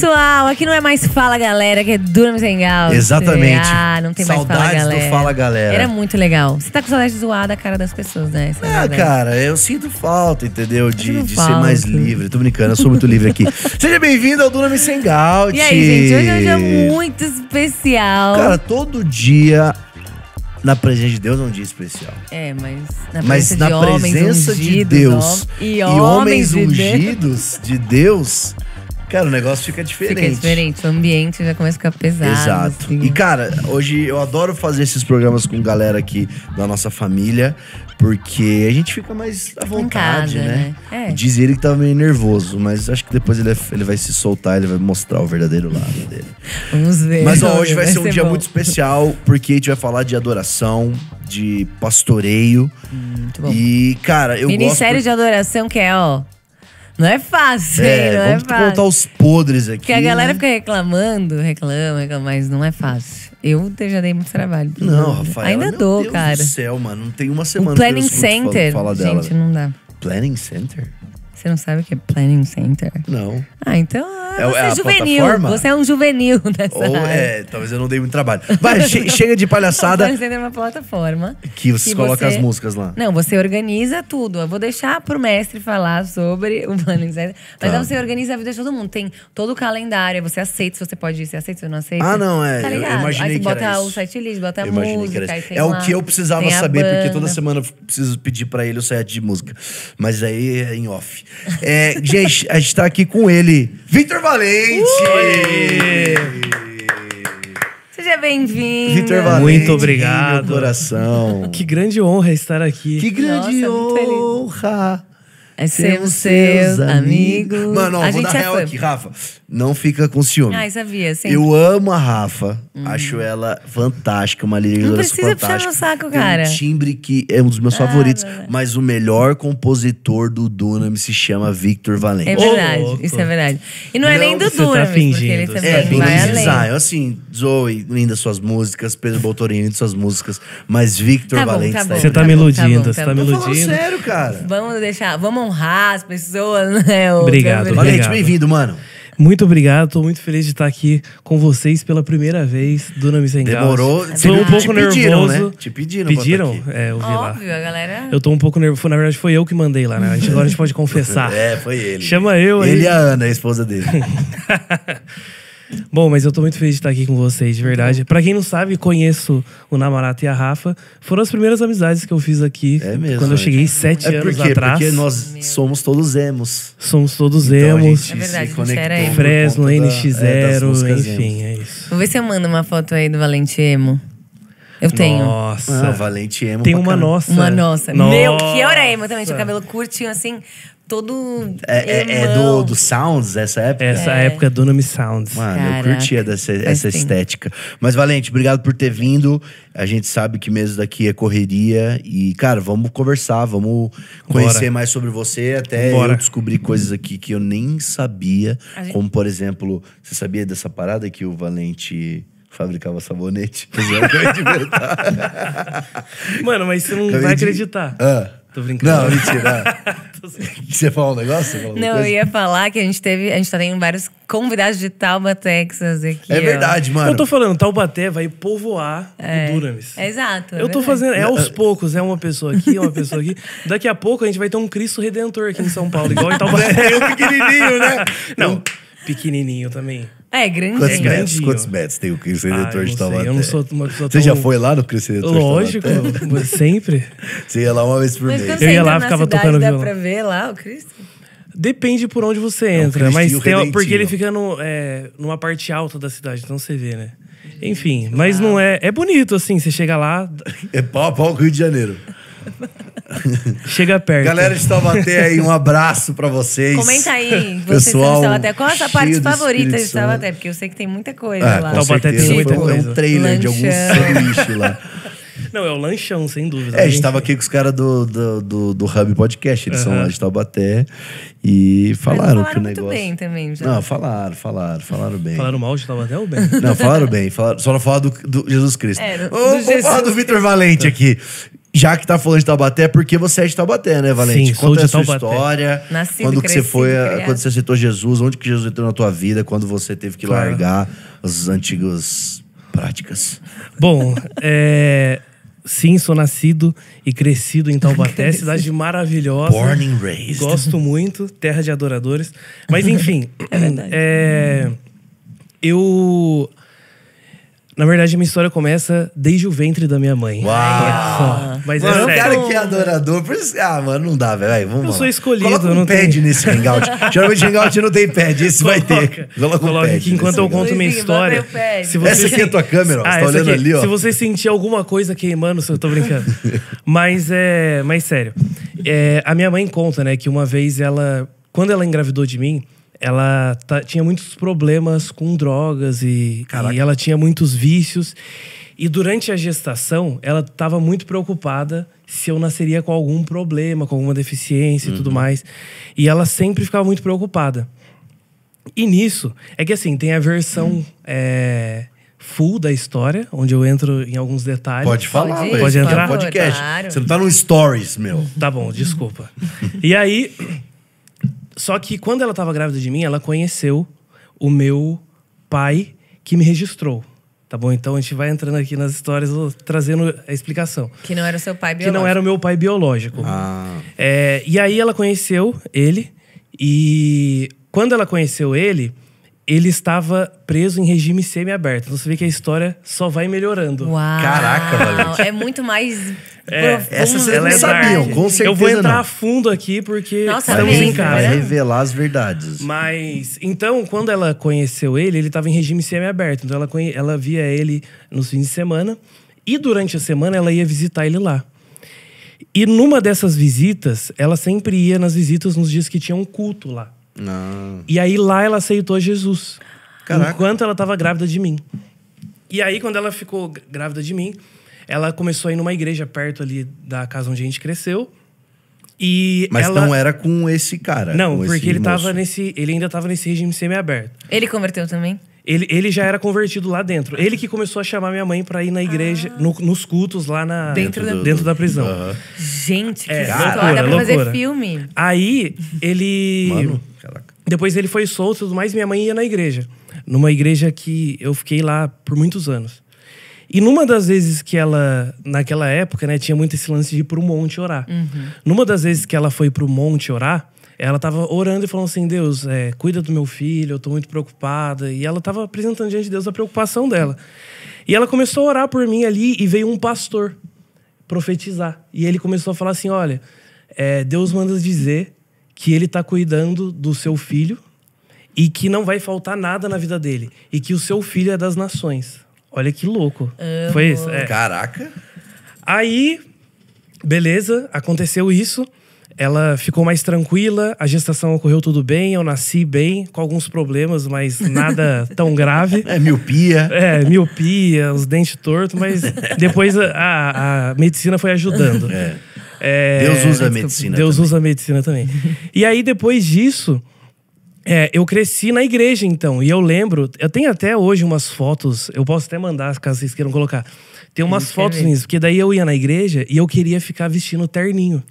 pessoal, aqui não é mais Fala Galera, que é Durham Sem Gal. Exatamente. Ah, não tem Saudades mais Fala Galera. do Fala Galera. Era muito legal. Você tá com saudade de zoar da cara das pessoas, né? Essa é, cara, eu sinto falta, entendeu? De, de ser mais livre. Tô brincando, eu sou muito livre aqui. Seja bem-vindo ao Durham Sem Gal. E aí, gente, hoje é um dia muito especial. Cara, todo dia na presença de Deus é um dia especial. É, mas na presença, mas na de, presença de Deus e homens, e homens ungidos de Deus, Cara, o negócio fica diferente. Fica diferente, o ambiente já começa a ficar pesado. Exato. Assim. E, cara, hoje eu adoro fazer esses programas com galera aqui da nossa família, porque a gente fica mais à vontade, casa, né? né? É. Diz ele que tava tá meio nervoso, mas acho que depois ele, é ele vai se soltar, ele vai mostrar o verdadeiro lado dele. Vamos ver. Mas ó, então, hoje vai, vai ser, ser, um bom. dia muito especial, porque a gente vai falar de adoração, de pastoreio. Hum, muito bom. E, cara, eu Minissérie gosto. Minissérie de adoração que é, ó. Não é fácil, é, não é vamos é fácil. contar os podres aqui. Porque a galera fica reclamando, reclama, reclama, mas não é fácil. Eu já dei muito trabalho. Não, Rafael. Ainda dou, Deus cara. Meu Deus do céu, mano. Não tem uma semana. O Planning Center. Falar, dela, gente, dela. não dá. Planning Center? Você não sabe o que é Planning Center? Não. Ah, então ah, é você é, é juvenil. Plataforma? Você é um juvenil nessa Ou, área. É, talvez eu não dei muito trabalho. Vai, che chega de palhaçada. Planning Center é uma plataforma. Que você que coloca você... as músicas lá. Não, você organiza tudo. Eu vou deixar pro mestre falar sobre o Planning Center. Mas tá. aí você organiza a vida de todo mundo. Tem todo o calendário. Você aceita se você pode ir, você aceita se não aceita. Ah, não, é. Tá eu imaginei aí você bota o site list, bota a eu música. é o que eu precisava saber, banda. porque toda semana eu preciso pedir pra ele o site de música. Mas aí é em off. É, gente, a gente está aqui com ele, Vitor Valente! Seja bem-vindo. Vitor Valente. Muito obrigado. coração. Que grande honra estar aqui. Que grande Nossa, honra. É ser seus amigos. Mano, ó, a vou dar real aqui, Rafa não fica com ciúme. Ah, sabia, sim. Eu amo a Rafa, hum. acho ela fantástica, uma linda. Não precisa puxar no saco, cara. Tem um timbre que é um dos meus ah, favoritos, mas o melhor compositor do Dunamis se chama Victor Valente. É verdade, oh, isso é verdade. E não, é não é nem do tá Dunamis, tá fingindo. ele também é, vai além. assim, Zoe, linda suas músicas, Pedro Botorini, linda suas músicas, mas Victor tá bom, Valente tá, tá, tá bom, Você tá, tá me iludindo, você tá, tá me iludindo. sério, cara. Vamos deixar, vamos honrar as pessoas, né? Obrigado, obrigado. Valente, bem-vindo, mano. Muito obrigado, estou muito feliz de estar aqui com vocês pela primeira vez do Nami Sem Demorou. Estou um pouco te pediram, né? nervoso. Né? Te pediram. Pediram? É, eu vi Óbvio, lá. a galera. Eu estou um pouco nervoso. Na verdade, foi eu que mandei lá, né? A gente, agora a gente pode confessar. é, foi ele. Chama eu. Ele e a Ana, a esposa dele. Bom, mas eu tô muito feliz de estar aqui com vocês, de verdade. Para quem não sabe, conheço o Namarato e a Rafa. Foram as primeiras amizades que eu fiz aqui. É mesmo. Quando eu é cheguei sete é anos atrás. Porque nós somos todos emos. Somos todos então, emos. é verdade, se era Fresno, NX0, é, enfim, é isso. Vou ver se eu mando uma foto aí do Valente Emo. Eu tenho. Nossa. Ah, valente emo. Tem uma nossa. Uma nossa. nossa. Meu, que era é emo também. Tinha cabelo curtinho assim todo. É, é, é do, do Sounds, essa época? Essa é. época é do nome Sounds. Mano, Caraca. eu curtia dessa, essa estética. Mas, Valente, obrigado por ter vindo. A gente sabe que mesmo daqui é correria. E, cara, vamos conversar, vamos conhecer Bora. mais sobre você. Até Bora. eu descobrir coisas aqui que eu nem sabia. Gente... Como, por exemplo, você sabia dessa parada que o Valente fabricava sabonete. Mano, mas você não Acabei vai de... acreditar. Ah. Tô brincando. Não, mentira. Você ia falar um negócio? Falar não, eu ia falar que a gente teve. A gente tá tendo vários convidados de Taubaté Texas aqui. É ó. verdade, mano. Eu tô falando, Taubaté vai povoar é. o Duramis. exato. É eu tô verdade. fazendo. É aos é- poucos, é uma pessoa aqui, é uma pessoa aqui. Daqui a pouco a gente vai ter um Cristo Redentor aqui em São Paulo, igual em Taubaté. É, eu pequenininho, né? Não, pequenininho também. É, grande. Quantos é metros? Quantos metros tem o Cristo Redentor ah, de Taubaté? Eu não sou uma pessoa Você tão... já foi lá no Cristo Redentor Lógico, sempre. Você ia lá uma vez por mas mês. Eu ia lá, ficava tocando dá violão. Dá pra ver lá o Cristo? Depende por onde você é entra, é mas tem, porque ele fica no, é, numa parte alta da cidade, então você vê, né? Enfim, mas não é. É bonito assim, você chega lá. É pau a pau com o Rio de Janeiro. Chega perto. Galera de Taubaté aí, um abraço pra vocês. Comenta aí, Pessoal, são de Qual a sua parte favorita de né? Taubaté? Porque eu sei que tem muita coisa é, lá. Taubaté tem muita coisa. É um trailer Lanchão. de algum sanduíche lá. Não, é o lanchão, sem dúvida. É, a gente estava aqui com os caras do, do, do, do, Hub Podcast, eles uhum. são lá de Taubaté. E falaram, que o negócio. Falaram bem também, já. Não, falaram, falaram, falaram bem. Falaram mal de Taubaté ou bem? Não, falaram bem. Falaram, só não falaram do, do Jesus Cristo. É, do, do vamos Jesus falar do Vitor Valente é. aqui já que tá falando de Taubaté, é porque você é de Taubaté, né, Valente? Sim, Conta sou a sua Taubaté. história. Nascido, quando crescido, você foi, quando você citou Jesus, onde que Jesus entrou na tua vida, quando você teve que claro. largar as antigas práticas. Bom, é, sim, sou nascido e crescido em Taubaté, cidade maravilhosa. Born and raised. Gosto muito, terra de adoradores. Mas enfim, é, é eu na verdade, minha história começa desde o ventre da minha mãe. Uau! Mas mano, é sério. cara que é adorador. Por isso, ah, mano, não dá, velho. Vamos Eu sou escolhido. Coloca um não pad tem... nesse hangout. Geralmente hangout não tem pad. Esse Coloca. vai ter. Coloca, Coloca um aqui enquanto eu conto minha história. Se você essa aqui é a tua câmera, ó. Ah, você tá olhando aqui, ali, ó. Se você sentir alguma coisa queimando, eu tô brincando. mas é. Mas sério. É, a minha mãe conta, né, que uma vez ela. Quando ela engravidou de mim, ela tinha muitos problemas com drogas e, e, ela tinha muitos vícios. E durante a gestação, ela estava muito preocupada se eu nasceria com algum problema, com alguma deficiência uhum. e tudo uhum. mais. E ela sempre ficava muito preocupada. E nisso, é que assim, tem a versão uhum. é, full da história, onde eu entro em alguns detalhes. Pode falar, pode, pode tá entrar? Pode, podcast. Claro. Você não tá no stories, meu. Tá bom, desculpa. e aí só que quando ela estava grávida de mim, ela conheceu o meu pai que me registrou. Tá bom? Então a gente vai entrando aqui nas histórias, trazendo a explicação. Que não era o seu pai biológico. Que não era o meu pai biológico. Ah. É, e aí ela conheceu ele, e quando ela conheceu ele, ele estava preso em regime semiaberto. Então você vê que a história só vai melhorando. Uau! Caraca, valeu. É muito mais é, essa vocês não sabiam, com certeza. Eu vou entrar não. a fundo aqui porque estamos em né? casa. Vai revelar as verdades. Mas, então, quando ela conheceu ele, ele estava em regime aberto Então, ela, conhe... ela via ele nos fins de semana e durante a semana ela ia visitar ele lá. E numa dessas visitas, ela sempre ia nas visitas nos dias que tinha um culto lá. Não. Ah. E aí lá ela aceitou Jesus. Caraca. Enquanto ela estava grávida de mim. E aí, quando ela ficou grávida de mim, ela começou a ir numa igreja perto ali da casa onde a gente cresceu. E Mas ela... não era com esse cara. Não, porque ele moço. nesse. Ele ainda tava nesse regime semiaberto. Ele converteu também? Ele, ele já era convertido lá dentro. Ele que começou a chamar minha mãe para ir na igreja, ah. no, nos cultos lá na, dentro, da, dentro da prisão. Uhum. Gente, que é, história loucura, pra fazer filme. Aí ele. Mano, Depois ele foi solto e tudo mais, minha mãe ia na igreja. Numa igreja que eu fiquei lá por muitos anos. E numa das vezes que ela, naquela época, né, tinha muito esse lance de ir pro monte orar. Uhum. Numa das vezes que ela foi pro monte orar, ela estava orando e falando assim: Deus, é, cuida do meu filho, eu estou muito preocupada. E ela estava apresentando diante de Deus a preocupação dela. E ela começou a orar por mim ali e veio um pastor profetizar. E ele começou a falar assim: Olha, é, Deus manda dizer que ele está cuidando do seu filho e que não vai faltar nada na vida dele e que o seu filho é das nações. Olha que louco. Amo. Foi isso? É. Caraca. Aí, beleza, aconteceu isso. Ela ficou mais tranquila, a gestação ocorreu tudo bem, eu nasci bem, com alguns problemas, mas nada tão grave. É, miopia. É, miopia, os dentes tortos, mas depois a, a, medicina foi ajudando. É. É, Deus usa a medicina. Deus também. usa a medicina também. E aí, depois disso, é, eu cresci na igreja, então. E eu lembro, eu tenho até hoje umas fotos, eu posso até mandar, caso vocês queiram colocar. Tem umas fotos nisso, porque daí eu ia na igreja e eu queria ficar vestindo terninho.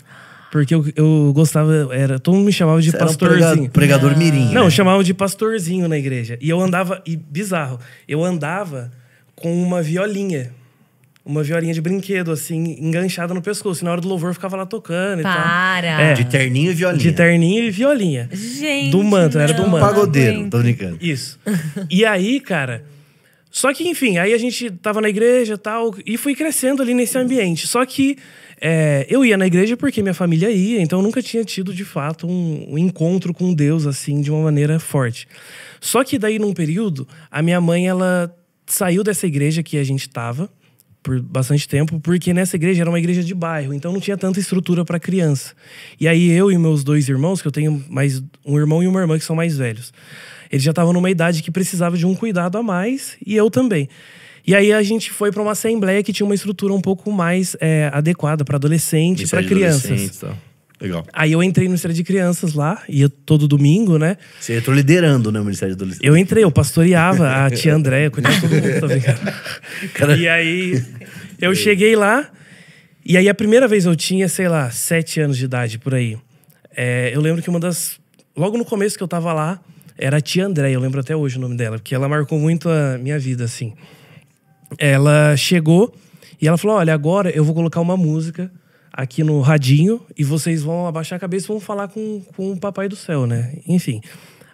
Porque eu, eu gostava, era, todo mundo me chamava de Você pastorzinho. Era um pregador ah. mirim. Não, né? chamavam de pastorzinho na igreja. E eu andava, e bizarro, eu andava com uma violinha uma violinha de brinquedo, assim, enganchada no pescoço. E na hora do louvor ficava lá tocando Para. e tal. É, de terninho e violinha. De terninho e violinha. Gente. Do manto, não, era do manto. Pagodeiro, tô brincando. Isso. E aí, cara. Só que, enfim, aí a gente tava na igreja e tal, e fui crescendo ali nesse ambiente. Só que é, eu ia na igreja porque minha família ia, então eu nunca tinha tido, de fato, um, um encontro com Deus, assim, de uma maneira forte. Só que daí, num período, a minha mãe, ela saiu dessa igreja que a gente tava, por bastante tempo, porque nessa igreja era uma igreja de bairro, então não tinha tanta estrutura para criança. E aí eu e meus dois irmãos, que eu tenho mais um irmão e uma irmã que são mais velhos, eles já estavam numa idade que precisava de um cuidado a mais e eu também. E aí a gente foi para uma assembleia que tinha uma estrutura um pouco mais é, adequada para adolescente e para crianças. Então. Legal. Aí eu entrei no Ministério de Crianças lá, ia todo domingo, né? Você entrou liderando, né, o Ministério do Adolescente? Eu entrei, eu pastoreava a tia Andréia, todo mundo, tá Cara... E aí eu cheguei lá, e aí a primeira vez eu tinha, sei lá, sete anos de idade por aí. É, eu lembro que uma das. Logo no começo que eu tava lá, era a tia Andréia, eu lembro até hoje o nome dela, porque ela marcou muito a minha vida, assim. Ela chegou e ela falou: Olha, agora eu vou colocar uma música aqui no radinho e vocês vão abaixar a cabeça e vão falar com, com o papai do céu, né? Enfim.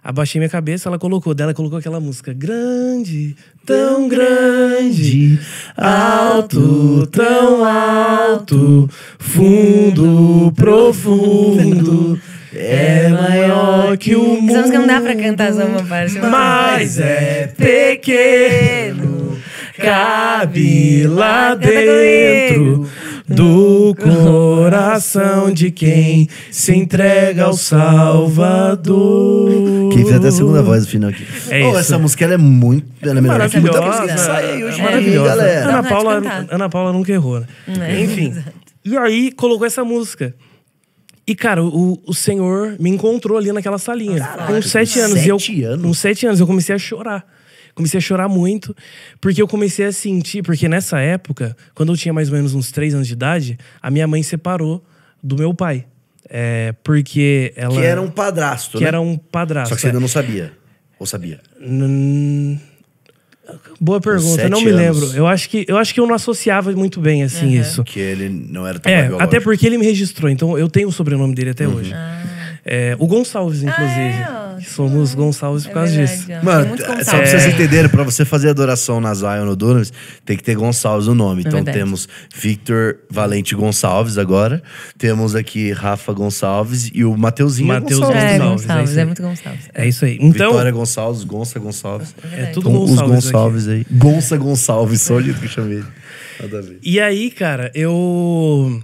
Abaixei minha cabeça, ela colocou, dela colocou aquela música grande, tão grande, alto, tão alto, fundo, profundo. É maior que o mundo. Essa música não dá pra cantar só uma parte. Mas é pequeno, cabe lá dentro do coração de quem se entrega ao Salvador. Quem fez até a segunda voz no final aqui. É oh, essa música é muito. Ela é melhor que muita música que sai hoje. É maravilhosa. Aí, galera. É. Ana, Paula, Ana Paula nunca errou, né? É. Enfim. E aí colocou essa música. E, cara, o, o senhor me encontrou ali naquela salinha. Caraca, com sete anos. Sete eu, anos? Com sete anos, eu comecei a chorar comecei a chorar muito, porque eu comecei a sentir, porque nessa época, quando eu tinha mais ou menos uns três anos de idade, a minha mãe separou do meu pai. É, porque ela. Que era um padrasto, que né? era um padrasto. Só que você ainda é. não sabia. Ou sabia? Boa pergunta, não me anos. lembro. Eu acho, que, eu acho que eu não associava muito bem, assim, uhum. isso. Que ele não era tão é, Até porque ele me registrou, então eu tenho o sobrenome dele até uhum. hoje. Ah. É, o Gonçalves, ah, inclusive. Ah, é? Somos hum, Gonçalves por é causa verdade, disso. Mano, é, só pra vocês é. entenderem, pra você fazer adoração na Zion no Dunamis, tem que ter Gonçalves no nome. Então temos Victor Valente Gonçalves agora. Temos aqui Rafa Gonçalves e o Mateuzinho Mateus Gonçalves. Gonçalves. Gonçalves. É, muito Gonçalves. É isso aí. Então, Vitória Gonçalves, Gonça Gonçalves. É, tudo Gonçalves. Então, os Gonçalves aqui. aí. Gonça Gonçalves, só o que eu chamei ele. E aí, cara, eu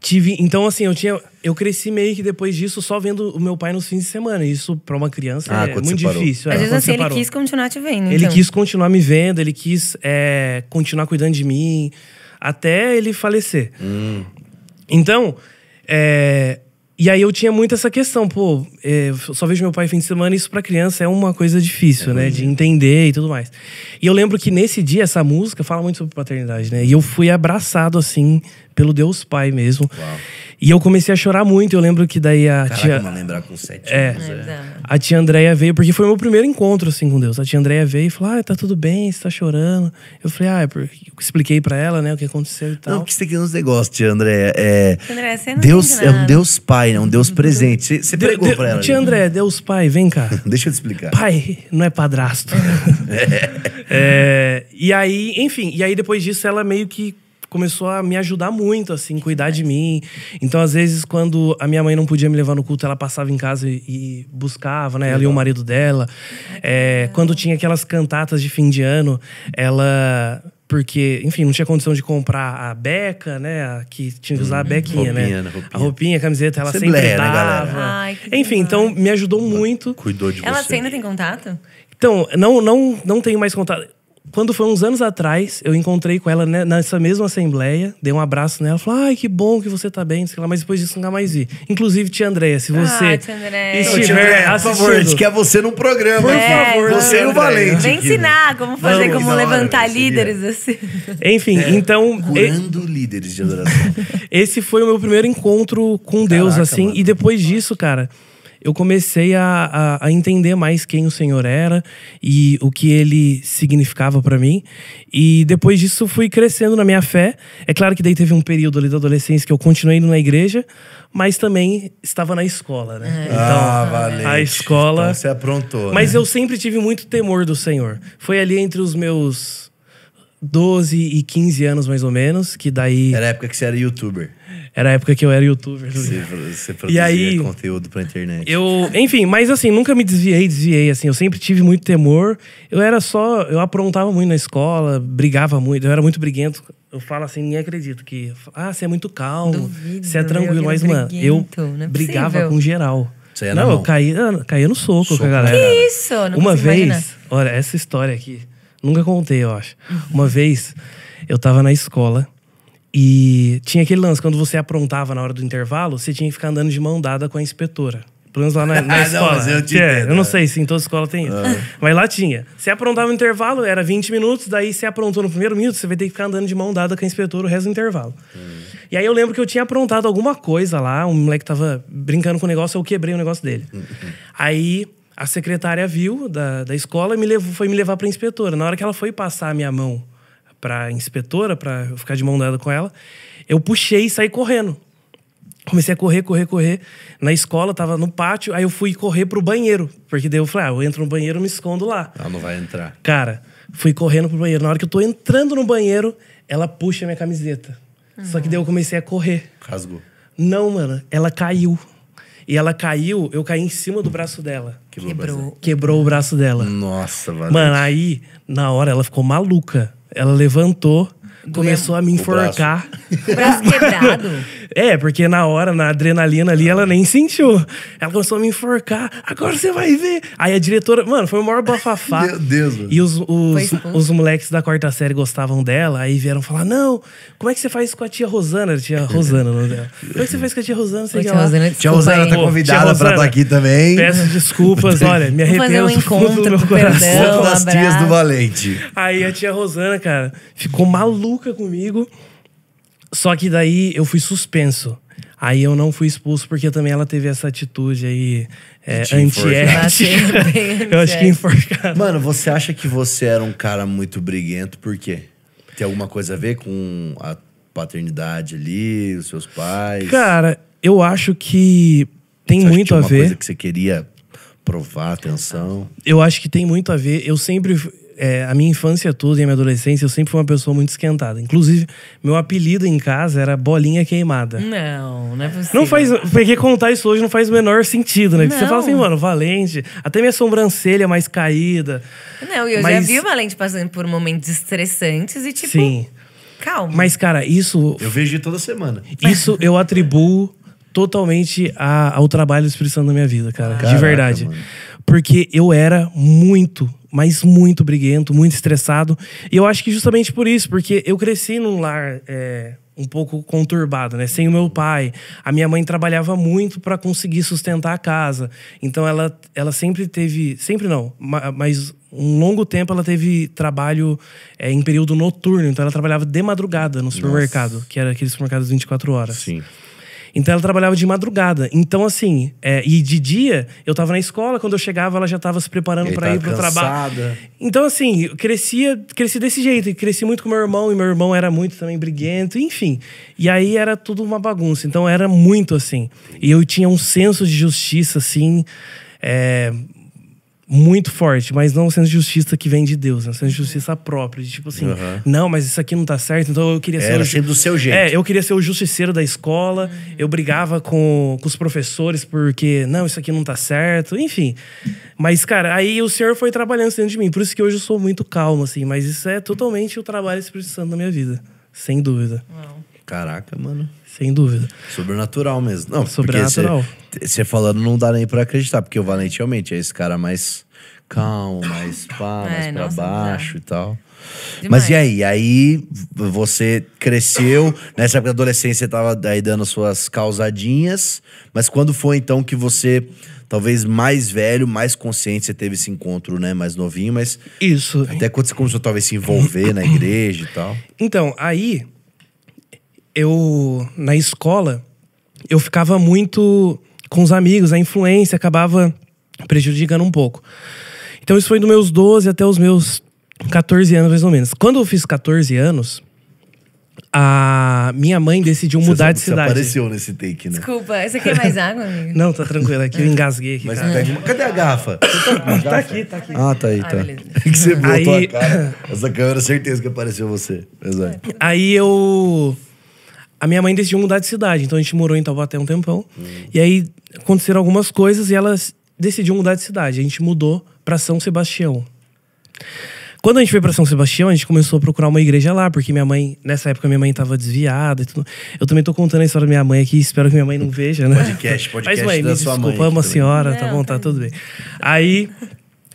Tive. Então, assim, eu tinha. Eu cresci meio que depois disso só vendo o meu pai nos fins de semana. Isso, pra uma criança, ah, é muito difícil. É, Às vezes, assim, ele quis continuar te vendo. Ele então. quis continuar me vendo, ele quis é, continuar cuidando de mim, até ele falecer. Hum. Então, é, e aí eu tinha muito essa questão, pô, é, só vejo meu pai fim de semana, isso para criança é uma coisa difícil, é né, de né? entender e tudo mais. E eu lembro que nesse dia essa música fala muito sobre paternidade, né? E eu fui abraçado assim pelo Deus Pai mesmo. Uau. E eu comecei a chorar muito. Eu lembro que daí a Caraca, tia. Mas lembrar com sete é, anos, é. é. A tia Andréia veio, porque foi o meu primeiro encontro assim com Deus. A tia Andréia veio e falou: Ah, tá tudo bem, você tá chorando. Eu falei, ah, é porque eu expliquei pra ela, né, o que aconteceu e tal. Não, que você tem uns negócios, tia Andréia. É... Andréia, você não Deus é um Deus Pai, né? Um Deus presente. Você pregou de, pra ela. Tia Andréia, Deus Pai, vem cá. Deixa eu te explicar. Pai, não é padrasto. é. é. E aí, enfim, e aí depois disso ela meio que começou a me ajudar muito, assim, cuidar de mim. Então, às vezes, quando a minha mãe não podia me levar no culto, ela passava em casa e, e buscava, né? Ela e o marido dela. É, quando tinha aquelas cantatas de fim de ano, ela porque, enfim, não tinha condição de comprar a beca, né? A, que tinha que usar a uhum. bequinha, né? roupinha, né? Roupinha. A roupinha, a camiseta, ela Assembleia, sempre né, dava. Né, enfim, legal. então me ajudou muito. Cuidou de ela você. Ela ainda tem contato? Então, não, não, não tenho mais contato quando foi uns anos atrás, eu encontrei com ela né, nessa mesma assembleia, dei um abraço nela, falei, ai, que bom que você tá bem, sei lá, mas depois disso nunca mais vi. Inclusive, tia Andréia, se ah, você ah, tia Andréia. por favor, a gente quer você no programa. Por é, favor, você e o Valente. Vem ensinar como fazer, Vamos, como levantar hora, líderes, assim. Enfim, é, então... Curando e... líderes de adoração. Esse foi o meu primeiro encontro com Deus, Caraca, assim, mano. e depois disso, cara eu comecei a, a, a, entender mais quem o Senhor era e o que ele significava para mim. E depois disso fui crescendo na minha fé. É claro que daí teve um período ali da adolescência que eu continuei indo na igreja, mas também estava na escola, né? É. Então, ah, valeu. A escola. Então você aprontou. Mas né? eu sempre tive muito temor do Senhor. Foi ali entre os meus 12 e 15 anos, mais ou menos, que daí... Era a época que você era youtuber. Era a época que eu era youtuber. Você, você produzia e aí, conteúdo pra internet. Eu, enfim, mas assim, nunca me desviei, desviei, assim. Eu sempre tive muito temor. Eu era só... Eu aprontava muito na escola, brigava muito. Eu era muito briguento. Eu falo assim, nem acredito que... Ah, você é muito calmo, Duvido, você é né? tranquilo. Mas, mano, eu é brigava com geral. Você não, eu caía, caía no soco, soco, com a galera. Que isso? Não Uma vez, imaginar. olha, essa história aqui Nunca contei, eu acho. Uhum. Uma vez eu tava na escola e tinha aquele lance, quando você aprontava na hora do intervalo, você tinha que ficar andando de mão dada com a inspetora. Pelo menos lá na, na ah, escola. Não, eu, te é, eu não é. sei se em toda escola tem isso. Mas lá tinha. Você aprontava o intervalo, era 20 minutos, daí você aprontou no primeiro minuto, você vai ter que ficar andando de mão dada com a inspetora o resto do intervalo. Hum. E aí eu lembro que eu tinha aprontado alguma coisa lá, um moleque tava brincando com o negócio, eu quebrei o negócio dele. Uhum. Aí a secretária viu da, da escola e me levou, foi me levar para a inspetora. Na hora que ela foi passar a minha mão para a inspetora, para eu ficar de mão dada com ela, eu puxei e saí correndo. Comecei a correr, correr, correr. Na escola, tava no pátio, aí eu fui correr pro banheiro. Porque daí eu falei, ah, eu entro no banheiro, me escondo lá. Ela não vai entrar. Cara, fui correndo pro banheiro. Na hora que eu tô entrando no banheiro, ela puxa minha camiseta. Uhum. Só que daí eu comecei a correr. Rasgou. Não, mano, ela caiu. E ela caiu, eu caí em cima do braço dela. Quebrou. Quebrou, Quebrou o braço dela. Nossa, valeu. Mano, aí, na hora, ela ficou maluca. Ela levantou começou a me enforcar. braço, braço quebrado. é, porque na hora, na adrenalina ali, ela nem sentiu. Ela começou a me enforcar. Agora você vai ver. Aí a diretora, mano, foi o maior bafafá. Meu Deus, mano. E os, os, os moleques da quarta série gostavam dela, aí vieram falar: não, como é que você faz com a tia Rosana? Tia Rosana, não dela. Como é que você faz com a tia Rosana? tia, Rosana tia tá Rosana tá convidada Rosana, pra estar aqui também. Peço desculpas, olha, me arrependo. Um encontro do meu coração. Perdão, das tias do Valente. Aí a tia Rosana, cara, ficou maluca comigo. Só que daí eu fui suspenso. Aí eu não fui expulso porque também ela teve essa atitude aí é, antiética. eu acho que enforcada. Mano, você acha que você era um cara muito briguento? Por quê? Tem alguma coisa a ver com a paternidade ali, os seus pais? Cara, eu acho que tem você muito que a ver. coisa que você queria provar atenção? Eu acho que tem muito a ver. Eu sempre é, a minha infância toda e a minha adolescência, eu sempre fui uma pessoa muito esquentada. Inclusive, meu apelido em casa era Bolinha Queimada. Não, não é possível. Não faz, porque contar isso hoje não faz o menor sentido, né? Você fala assim, mano, Valente, até minha sobrancelha mais caída. Não, e eu mas... já vi o Valente passando por momentos estressantes e tipo. Sim. Calma. Mas, cara, isso. Eu vejo toda semana. Isso eu atribuo totalmente a, ao trabalho do Espírito Santo na minha vida, cara. Caraca, de verdade. Mano. Porque eu era muito mas muito briguento, muito estressado. E eu acho que justamente por isso, porque eu cresci num lar é, um pouco conturbado, né? Sem o meu pai. A minha mãe trabalhava muito para conseguir sustentar a casa. Então ela, ela sempre teve. Sempre não, mas um longo tempo ela teve trabalho é, em período noturno. Então ela trabalhava de madrugada no supermercado, Nossa. que era aquele supermercado de 24 horas. Sim. Então ela trabalhava de madrugada. Então, assim, é, e de dia eu tava na escola, quando eu chegava, ela já tava se preparando para ir pro trabalho. Então, assim, eu crescia, cresci desse jeito, e cresci muito com meu irmão, e meu irmão era muito também briguento, enfim. E aí era tudo uma bagunça. Então era muito assim. E eu tinha um senso de justiça, assim. É, muito forte, mas não o senso de justiça que vem de Deus, né? um senso de justiça própria, de tipo assim, uhum. não, mas isso aqui não tá certo, então eu queria ser Era o ju... do seu jeito. É, eu queria ser o justiceiro da escola, uhum. eu brigava com, com os professores porque não, isso aqui não tá certo, enfim. Mas cara, aí o Senhor foi trabalhando dentro de mim, por isso que hoje eu sou muito calmo assim, mas isso é totalmente o trabalho Espírito Santo na minha vida, sem dúvida. Uau. Caraca, mano sem dúvida. Sobrenatural mesmo. Não, sobrenatural. Você falando não dá nem pra acreditar, porque o Valente realmente é esse cara mais calmo, mais pá, é, mais pra nossa, baixo e tal. Demais. Mas e aí? Aí você cresceu, nessa época da adolescência você tava aí dando suas causadinhas, mas quando foi então que você, talvez mais velho, mais consciente, você teve esse encontro, né? Mais novinho, mas. Isso. Até quando você começou talvez se envolver na igreja e tal? Então, aí eu na escola eu ficava muito com os amigos, a influência acabava prejudicando um pouco. Então isso foi dos meus 12 até os meus 14 anos, mais ou menos. Quando eu fiz 14 anos, a minha mãe decidiu você mudar sabe, de cidade. Você apareceu nesse take, né? Desculpa, você quer mais água, amigo? Não, tá tranquilo aqui, é eu engasguei aqui. Mas cara. Pega tá uma... Cadê a garrafa? tá, tá aqui, tá aqui. Ah, tá aí, ah, tá. Ah, que você botou aí... a cara. Essa câmera, certeza que apareceu você. Exato. Aí eu a minha mãe decidiu mudar de cidade. Então a gente morou em Taubaté um tempão. Hum. E aí aconteceram algumas coisas e ela decidiu mudar de cidade. A gente mudou para São Sebastião. Quando a gente foi para São Sebastião, a gente começou a procurar uma igreja lá, porque minha mãe, nessa época, minha mãe estava desviada e tudo. Eu também tô contando a história da minha mãe aqui, espero que minha mãe não veja, né? Podcast, podcast. Mas, mãe, da me sua desculpa, mãe é amo a senhora, tá bom, tá tudo bem. Aí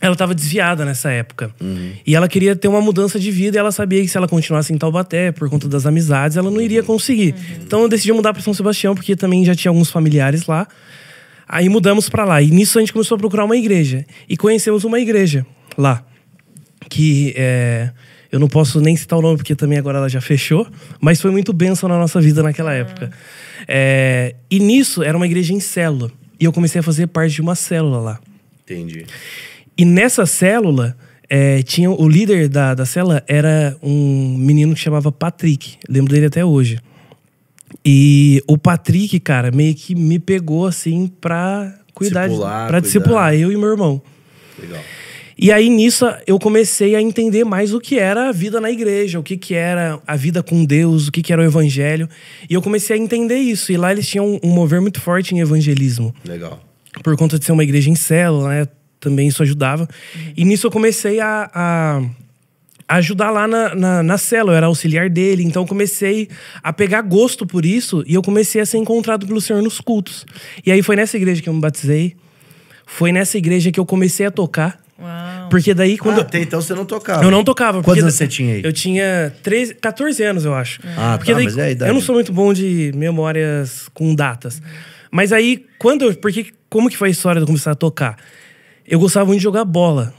ela estava desviada nessa época. Uhum. E ela queria ter uma mudança de vida e ela sabia que se ela continuasse em Taubaté, por conta das amizades, ela não iria conseguir. Uhum. Então eu decidi mudar para São Sebastião, porque também já tinha alguns familiares lá. Aí mudamos para lá. E nisso a gente começou a procurar uma igreja. E conhecemos uma igreja lá. Que é, eu não posso nem citar o nome, porque também agora ela já fechou. Mas foi muito bênção na nossa vida naquela uhum. época. Uhum. É, e nisso era uma igreja em célula. E eu comecei a fazer parte de uma célula lá. Entendi. E nessa célula, é, tinha o líder da, da célula era um menino que chamava Patrick. Lembro dele até hoje. E o Patrick, cara, meio que me pegou assim pra cuidar, discipular, pra discipular, eu e meu irmão. Legal. E aí nisso eu comecei a entender mais o que era a vida na igreja, o que, que era a vida com Deus, o que, que era o evangelho. E eu comecei a entender isso. E lá eles tinham um mover muito forte em evangelismo. Legal. Por conta de ser uma igreja em célula, né? também isso ajudava. Uhum. E nisso eu comecei a, a ajudar lá na, na, na, cela, eu era auxiliar dele, então comecei a pegar gosto por isso e eu comecei a ser encontrado pelo Senhor nos cultos. E aí foi nessa igreja que eu me batizei, foi nessa igreja que eu comecei a tocar. Uau. Porque daí quando. Ah, até então você não tocava. Eu não tocava. Quantos anos você tinha aí? Eu tinha 13, 14 anos, eu acho. Ah, tá, porque tá, daí, mas é a idade. Eu não sou muito bom de memórias com datas. Uhum. Mas aí, quando. Eu, porque como que foi a história de eu começar a tocar? Eu gostava muito de jogar bola.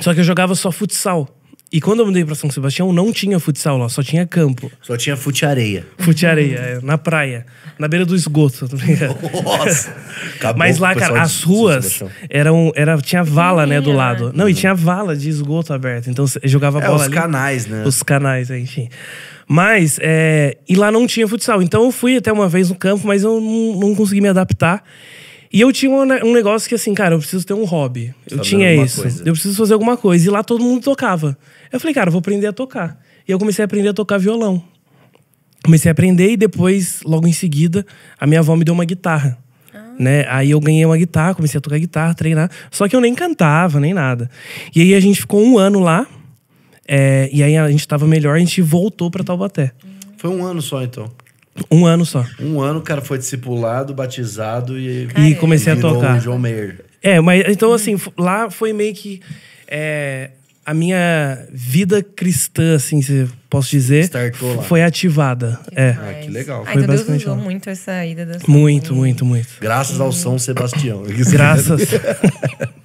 Só que eu jogava só futsal. E quando eu mudei pra São Sebastião, não tinha futsal lá, só tinha campo. Só tinha fute-areia. Fute-areia, é, na praia. Na beira do esgoto. Tá Nossa! Mas lá, cara, as ruas eram, era, tinha vala, né, do lado. Não, e uhum. tinha vala de esgoto aberto. Então você jogava é, bola os ali. canais, né? Os canais, é, enfim. Mas, é, e lá não tinha futsal. Então eu fui até uma vez no campo, mas eu não, não consegui me adaptar. E eu tinha um, negócio que assim, cara, eu preciso ter um hobby. eu tinha isso. Coisa. Eu preciso fazer alguma coisa. E lá todo mundo tocava. Eu falei, cara, eu vou aprender a tocar. E eu comecei a aprender a tocar violão. Comecei a aprender e depois, logo em seguida, a minha avó me deu uma guitarra. Ah. Né? Aí eu ganhei uma guitarra, comecei a tocar guitarra, treinar. Só que eu nem cantava, nem nada. E aí a gente ficou um ano lá. É, e aí a gente tava melhor, a gente voltou para Taubaté. Foi um ano só, então. Um ano só. Um ano o cara foi discipulado, batizado e. E comecei a tocar. João Meir É, mas então assim, lá foi meio que. É, a minha vida cristã, assim, se posso dizer, Startou lá. foi ativada. Que é. Ah, que legal. Ai, foi então Deus usou lá. muito essa ida da sua Muito, muito, muito. Graças ao São Sebastião. Graças.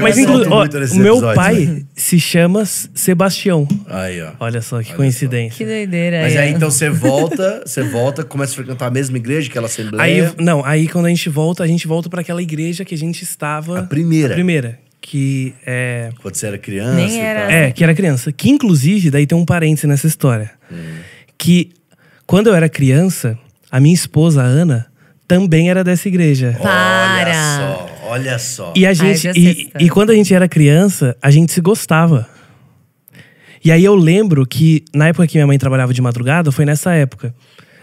Mas inclusive, o meu pai né? se chama Sebastião. Aí, ó. Olha só que Olha coincidência. Só. Que doideira. Mas é. aí então você volta, você volta, começa a frequentar a mesma igreja, aquela assembleia. Aí, não, aí quando a gente volta, a gente volta para aquela igreja que a gente estava. A primeira. A primeira que é. Quando você era criança? Nem era. É, que era criança. Que inclusive, daí tem um parêntese nessa história. Hum. Que quando eu era criança, a minha esposa, a Ana, também era dessa igreja. Para! Olha só. Olha só. E a gente. Ai, e, e quando a gente era criança, a gente se gostava. E aí eu lembro que na época que minha mãe trabalhava de madrugada, foi nessa época.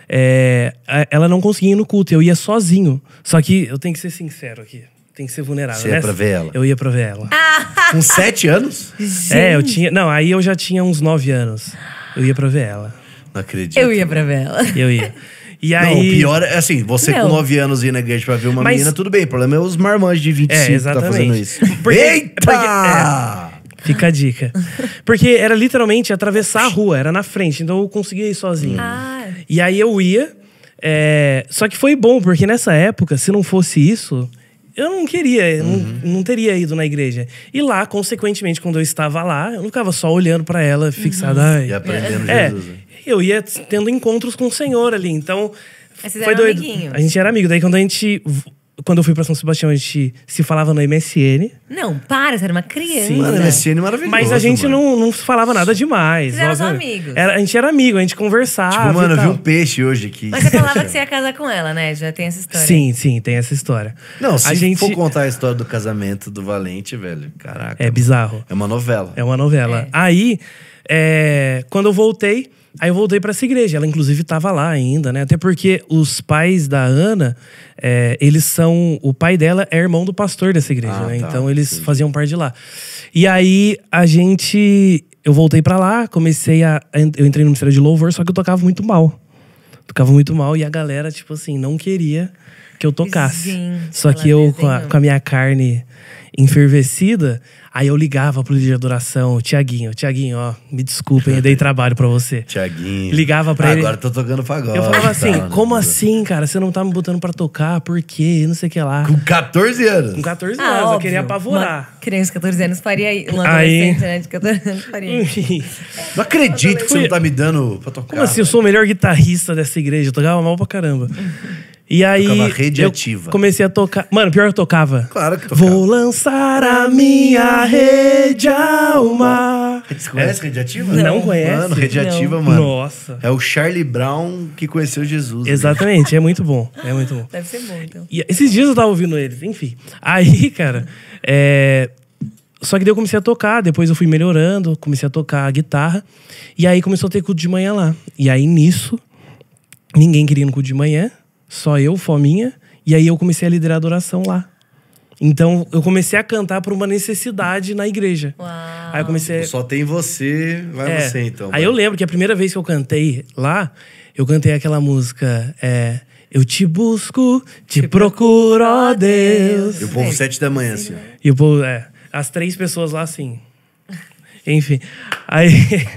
É, ela não conseguia ir no culto, eu ia sozinho. Só que eu tenho que ser sincero aqui. Tem que ser vulnerável. Você ia pra ver ela? Eu ia pra ver ela. Com sete anos? Gente. É, eu tinha. Não, aí eu já tinha uns nove anos. Eu ia pra ver ela. Não acredito. Eu ia pra ver ela. Eu ia. E aí... Não, o pior é assim, você não. com 9 anos ir na igreja pra ver uma Mas... menina, tudo bem. O problema é os marmanjos de 25 é, exatamente. que tá é, fazendo isso. Porque, Eita! Porque, é... Fica a dica. Porque era literalmente atravessar a rua, era na frente, então eu conseguia ir sozinho. Ah. E aí eu ia. É... Só que foi bom, porque nessa época, se não fosse isso, eu não queria, uhum. não, não, teria ido na igreja. E lá, consequentemente, quando eu estava lá, eu não ficava só olhando para ela, fixada. Uhum. E aprendendo é, Jesus. Né? eu ia tendo encontros com o Senhor ali. Então, foi doido. Amiguinhos. A gente era amigo. Daí quando a gente quando eu fui pra São Sebastião, a gente se falava no MSN. Não, para, você era uma criança. Sim, mano, MSN é maravilhoso. Mas a gente não, não falava nada demais. Vocês eram só amigos. Era, a gente era amigo, a gente conversava. Tipo, mano, eu vi um peixe hoje aqui. Mas você falava que você ia casar com ela, né? Já tem essa história. Sim, sim, tem essa história. Não, se a gente... for contar a história do casamento do Valente, velho, caraca. É bizarro. É uma novela. É uma novela. É. Aí, é, quando eu voltei Aí eu voltei para essa igreja. Ela, inclusive, estava lá ainda, né? Até porque os pais da Ana, é, eles são. O pai dela é irmão do pastor dessa igreja, ah, né? Tá, então eles sim. faziam parte de lá. E aí a gente. Eu voltei para lá, comecei a. Eu entrei no Ministério de Louvor, só que eu tocava muito mal. Tocava muito mal e a galera, tipo assim, não queria que eu tocasse. Gente, só que eu, é com a, com a minha carne enfervecida, Aí eu ligava pro líder de adoração, Tiaguinho, Tiaguinho, ó, me desculpem, eu dei trabalho pra você. Tiaguinho. Ligava pra ele. Agora tô tocando pagode. Eu falava assim, tá, como assim, cara? Você não tá me botando pra tocar? Por quê? Não sei o que lá. Com 14 anos? Com 14 ah, anos, óbvio. eu queria apavorar. Uma criança de 14 anos faria Aí. Aí. né? 14 anos não acredito que você não tá me dando pra tocar. Como assim? Eu sou o melhor guitarrista dessa igreja, eu tocava mal pra caramba. E aí. rede eu ativa. Comecei a tocar. Mano, pior eu tocava. Claro que tocava. Vou lançar a minha rede alma. Você conhece é. Radiativa? Não, não conhece. Mano, Radiativa, mano. Nossa. É o Charlie Brown que conheceu Jesus. Exatamente, né? é muito bom. É muito bom. Deve ser bom, então. E esses dias eu tava ouvindo eles, enfim. Aí, cara, é... Só que daí eu comecei a tocar, depois eu fui melhorando, comecei a tocar a guitarra. E aí começou a ter culto de manhã lá. E aí nisso, ninguém queria ir no culto de manhã só eu, fominha. E aí eu comecei a liderar a adoração lá. Então eu comecei a cantar por uma necessidade na igreja. Uau. Aí eu comecei. A... Só tem você, vai é. você então. Aí eu lembro que a primeira vez que eu cantei lá, eu cantei aquela música. É, eu te busco, te, te procuro, ó Deus. E o povo sete da manhã, assim. E o povo, é. As três pessoas lá, assim. Enfim. Aí,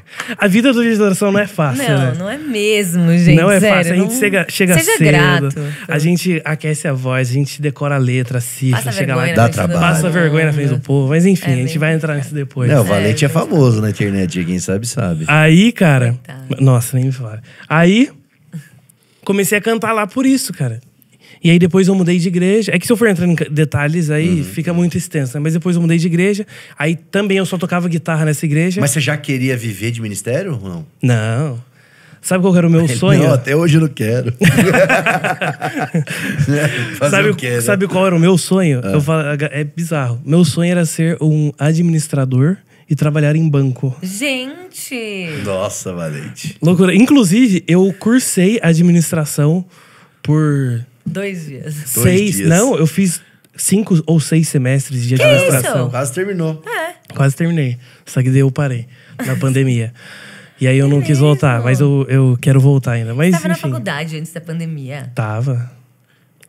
a vida do legislação não é fácil. Não, né? não é mesmo, gente. Não é sério, fácil. A gente não... chega, chega Seja cedo. Grato. A gente aquece a voz, a gente decora a letra, cifra, chega lá. Dá trabalho. Passa vergonha na frente do uhum. povo. Mas enfim, é, a gente bem... vai entrar nisso depois. Não, o Valente é, é famoso na internet, quem sabe sabe. Aí, cara. Tá. Nossa, nem me fala. Aí, comecei a cantar lá por isso, cara. E aí depois eu mudei de igreja. É que se eu for entrando em detalhes, aí uhum. fica muito extenso, né? Mas depois eu mudei de igreja. Aí também eu só tocava guitarra nessa igreja. Mas você já queria viver de ministério ou não? Não. Sabe qual era o meu sonho? Não, até hoje eu não quero. sabe, né? sabe qual era o meu sonho? Ah. Falo, é bizarro. Meu sonho era ser um administrador e trabalhar em banco. Gente! Nossa, valente. Loucura. Inclusive, eu cursei administração por Dois dias. Seis? não, eu fiz cinco ou seis semestres de administração. Quase terminou. É. Quase terminei. Só que daí eu parei na pandemia. E aí eu não quis voltar, mas eu, eu quero voltar ainda. Mas, Você tava enfim. na faculdade antes da pandemia? Tava.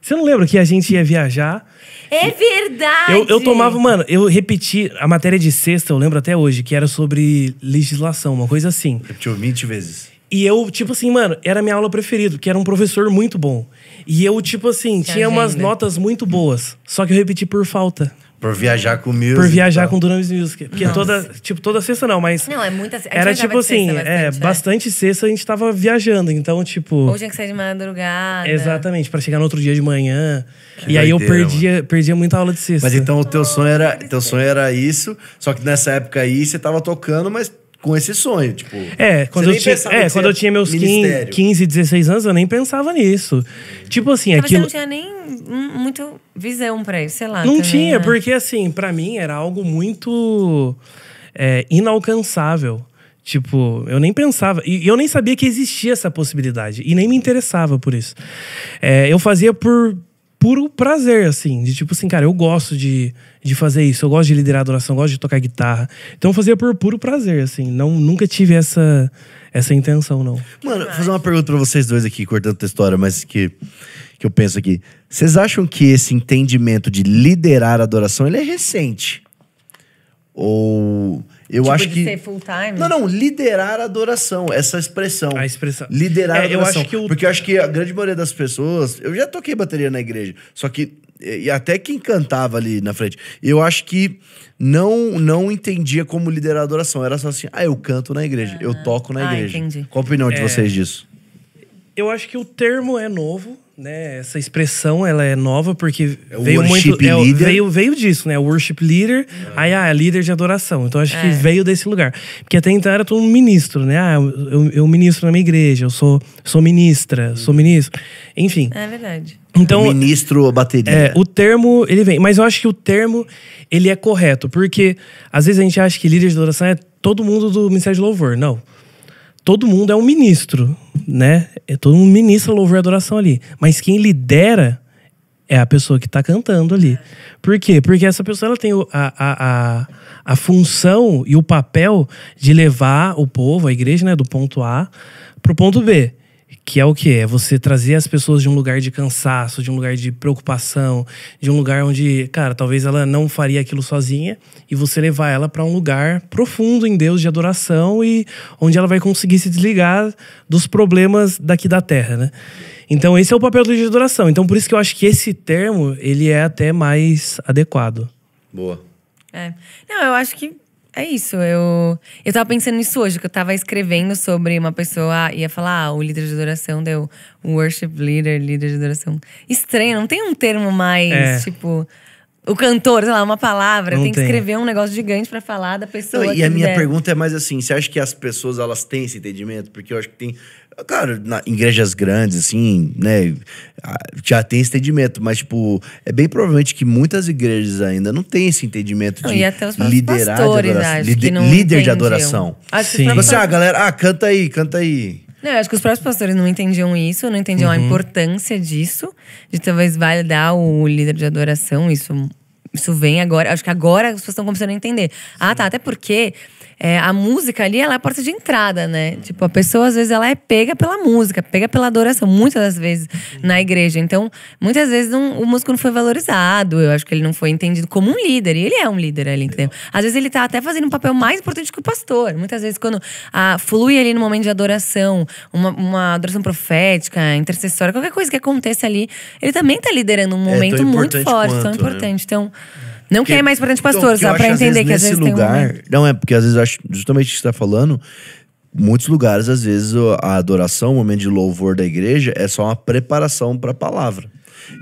Você não lembra que a gente ia viajar? É verdade! Eu, eu, tomava, mano, eu repeti a matéria de sexta, eu lembro até hoje, que era sobre legislação, uma coisa assim. Repetiu 20 vezes. E eu, tipo assim, mano, era minha aula preferida, porque era um professor muito bom. E eu, tipo assim, tinha agenda. umas notas muito boas. Só que eu repeti por falta. Por viajar com Music. Por viajar então. com Dunamis Music. Porque Nossa. toda, tipo, toda sexta não, mas. Não, é muita Era tipo assim, é, bastante, é, né? bastante sexta a gente tava viajando. Então, tipo. Ou tinha que sair de madrugada. Exatamente, para chegar no outro dia de manhã. Que e aí eu perdia, perdia muita aula de sexta. Mas então o teu sonho era. Teu sonho era isso. Só que nessa época aí você tava tocando, mas com esse sonho, tipo. É, quando, eu, tinha, é, quando eu tinha meus ministério. 15, 16 anos, eu nem pensava nisso. Tipo assim, Mas aquilo. Você não tinha nem muito visão pra isso, sei lá. Não também, tinha, né? porque assim, para mim era algo muito é, inalcançável. Tipo, eu nem pensava. E eu nem sabia que existia essa possibilidade. E nem me interessava por isso. É, eu fazia por, puro prazer, assim. De tipo assim, cara, eu gosto de, de fazer isso, eu gosto de liderar a adoração, eu gosto de tocar guitarra. Então eu fazia por puro prazer, assim. Não, nunca tive essa, essa intenção, não. Mano, vou fazer uma pergunta pra vocês dois aqui, cortando a história, mas que, que eu penso aqui. Vocês acham que esse entendimento de liderar a adoração, ele é recente? Ou eu tipo acho de que. Ser full time? Não, não, liderar a adoração, essa expressão. A expressão. Liderar é, a adoração. Eu acho que o... Porque eu acho que a grande maioria das pessoas. Eu já toquei bateria na igreja, só que. E até quem cantava ali na frente. Eu acho que não não entendia como liderar a adoração. Era só assim, ah, eu canto na igreja, eu ah. toco na ah, igreja. Ah, entendi. Qual a opinião de é. vocês disso? Eu acho que o termo é novo né, essa expressão ela é nova porque é veio muito é, veio veio disso, né? Worship leader, ah. aí ah, é líder de adoração. Então acho é. que veio desse lugar. Porque até então era todo um ministro, né? Ah, eu, eu ministro na minha igreja, eu sou sou ministra, sou uhum. ministro. Enfim. É verdade. Então, o ministro a bateria. É, o termo, ele vem, mas eu acho que o termo ele é correto, porque às vezes a gente acha que líder de adoração é todo mundo do ministério de louvor, não todo mundo é um ministro, né? É todo mundo ministra louvor e adoração ali. Mas quem lidera é a pessoa que está cantando ali. É. Por quê? Porque essa pessoa ela tem a, a, a, a, função e o papel de levar o povo, a igreja, né, do ponto A para o ponto B que é o que é você trazer as pessoas de um lugar de cansaço, de um lugar de preocupação, de um lugar onde, cara, talvez ela não faria aquilo sozinha e você levar ela para um lugar profundo em Deus de adoração e onde ela vai conseguir se desligar dos problemas daqui da terra, né? Então esse é o papel do de adoração. Então por isso que eu acho que esse termo, ele é até mais adequado. Boa. É. Não, eu acho que é isso. Eu, eu tava pensando nisso hoje, que eu tava escrevendo sobre uma pessoa, ia falar, ah, o líder de adoração deu worship leader, líder de adoração. Estranho, não tem um termo mais, é. tipo. O cantor, sei lá, uma palavra, não tem que escrever um negócio gigante para falar da pessoa. Não, e a minha pergunta é mais assim: você acha que as pessoas elas têm esse entendimento? Porque eu acho que tem. Cara, na, igrejas grandes, assim, né? Já tem esse entendimento, mas, tipo, é bem provavelmente que muitas igrejas ainda não têm esse entendimento não, de liderar pastores, né, de adoração. Lider, líder entendiam. de adoração. assim Sim. Você, ah, galera, ah, canta aí, canta aí. Não, acho que os próprios pastores não entendiam isso, não entendiam uhum. a importância disso, de talvez validar o líder de adoração. Isso, isso vem agora. Acho que agora as pessoas estão começando a entender. Ah, tá, até porque é, a música ali ela é a porta de entrada, né? Tipo, a pessoa às vezes ela é pega pela música, pega pela adoração, muitas das vezes uhum. na igreja. Então, muitas vezes não, o músico não foi valorizado, eu acho que ele não foi entendido como um líder, e ele é um líder ali, entendeu? Às vezes ele tá até fazendo um papel mais importante que o pastor. Muitas vezes, quando a, ah, flui ali no momento de adoração, uma, uma adoração profética, intercessória, qualquer coisa que aconteça ali, ele também tá liderando um é, momento é muito forte, quanto, tão né? importante. Né? Então. Não que, que mais para os então, pastores, então, só para entender que às vezes lugar, tem um... Não, é porque às vezes eu acho justamente o que você está falando, muitos lugares, às vezes, a adoração, o momento de louvor da igreja é só uma preparação para a palavra.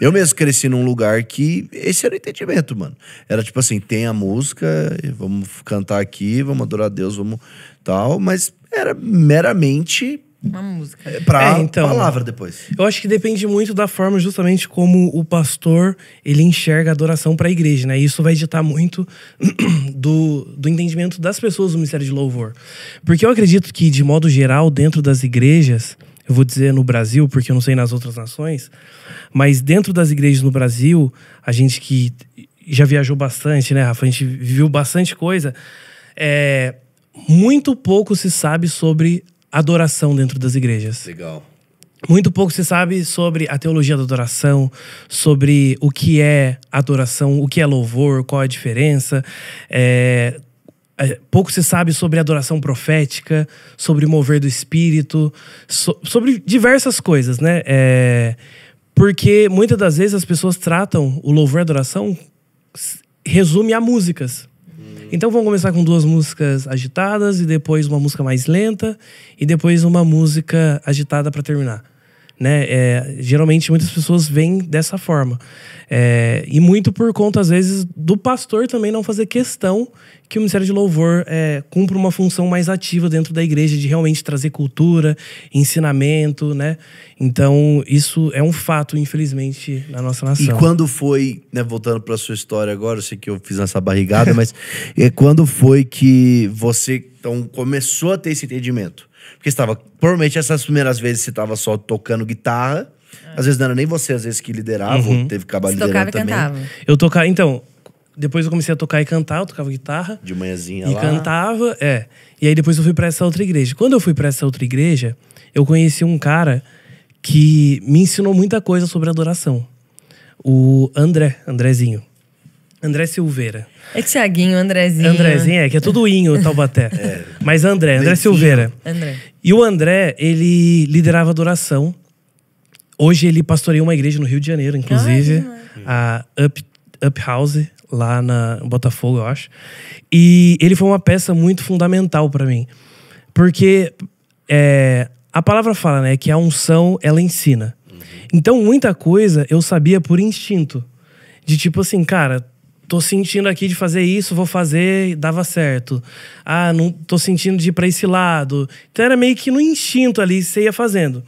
Eu mesmo cresci num lugar que esse era o entendimento, mano. Era tipo assim, tem a música, vamos cantar aqui, vamos adorar a Deus, vamos tal, mas era meramente uma música. É, pra é, então, palavra depois. Eu acho que depende muito da forma, justamente como o pastor ele enxerga a adoração para a igreja, né? Isso vai ditar muito do, do entendimento das pessoas do ministério de louvor. Porque eu acredito que, de modo geral, dentro das igrejas, eu vou dizer no Brasil, porque eu não sei nas outras nações, mas dentro das igrejas no Brasil, a gente que já viajou bastante, né, Rafa? A gente viu bastante coisa. É, muito pouco se sabe sobre adoração dentro das igrejas. Legal. Muito pouco se sabe sobre a teologia da adoração, sobre o que é adoração, o que é louvor, qual a diferença. É, é pouco se sabe sobre adoração profética, sobre o mover do espírito, so, sobre diversas coisas, né? É, porque muitas das vezes as pessoas tratam o louvor e a adoração resume a músicas. Então vamos começar com duas músicas agitadas e depois uma música mais lenta e depois uma música agitada para terminar né? É, geralmente muitas pessoas veem dessa forma. É, e muito por conta, às vezes, do pastor também não fazer questão que o Ministério de Louvor é, cumpra uma função mais ativa dentro da igreja, de realmente trazer cultura, ensinamento, né? Então, isso é um fato, infelizmente, na nossa nação. E quando foi, né, voltando para sua história agora, eu sei que eu fiz essa barrigada, mas é quando foi que você então, começou a ter esse entendimento? Porque estava, provavelmente essas primeiras vezes você estava só tocando guitarra. É. Às vezes não era nem você, às vezes que liderava, uhum. ou teve que acabar você liderando tocava também. E cantava. Eu tocava, então, depois eu comecei a tocar e cantar, eu tocava guitarra. De manhãzinha e lá. E cantava, é. E aí depois eu fui para essa outra igreja. Quando eu fui para essa outra igreja, eu conheci um cara que me ensinou muita coisa sobre adoração. O André, Andrezinho. André Silveira. É que é Andrezinho. Andrezinho, é, que é tudo Inho, Taubaté. é. Mas André, André Silveira. André. E o André, ele liderava adoração. Hoje ele pastoreia uma igreja no Rio de Janeiro, inclusive. Ai, a Up, Up House, lá na Botafogo, eu acho. E ele foi uma peça muito fundamental para mim. Porque é, a palavra fala, né, que a unção, ela ensina. Uhum. Então, muita coisa eu sabia por instinto. De tipo assim, cara, tô sentindo aqui de fazer isso, vou fazer, dava certo. Ah, não tô sentindo de ir para esse lado. Então era meio que no instinto ali você ia fazendo.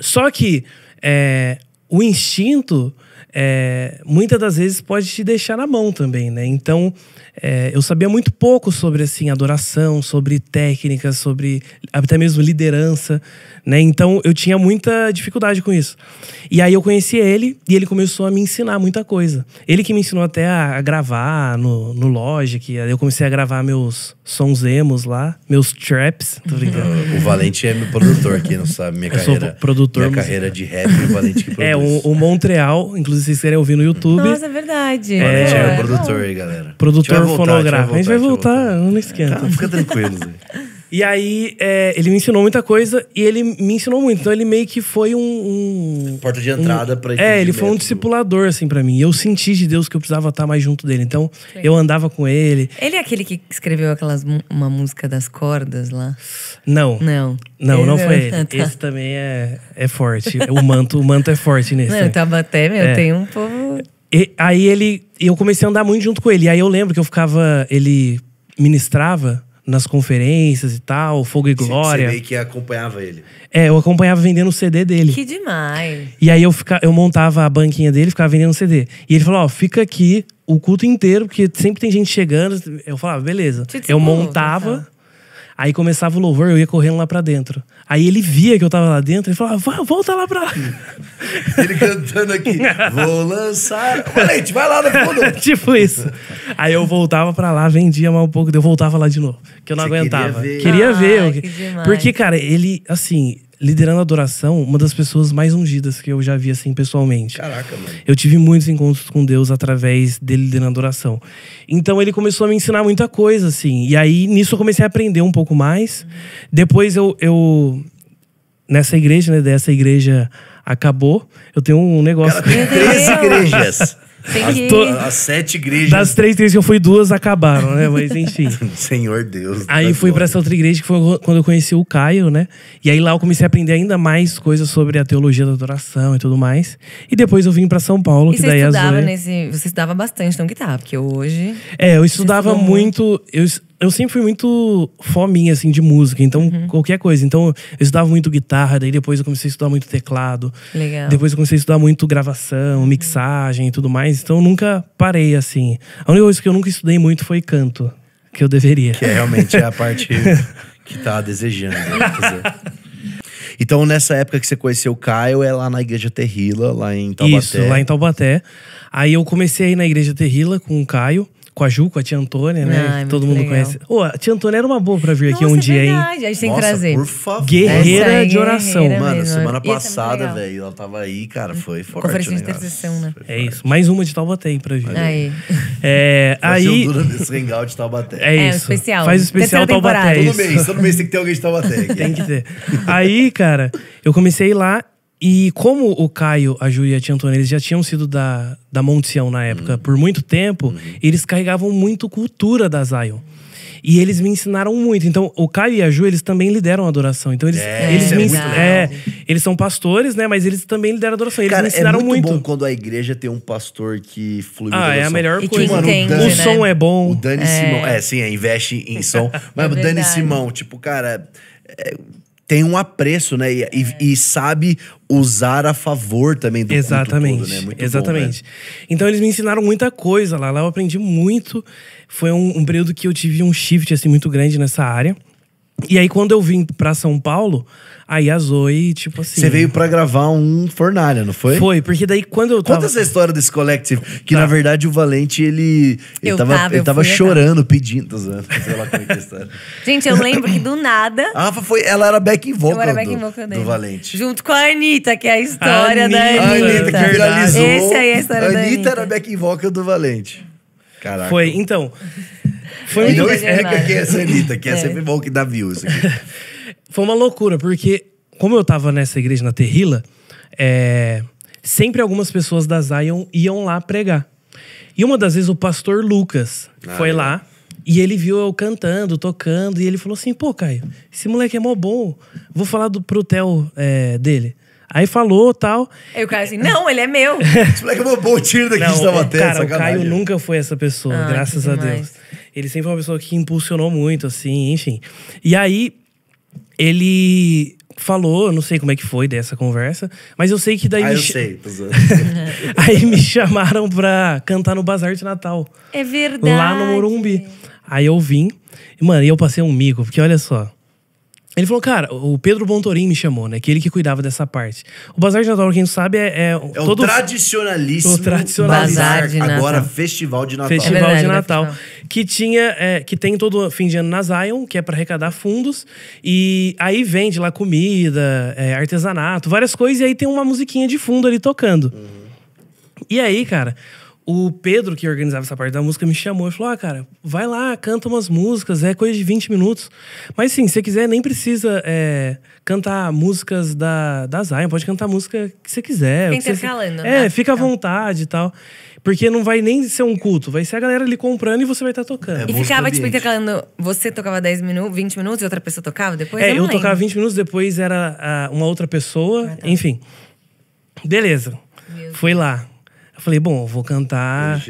Só que é, o instinto é, muitas das vezes pode te deixar na mão também, né? Então é, eu sabia muito pouco sobre assim adoração, sobre técnicas, sobre até mesmo liderança, né? Então eu tinha muita dificuldade com isso. E aí eu conheci ele e ele começou a me ensinar muita coisa. Ele que me ensinou até a, gravar no, no Logic, eu comecei a gravar meus sons emos lá, meus traps, tô o Valente é meu produtor aqui, não sabe minha eu carreira. Sou produtor. Minha carreira de rap, o Valente que produz. É, o, o Montreal, inclusive se vocês querem ouvir no YouTube. Nossa, é verdade. É, é, é produtor aí, galera. Produtor voltar, fonográfico. A gente vai voltar, voltar. não esquenta. Tá, fica tranquilo, Zé. E aí, é, ele me ensinou muita coisa e ele me ensinou muito. Então, ele meio que foi um. um Porta de entrada um, pra É, ele foi um discipulador, assim, para mim. Eu senti de Deus que eu precisava estar mais junto dele. Então, Sim. eu andava com ele. Ele é aquele que escreveu aquelas, uma música das cordas lá? Não. Não. Não, ele não foi é- ele. Tá. Esse também é, é forte. o manto, o manto é forte nesse. Não, eu tava até, meu, é. tem um povo. E, aí ele. Eu comecei a andar muito junto com ele. E aí eu lembro que eu ficava. Ele ministrava nas conferências e tal, Fogo e Glória. Você meio que acompanhava ele. É, eu acompanhava vendendo o CD dele. Que demais. E aí eu, fica, eu montava a banquinha dele, ficava vendendo o CD. E ele falou: ó, fica aqui o culto inteiro, porque sempre tem gente chegando. Eu falava, beleza. Eu montava. Tá. Aí começava o louvor, eu ia correndo lá pra dentro. Aí ele via que eu tava lá dentro e falava, volta lá pra lá. Ele cantando aqui, vou lançar. Leite, vai lá no fundo. tipo isso. Aí eu voltava pra lá, vendia mais um pouco, eu voltava lá de novo. Que eu não Você aguentava. Queria ver. Queria ver. eu... que porque, cara, ele, assim, liderando a adoração, uma das pessoas mais ungidas que eu já vi, assim, pessoalmente. Caraca, mano. Eu tive muitos encontros com Deus através dele liderando a adoração. Então ele começou a me ensinar muita coisa, assim. E aí, nisso eu comecei a aprender um pouco mais. Uhum. Depois eu, eu. Nessa igreja, né? Dessa igreja acabou. Eu tenho um negócio. Cara, tem igrejas as, to... as sete igrejas. Das três igrejas que eu fui, duas acabaram, né? Mas enfim. Senhor Deus. Aí tá fui para essa outra igreja que foi quando eu conheci o Caio, né? E aí lá eu comecei a aprender ainda mais coisas sobre a teologia da adoração e tudo mais. E depois eu vim para São Paulo, e que você daí estudava Zoe... nesse, você estudava bastante no guitarra, porque hoje É, eu estudava muito, muito, eu eu sempre fui muito fominha, assim, de música. Então, uhum. qualquer coisa. Então, eu estudava muito guitarra, daí depois eu comecei a estudar muito teclado. Legal. Depois eu comecei a estudar muito gravação, uhum. mixagem e tudo mais. Então, eu nunca parei, assim. A única coisa que eu nunca estudei muito foi canto, que eu deveria. Que é, realmente é a parte que tá desejando. Né? Então, nessa época que você conheceu o Caio, é lá na Igreja Terrila, lá em Taubaté. Isso, lá em Taubaté. Aí eu comecei a ir na Igreja Terrila com o Caio com a Ju, com a tia Antônia, né? Ah, todo mundo legal. conhece. Ô, oh, a tia Antônia era uma boa pra vir aqui um é dia, é verdade, A gente tem que trazer. Por favor. Guerreira é de oração. Guerreira mano, mesmo. semana é passada, velho, ela tava aí, cara, foi forte. Conferência de intercessão, né? É isso. Mais uma de Taubaté pra vir. Aí. É, Vai aí. Dura desse rengal de Taubaté. É, é isso. É, um especial. Faz o especial Taubaté. Todo mês, todo mês tem que ter alguém de Taubaté. tem que ter. Aí, cara, eu comecei lá e como o Caio, a Júlia e a Tia Antônia, eles já tinham sido da, da Monte Sião na época uhum. por muito tempo, uhum. eles carregavam muito cultura da Zion. E eles me ensinaram muito. Então, o Caio e a Ju, eles também lideram a adoração. Então, eles, é, eles, é me, é, eles são pastores, né? Mas eles também lideram a adoração. Eles Cara, me é ensinaram é muito, muito. bom quando a igreja tem um pastor que flui Ah, é a melhor e coisa. Mano, entende, o, o som é bom. O Dani é. Simão. É, sim, é, investe em som. mas é o Dani Simão, tipo, cara tem um apreço, né? E, é. e, sabe usar a favor também do Exatamente. Todo, né? Muito Exatamente. Bom, né? Então eles me ensinaram muita coisa lá. Lá eu aprendi muito. Foi um, um, período que eu tive um shift assim muito grande nessa área. E aí quando eu vim para São Paulo, Aí a Zoe, tipo assim. Você né? veio para gravar um Fornalha, não foi? Foi, porque daí quando eu tava. Conta essa história desse Collective, que tá. na verdade o Valente, ele. Ele eu tava, tava, ele tava chorando, pedindo. Sei lá como é que é Gente, eu lembro que do nada. A Rafa foi. Ela era back vocal. Eu era back vocal do, do Valente. Junto com a Anitta, que é a história da Anitta. A Anitta que viralizou. Esse aí é a história a Anitta da Anitta. era back vocal do Valente. Caraca. Foi, então. Foi um... Não é explica quem é essa Anitta, que é, é sempre bom que dá views. Aqui. Foi uma loucura, porque como eu tava nessa igreja na Terrila, é, sempre algumas pessoas da Zion iam lá pregar. E uma das vezes o pastor Lucas ah, foi é. lá e ele viu eu cantando, tocando, e ele falou assim: pô, Caio, esse moleque é mó bom, vou falar do, pro Theo é, dele. Aí falou tal. Aí o Caio assim, não, ele é meu. Esse moleque é mó bom, tira daqui não, de é, Cara, o Caio nunca foi essa pessoa, ah, graças a Deus. Ele sempre foi uma pessoa que impulsionou muito, assim, enfim. E aí ele falou, não sei como é que foi dessa conversa, mas eu sei que daí. Ah, me... eu sei. aí me chamaram pra cantar no Bazar de Natal. É verdade. Lá no Morumbi. Aí eu vim. E, mano, eu passei um mico, porque olha só. Ele falou, cara, o Pedro Bontorim me chamou, né? Que ele que cuidava dessa parte. O Bazar de Natal, quem não sabe, é. É, é todo, o tradicionalíssimo. O tradicionalíssimo. Bazar de Natal. Agora, Festival de Natal. Festival é verdade, de Natal. Que tinha. É, que tem todo fim de ano na Zion, que é para arrecadar fundos. E aí vende lá comida, é, artesanato, várias coisas. E aí tem uma musiquinha de fundo ali tocando. Uhum. E aí, cara, o Pedro, que organizava essa parte da música, me chamou e falou: Ah, cara, vai lá, canta umas músicas, é coisa de 20 minutos. Mas sim, se você quiser, nem precisa é, cantar músicas da, da Zion, pode cantar música que você quiser. Fica intercalando. Você, é, né? fica à vontade e tal. Porque não vai nem ser um culto, vai ser a galera ali comprando e você vai estar tá tocando. É, e ficava, tipo, intercalando. Você tocava 10 minutos, 20 minutos e outra pessoa tocava depois? É, eu, eu tocava 20 minutos, depois era a, ah, uma outra pessoa, ah, tá. enfim. Beleza. foi lá eu falei, bom, eu vou cantar.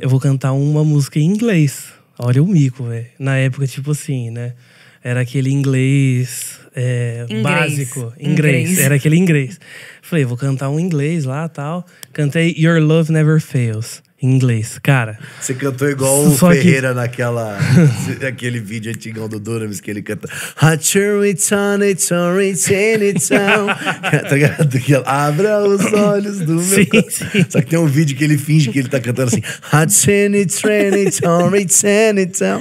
Eu vou cantar uma música em inglês. Olha o mico, velho. Na época, tipo assim, né? Era aquele inglês, é, inglês. básico. Inglês. inglês. Era aquele inglês. Falei, vou cantar um inglês lá tal. Cantei Your Love Never Fails em inglês, cara. Você cantou igual o Ferreira que... naquela aquele vídeo antigão do Duramis que ele canta. Abra os olhos do meu. Sim, sim. Só que tem um vídeo que ele finge que ele tá cantando assim.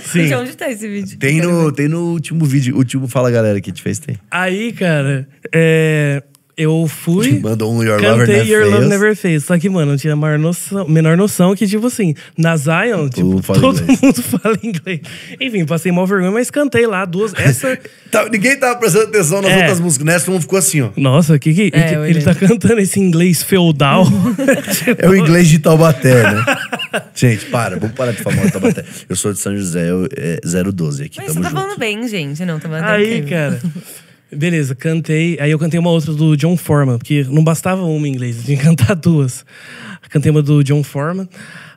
sim. Onde tá esse vídeo? Tem no, tem no último vídeo, último Fala Galera que a gente fez, tem. Aí, cara, é eu fui. Mandou um Your Love Never Your Love Never Fades. Só que, mano, não tinha a noção, menor noção que, tipo assim, na Zion, tipo, todo inglês. mundo fala inglês. Enfim, passei mal vergonha, mas cantei lá duas. Essa. Tá, ninguém tava prestando atenção nas é. outras músicas. Nessa, um ficou assim, ó. Nossa, que que. É, ele, ele tá cantando esse inglês feudal. tipo... É o tipo- inglês de Taubaté, né? gente, para, vamos parar de falar de Taubaté. Eu sou de São José, eu, é 012 aqui. Mas tamo você tá junto. falando bem, gente. Não, Taubaté. Aí, cara. Beleza, cantei. Aí eu cantei uma outra do John Forman, porque não bastava uma em inglês, eu tinha que cantar duas. Cantei uma do John Forman.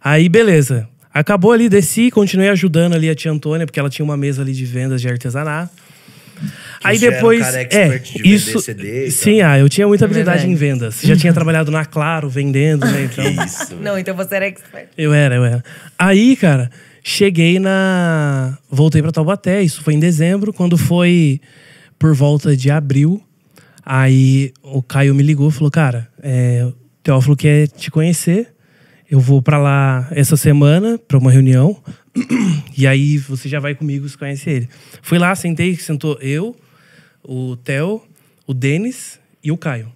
Aí, beleza. Acabou ali, desci, continuei ajudando ali a tia Antônia, porque ela tinha uma mesa ali de vendas de artesanato. Que aí depois. Era um cara é, de isso. CD, sim, ah, eu tinha muita é habilidade em vendas. Já tinha trabalhado na Claro vendendo, né? Então. isso. Não, então você era expert. Eu era, eu era. Aí, cara, cheguei na. Voltei para Taubaté, isso foi em dezembro, quando foi por volta de abril. Aí o Caio me ligou e falou: Cara, é, o Teófilo quer te conhecer. Eu vou para lá essa semana para uma reunião. E aí você já vai comigo se conhece ele. Fui lá, sentei, sentou eu, o Theo, o Denis e o Caio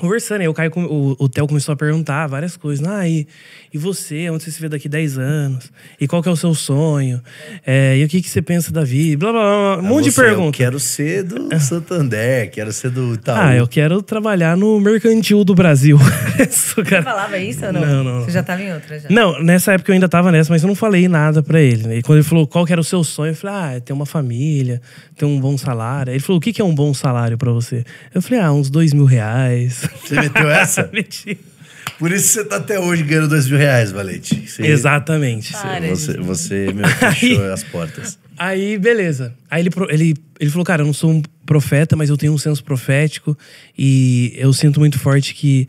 conversando. Aí o, Caio, o, o Theo começou a perguntar várias coisas. Ah, e, e você? Onde você se vê daqui 10 anos? E qual que é o seu sonho? É, e o que, que você pensa da vida? Blá, blá, blá. Um ah, monte você, de perguntas. Eu quero ser do Santander, quero ser do Itaú. Ah, eu quero trabalhar no mercantil do Brasil. isso, cara... Você falava isso ou não? Não, não. Você já estava em outra já? Não, nessa época eu ainda estava nessa, mas eu não falei nada para ele. Né? E quando ele falou qual que era o seu sonho, eu falei, ah, é ter uma família, ter um bom salário. Ele falou, o que, que é um bom salário para você? Eu falei, ah, uns dois mil reais. Você meteu essa? Meti. Por isso você tá até hoje ganhando dois mil reais, Valente. Você, Exatamente. Você, você, você fechou as portas. Aí, beleza. Aí ele, ele, ele falou, cara, eu não sou um profeta, mas eu tenho um senso profético. E eu sinto muito forte que,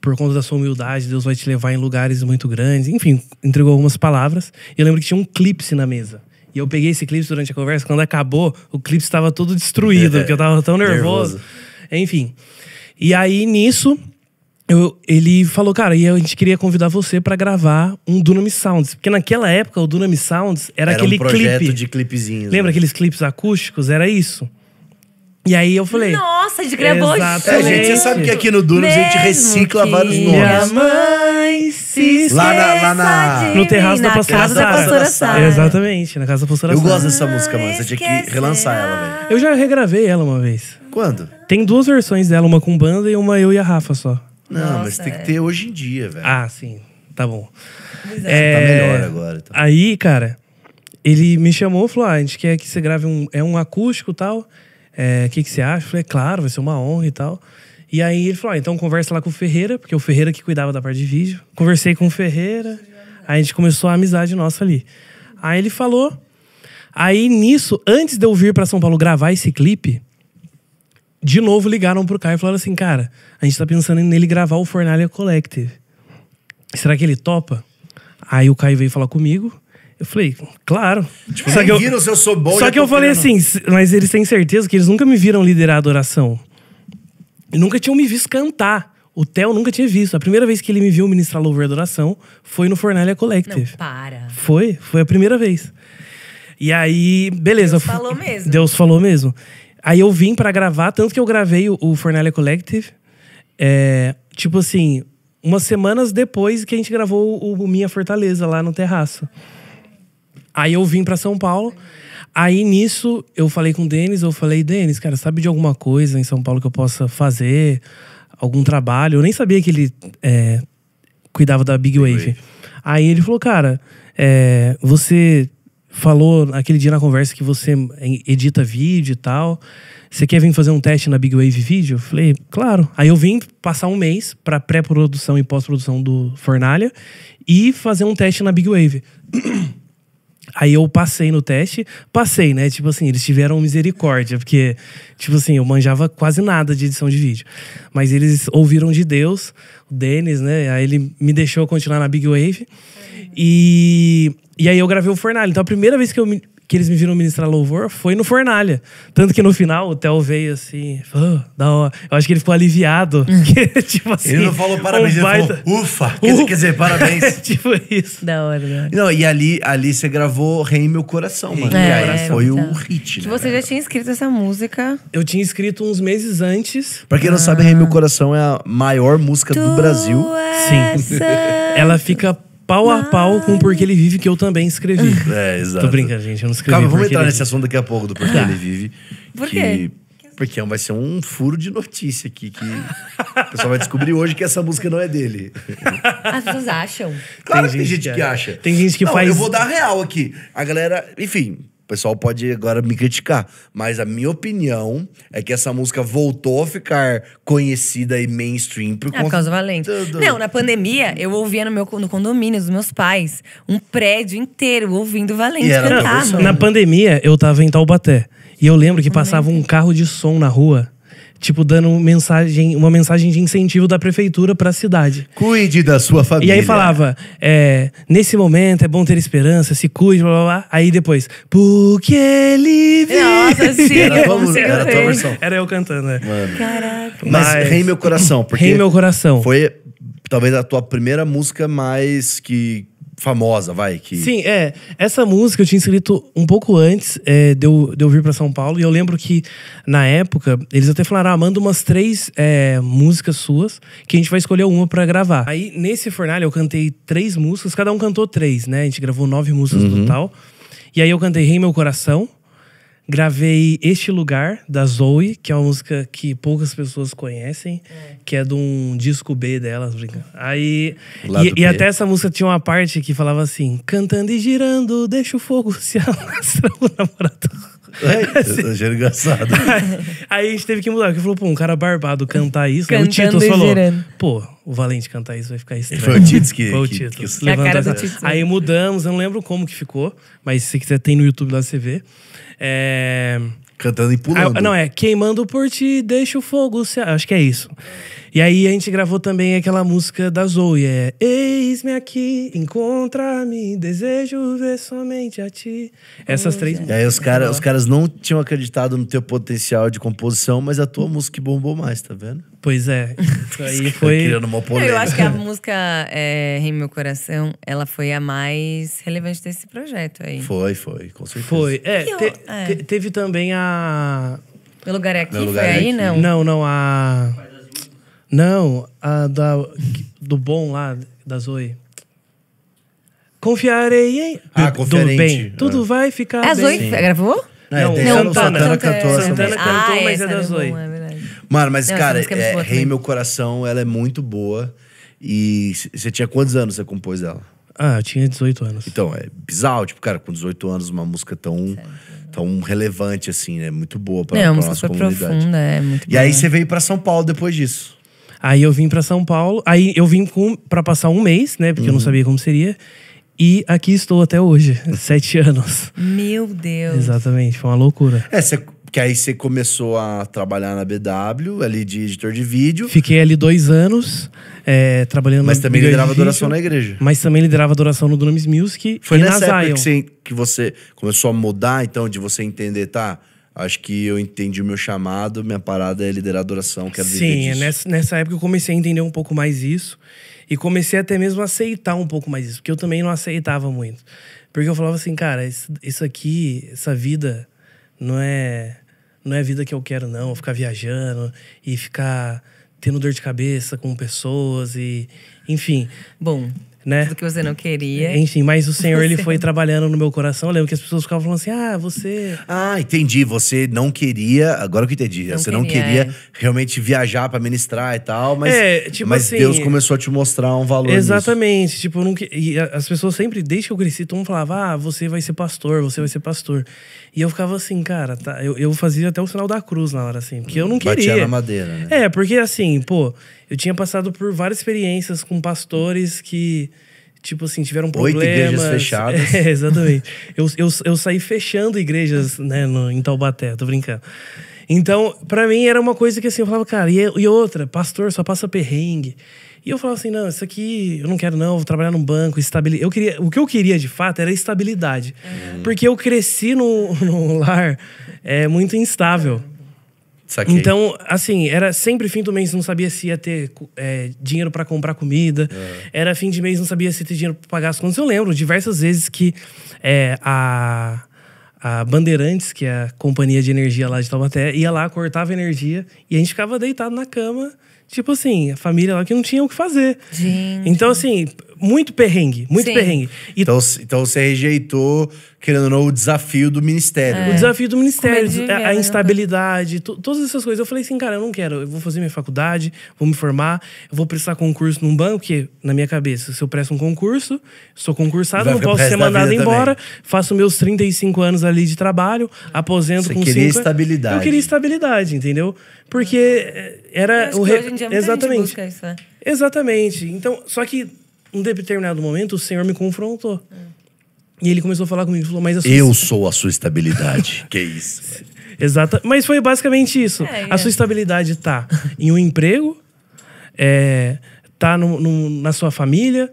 por conta da sua humildade, Deus vai te levar em lugares muito grandes. Enfim, entregou algumas palavras. E eu lembro que tinha um clipe na mesa. E eu peguei esse clipe durante a conversa. Quando acabou, o clipe estava todo destruído, é, porque eu estava tão nervoso. nervoso. Enfim. E aí nisso, eu, ele falou, cara, e a gente queria convidar você para gravar um Dunami Sounds. Porque naquela época o Dunami Sounds era, era aquele um projeto clipe. de clipezinhos. Lembra né? aqueles clipes acústicos? Era isso. E aí eu falei. Nossa, a gente gravou isso. É, gente, você sabe que aqui no Dunas a gente recicla vários nomes. Minha mãe se lá na, lá na No terraço da pastora, casa Sara. da pastora Sara. Exatamente, na casa da pastora eu Sara. Eu gosto dessa música, mano. Você tinha que relançar ela, velho. Eu já regravei ela uma vez. Quando? Tem duas versões dela, uma com banda e uma eu e a Rafa só. Não, Nossa, mas tem é. que ter hoje em dia, velho. Ah, sim. Tá bom. É. é, tá melhor agora. Então. Aí, cara, ele me chamou e falou: ah, a gente quer que você grave um. É um acústico e tal. O é, que, que você acha? Eu falei, claro, vai ser uma honra e tal. E aí ele falou: ah, então conversa lá com o Ferreira, porque o Ferreira que cuidava da parte de vídeo. Conversei com o Ferreira, aí a gente começou a amizade nossa ali. Aí ele falou. Aí nisso, antes de eu vir para São Paulo gravar esse clipe, de novo ligaram pro Caio e falaram assim, cara, a gente tá pensando nele gravar o Fornalha Collective. Será que ele topa? Aí o Caio veio falar comigo. Eu falei, claro. Tipo, só que eu, se eu sou bom. Só que eu falei assim, mas eles têm certeza que eles nunca me viram liderar a adoração. E nunca tinham me visto cantar. O Theo nunca tinha visto. A primeira vez que ele me viu ministrar louvor e adoração foi no Fornalha Collective. Não, para. Foi, foi a primeira vez. E aí, beleza. Deus falou mesmo. Deus falou mesmo. Aí eu vim para gravar, tanto que eu gravei o, o Collective. É, tipo assim, umas semanas depois que a gente gravou o, o Minha Fortaleza lá no terraço. Aí eu vim para São Paulo. Aí nisso eu falei com o Denis, eu falei, Denis, cara, sabe de alguma coisa em São Paulo que eu possa fazer? Algum trabalho? Eu nem sabia que ele é, cuidava da Big, Big Wave. Wave. Aí ele falou, cara, é, você falou naquele dia na conversa que você eh, edita vídeo e tal. Você quer vir fazer um teste na Big Wave Video? Eu falei, claro. Aí eu vim passar um mês para pré-produção e pós-produção do Fornalha e fazer um teste na Big Wave. Aí eu passei no teste, passei, né? Tipo assim, eles tiveram misericórdia, porque, tipo assim, eu manjava quase nada de edição de vídeo. Mas eles ouviram de Deus, o Denis, né? Aí ele me deixou continuar na Big Wave. E e aí eu gravei o Fornalha. Então a primeira vez que, eu, que eles me viram ministrar louvor foi no Fornalha. Tanto que no final o Theo veio assim, oh, da hora. Eu acho que ele ficou aliviado. Hum. tipo assim, ele não falou parabéns, ele falou ufa. Quer, dizer, quer dizer parabéns. É, tipo isso. Da hora, da hora. Não, e ali, ali você gravou Rei Meu Coração, mano. É, e aí foi o um então. hit, né? Tipo, você já tinha escrito essa música. Eu tinha escrito uns meses antes. Pra quem ah. não sabe, Rei Meu ah. Coração é a maior música tu do Brasil. Sim. Ela fica pau a pau com Porque Ele Vive, que eu também escrevi. É, exato. Tô brincando, gente, eu não escrevi. Calma, vamos entrar Ele nesse assunto daqui a pouco do Porque Tá. Ele Vive. Por quê? Que, porque é vai ser um furo de notícia aqui que o pessoal vai descobrir hoje que essa música não é dele. As pessoas acham. Claro que tem gente que acha. Tem gente que Não, faz. Eu vou dar a real aqui. A galera, enfim, o pessoal pode agora me criticar, mas a minha opinião é que essa música voltou a ficar conhecida e mainstream por, por ah, causa Valente. Do, Valente. Não, na pandemia eu ouvia no meu no condomínio dos meus pais, um prédio inteiro ouvindo Valente cantar. Na pandemia eu tava em Taubaté e eu lembro que passava um carro de som na rua tipo, dando mensagem, uma mensagem de incentivo da prefeitura para a cidade. Cuide da sua família. E aí falava, é, nesse momento é bom ter esperança, se cuide, blá blá blá. Aí depois, porque ele vive. Nossa, sim, era, eu vamos, era versão. Era eu cantando, né? Caraca. Mas, Mas rei meu coração, porque. Rei meu coração. Foi talvez a tua primeira música mais que famosa, vai. Que... Sim, é. Essa música eu tinha escrito um pouco antes é, de, eu, de eu vir para São Paulo. E eu lembro que, na época, eles até falaram: ah, manda umas três é, músicas suas, que a gente vai escolher uma para gravar. Aí, nesse fornalho, eu cantei três músicas, cada um cantou três, né? A gente gravou nove músicas uhum. total. E aí eu cantei Rei Meu Coração. Gravei Este Lugar, da Zoe, que é uma música que poucas pessoas conhecem, é. que é de um disco B delas, brincando. Aí. E, e, até essa música tinha uma parte que falava assim: cantando e girando, deixa o fogo se alastrar alastrando, namorado. engraçado. Aí a gente teve que mudar, porque falou, pô, um cara barbado cantar isso. Né? cantando O Tito falou, girando. pô, o Valente cantar isso vai ficar estranho. Foi o Tito que. Foi o Tito. Que, que é Tito. Né? Aí mudamos, eu não lembro como que ficou, mas se quiser tem no YouTube lá você vê. É. Cantando e pulando. Ah, não, é Queimando por Ti, Deixa o Fogo. Se... Acho que é isso. E aí a gente gravou também aquela música da Zoe, é Eis-me aqui, encontra-me, desejo ver somente a ti. Essas três. E aí os, cara, os caras não tinham acreditado no teu potencial de composição, mas a tua música bombou mais, tá vendo? Pois é. Isso aí foi. Criando uma polêmica. Eu acho que a música é, Em Meu Coração, ela foi a mais relevante desse projeto aí. Foi, foi, com certeza. Foi. É, eu, é. Te, teve também a. Meu lugar é aqui, Meu lugar foi é aí, aqui. não? Não, não, a. Não, a da, do bom lá, da Zoe. Confiarei em. Ah, confiarei. bem. Tudo ah. vai ficar. É a Zoe bem. gravou? Não, não, não, Santana, Santana né? cantou. Santana ah, cantou, mas é da Zoe. É Mano, mas, Não, cara, é, é Rei Meu Coração, ela é muito boa. E você tinha quantos anos você compôs ela? Ah, eu tinha 18 anos. Então, é bizarro, tipo, cara, com 18 anos, uma música tão, certo. Né? tão relevante, assim, né? Muito boa pra, Não, é pra a nossa comunidade. Profunda, é muito e boa. aí você veio para São Paulo depois disso. Aí eu vim para São Paulo, aí eu vim para passar um mês, né? Porque uhum. eu não uhum. sabia como seria. E aqui estou até hoje, sete anos. Meu Deus. Exatamente, foi uma loucura. É, você que aí você começou a trabalhar na BW, ali de editor de vídeo. Fiquei ali dois anos é, trabalhando Mas também liderava adoração na igreja. Mas também liderava adoração no Dunamis Music. Foi e nessa na época que você, que você começou a mudar, então, de você entender, tá? Acho que eu entendi o meu chamado, minha parada é liderar adoração, quero Sim, viver Sim, nessa época eu comecei a entender um pouco mais isso. E comecei até mesmo a aceitar um pouco mais isso, porque eu também não aceitava muito. Porque eu falava assim, cara, isso, isso aqui, essa vida não é não é a vida que eu quero, não. Ficar viajando e ficar tendo dor de cabeça com pessoas e. Enfim. Bom. Né? Tudo que você não queria. Enfim, mas o Senhor, você... ele foi trabalhando no meu coração. Eu lembro que as pessoas ficavam falando assim: ah, você. Ah, entendi. Você não queria. Agora que eu entendi. Não você queria, não queria é. realmente viajar para ministrar e tal, mas, é, tipo mas assim, Deus começou a te mostrar um valor. Exatamente. Nisso. Tipo, não, e as pessoas sempre, desde que eu cresci, todo mundo falava: ah, você vai ser pastor, você vai ser pastor. E eu ficava assim, cara, tá, eu, eu fazia até o sinal da cruz na hora, assim, porque eu não queria. Batia na madeira, né? É, porque assim, pô, eu tinha passado por várias experiências com pastores que, tipo assim, tiveram problemas. Oito igrejas fechadas. É, exatamente. eu, eu, eu saí fechando igrejas, né, no, em Taubaté, tô brincando. Então, para mim era uma coisa que assim, eu falava, cara, e, é, e outra, pastor só passa perrengue. E eu falava assim: não, isso aqui eu não quero, não, vou trabalhar num banco, estabilidade. Eu queria, o que eu queria de fato era estabilidade. Uhum. Porque eu cresci num, num lar é, muito instável. Saquei. Então, assim, era sempre fim do mês, não sabia se ia ter é, dinheiro para comprar comida. É. Era fim de mês, não sabia se ter dinheiro para pagar as contas. Eu lembro diversas vezes que é, a, a Bandeirantes, que é a companhia de energia lá de Taubaté, ia lá, cortava energia e a gente ficava deitado na cama Tipo assim, a família lá que não tinha o que fazer. Gente. Então, assim, muito perrengue, muito Sim. perrengue. E então, então você rejeitou, querendo ou não, o desafio do ministério. É. O desafio do ministério, a, a, né? instabilidade, todas essas coisas. Eu falei assim, cara, eu não quero, eu vou fazer minha faculdade, vou me formar, eu vou prestar concurso num banco, que na minha cabeça, se eu presto um concurso, sou concursado, Vai não posso ser mandado embora, também. faço meus 35 anos ali de trabalho, aposento você com queria cinco, estabilidade. Eu queria estabilidade, entendeu? Porque era o re... exatamente. Isso, né? Exatamente. Então, só que em determinado momento, o Senhor me confrontou. E ele começou a falar comigo, falou, mas a sua... Eu sou a sua estabilidade. que isso. Exato. Mas foi basicamente isso. É, a é. sua estabilidade tá em um emprego, é, tá no, no, na sua família,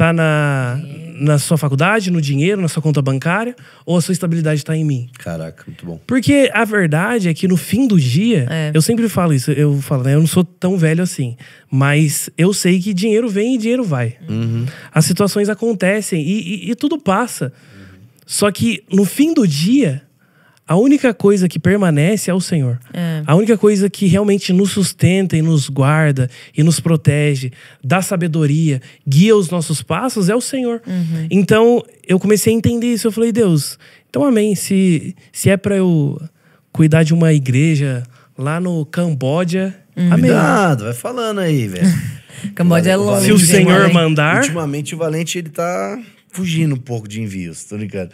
Tá na, na sua faculdade, no dinheiro, na sua conta bancária, ou a sua estabilidade tá em mim? Caraca, muito bom. Porque a verdade é que no fim do dia, é. eu sempre falo isso, eu falo, né? Eu não sou tão velho assim. Mas eu sei que dinheiro vem e dinheiro vai. Uhum. As situações acontecem e, e, e tudo passa. Uhum. Só que no fim do dia, a única coisa que permanece é o Senhor. É. A única coisa que realmente nos sustenta e nos guarda e nos protege, dá sabedoria, guia os nossos passos é o Senhor. Uhum. Então eu comecei a entender isso. Eu falei, Deus, então amém. Se, se é para eu cuidar de uma igreja lá no Camboja, uhum. amém. Cuidado, vai falando aí, velho. Camboja é longe. Se o Senhor mandar. Ultimamente o Valente ele tá fugindo um pouco de envios, tô brincando.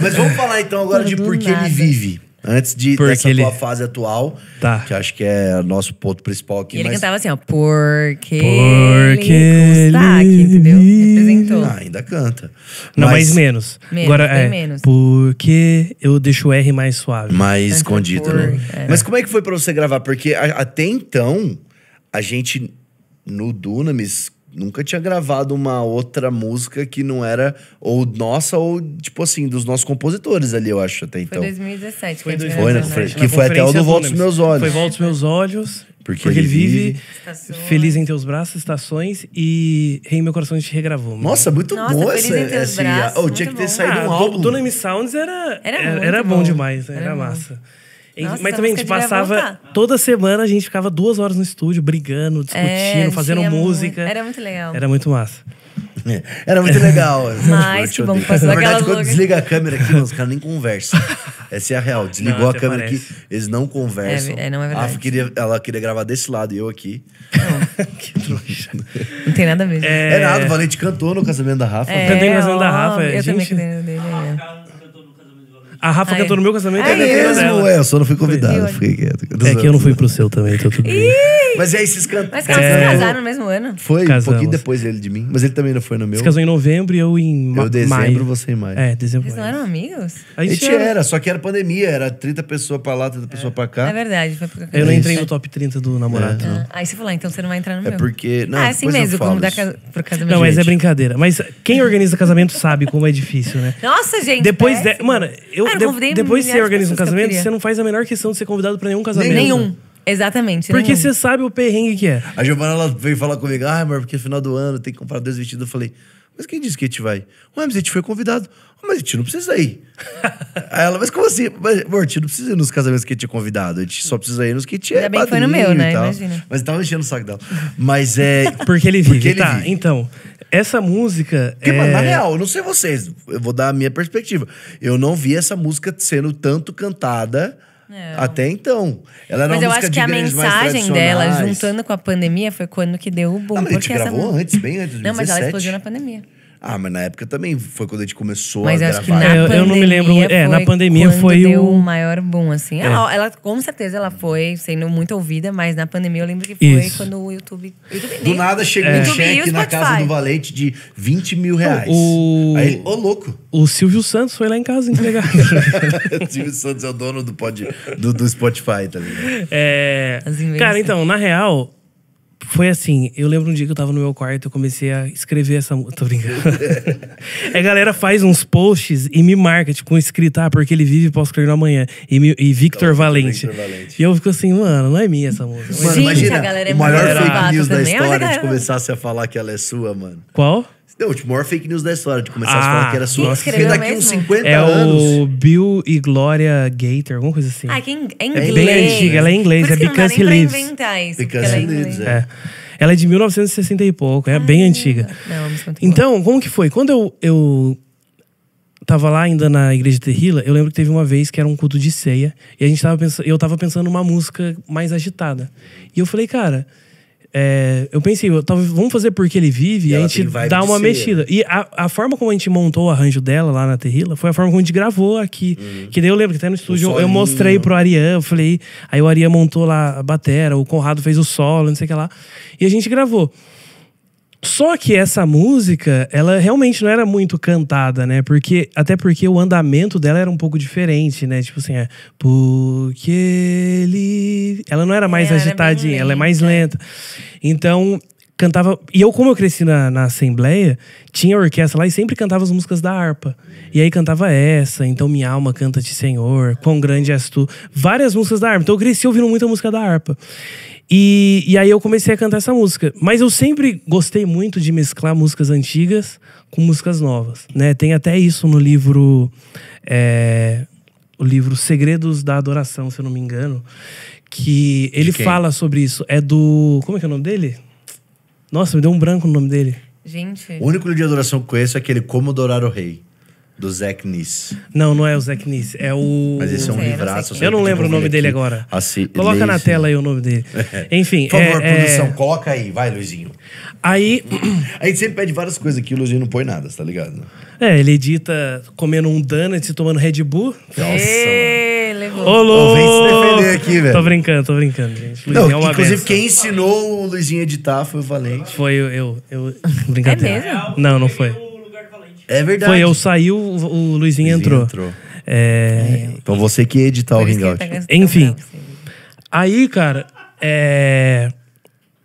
Mas vamos falar então agora de por que ele vive. Antes de porque dessa ele... tua fase atual, tá. que acho que é nosso ponto principal aqui. E ele mas... cantava assim, ó, porque, porque ele, com aqui, entendeu? Representou. Ah, ainda canta. Não, mas, mas menos. menos. Agora é, menos. porque eu deixo o R mais suave. Mais escondido, por... né? É. Mas como é que foi para você gravar? Porque até então, a gente no Dunamis nunca tinha gravado uma outra música que não era ou nossa ou, tipo assim, dos nossos compositores ali, eu acho, até então. Foi 2017. Foi, 2017. Né? Foi, né? foi, que foi até o do Volta dos Meus Olhos. Foi Volta dos Meus Olhos. Porque, porque ele, vive, Feliz em Teus Braços, Estações e Rei Meu Coração a gente regravou. Nossa, muito nossa, bom essa. em Teus essa, Braços. Oh, tinha que ter bom. saído ah, um álbum. Dona M Sounds era, era, era, era bom, bom, demais, né? era, era massa. Bom. Nossa, mas também a gente passava. Toda semana a gente ficava duas horas no estúdio, brigando, discutindo, é, fazendo música. Muito, era muito legal. Era muito massa. É, era muito legal. Mas que bom que Na verdade, quando desliga a câmera aqui, os caras nem conversam. Essa é a real. Desligou não, a câmera parece. aqui, eles não conversam. É, é não é verdade. Ela queria, ela queria gravar desse lado e eu aqui. Não. que trouxa. Não tem nada a ver. É, é nada, o Valente cantou no casamento da Rafa. É, Cantei no casamento da Rafa. Eu é, gente, também cantei no a Rafa cantou no meu casamento. É, é mesmo? É, eu só não fui convidado. Fiquei quieto. É que eu não fui pro seu também, então tudo bem. Mas aí é esses cantos. Mas vocês é... casaram no mesmo ano? Foi, Casamos. um pouquinho depois dele de mim. Mas ele também não foi no meu. Você casou em novembro e eu em maio. Eu dezembro, você em maio. É, dezembro. Vocês não eram amigos? A gente, a gente era... era... só que era pandemia. Era 30 pessoas pra lá, 30 é. pessoas pra cá. É verdade. Foi por... Eu não entrei no top 30 do namorado. É. Ah, aí você falou, ah, então você não vai entrar no é meu. É porque. Não, ah, é assim mesmo, como dá pro casamento. Não, mas é brincadeira. Mas quem organiza casamento sabe como é difícil, né? Nossa, gente. Depois. É de... Mano, eu Cara, de, depois que você organiza um casamento, que você não faz a menor questão de ser convidado para nenhum casamento. Nenhum. Exatamente. Porque você sabe o perrengue que é. A Giovana ela veio falar comigo, ah, amor, porque final do ano tem que comprar dois vestidos. Eu falei, mas quem disse que a gente vai? Ué, mas a gente foi convidado. Ah, mas a gente não precisa ir. Aí ela, mas como assim? Mas, amor, a gente não precisa ir nos casamentos que a gente é convidado. A gente só precisa ir nos que tinha. gente é bem que foi no meu, né? Imagina. Mas tava enchendo o saco dela. Mas é... Porque ele vive, porque ele tá. Vive. Então, essa música. Porque, é... mano, na é real, eu não sei vocês, eu vou dar a minha perspectiva. Eu não vi essa música sendo tanto cantada. Não. Até então. Ela era Mas eu acho que a mensagem dela, juntando com a pandemia, foi quando que deu o boom. Ah, mas a gente gravou essa... antes, bem antes. 2017. Não, mas ela explodiu na pandemia. Ah, mas na época também foi quando a gente começou mas a acho gravar. Que na eu, eu não me lembro. É, na pandemia foi deu o maior boom, assim. É. Ela, ah, ela, com certeza, ela foi sendo muito ouvida, mas na pandemia eu lembro que foi Isso. quando o YouTube. YouTube do nada chegou é. um cheque na casa do Valente de 20 mil reais. O... Aí, ô, louco. O Silvio Santos foi lá em casa entregar. o Silvio Santos é o dono do, pod, do, do Spotify, tá ligado? É. Cara, então, na real, foi assim, eu lembro um dia que eu tava no meu quarto, eu comecei a escrever essa música. Tô brincando. a galera faz uns posts e me marca, tipo, com escrita, ah, porque ele vive e posso crer no amanhã. E, me, e Victor, Valente. Victor Valente. E eu fico assim, mano, não é minha essa música. Mano, imagina, a galera é o maior fake news da história de começasse a falar que ela é sua, mano. Qual? Não, tipo, maior é fake news da história, de começar ah, a falar ah. que era sua. Porque daqui mesmo? uns 50 é anos. É o Bill e Gloria Gator, alguma coisa assim. Ah, que é, é inglês. É bem antiga, ela é inglês, é Because He Lives. isso, because He é Lives, é. Ela é de 1960 e pouco, é ah, bem antiga. Não, mas então, como que foi? Quando eu, eu tava lá ainda na igreja de Terrila, eu lembro que teve uma vez que era um culto de ceia, e a gente tava pensando, eu tava pensando numa música mais agitada. E eu falei, cara, é, eu pensei, talvez vamos fazer porque ele vive e, a gente dá uma mexida. E a, a, forma como a gente montou o arranjo dela lá na Terrila foi a forma como a gente gravou aqui. Uhum. Que daí eu lembro que até no estúdio eu, eu mostrei pro Arian, eu falei, aí o Arian montou lá a batera, o Conrado fez o solo, não sei o que lá. E a gente gravou. Só que essa música, ela realmente não era muito cantada, né? Porque, até porque o andamento dela era um pouco diferente, né? Tipo assim, é. Porque ele. Ela não era é, mais é, agitadinha, ela é mais lenta. Então, cantava. E eu, como eu cresci na, na Assembleia, tinha orquestra lá e sempre cantava as músicas da harpa. E aí cantava essa, Então Minha Alma Canta-te Senhor, Quão Grande És Tu. Várias músicas da harpa. Então eu cresci ouvindo muita música da harpa. E, e aí eu comecei a cantar essa música. Mas eu sempre gostei muito de mesclar músicas antigas com músicas novas, né? Tem até isso no livro... É, o livro Segredos da Adoração, se eu não me engano. Que ele fala sobre isso. É do... Como é que é o nome dele? Nossa, me deu um branco no nome dele. Gente. O único livro de adoração que eu conheço é aquele Como Adorar o Rei. Do Zack Nis. Não, não é o Zack Nis. É o. Mas esse é um livraço. Eu não lembro o nome dele agora. Assi... Ah, coloca na tela aí o nome dele. É. Enfim. Por favor, é, é- produção, é... coloca aí. Vai, Luizinho. Aí. a gente sempre pede várias coisas aqui, o Luizinho não põe nada, tá ligado? É, ele edita comendo um donut e tomando Red Bull. Nossa. Ô, louco! Vem se defender aqui, velho. Tô brincando, tô brincando, gente. Luizinho não, é inclusive, benção. quem ensinou o Luizinho a editar foi o Valente. Foi eu. eu, eu... É brincadeira. É mesmo? Não, não foi. É verdade. Foi eu saiu o, o Luizinho entrou. entrou. É... Então você que ia editar o Hangout. Tá Enfim. Aí, cara, é.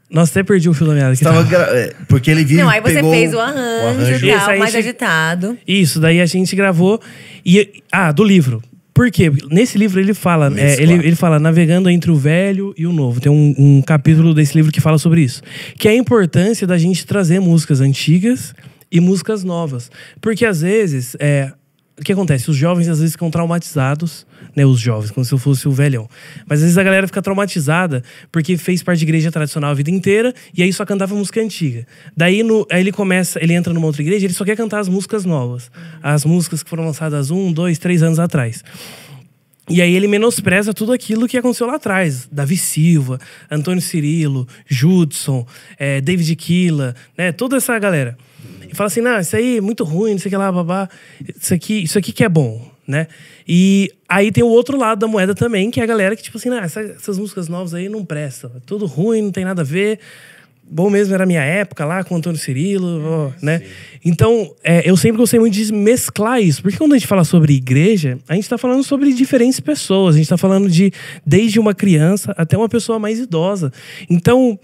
Nossa, até perdi o fio da meada. Tava... Gra... É, porque ele viu. Não, aí você fez o arranjo, o arranjo. Tal, mais gente... agitado. Isso, daí a gente gravou. E... Ah, do livro. Por quê? Nesse livro ele fala, é, claro. ele, ele fala navegando entre o velho e o novo. Tem um, um capítulo desse livro que fala sobre isso. Que é a importância da gente trazer músicas antigas e músicas novas. Porque às vezes, é, o que acontece? Os jovens às vezes ficam traumatizados, né? Os jovens, como se eu fosse o velhão. Mas às vezes a galera fica traumatizada porque fez parte de igreja tradicional a vida inteira e aí só cantava música antiga. Daí no, aí ele começa, ele entra numa outra igreja, ele só quer cantar as músicas novas. As músicas que foram lançadas um, dois, três anos atrás. E aí ele menospreza tudo aquilo que aconteceu lá atrás. Davi Silva, Antônio Cirilo, Judson, é, David Killa, né? Toda essa galera fala assim, não, isso aí é muito ruim, não sei o que lá, babá. Isso aqui, isso aqui que é bom, né? E aí tem o outro lado da moeda também, que é a galera que, tipo assim, ah, essas, essas músicas novas aí não prestam. É tudo ruim, não tem nada a ver. Bom mesmo era a minha época lá com o Antônio Cirilo, ah, né? Sim. Então, é, eu sempre gostei muito de mesclar isso. Porque quando a gente fala sobre igreja, a gente está falando sobre diferentes pessoas. A gente está falando de desde uma criança até uma pessoa mais idosa. Então,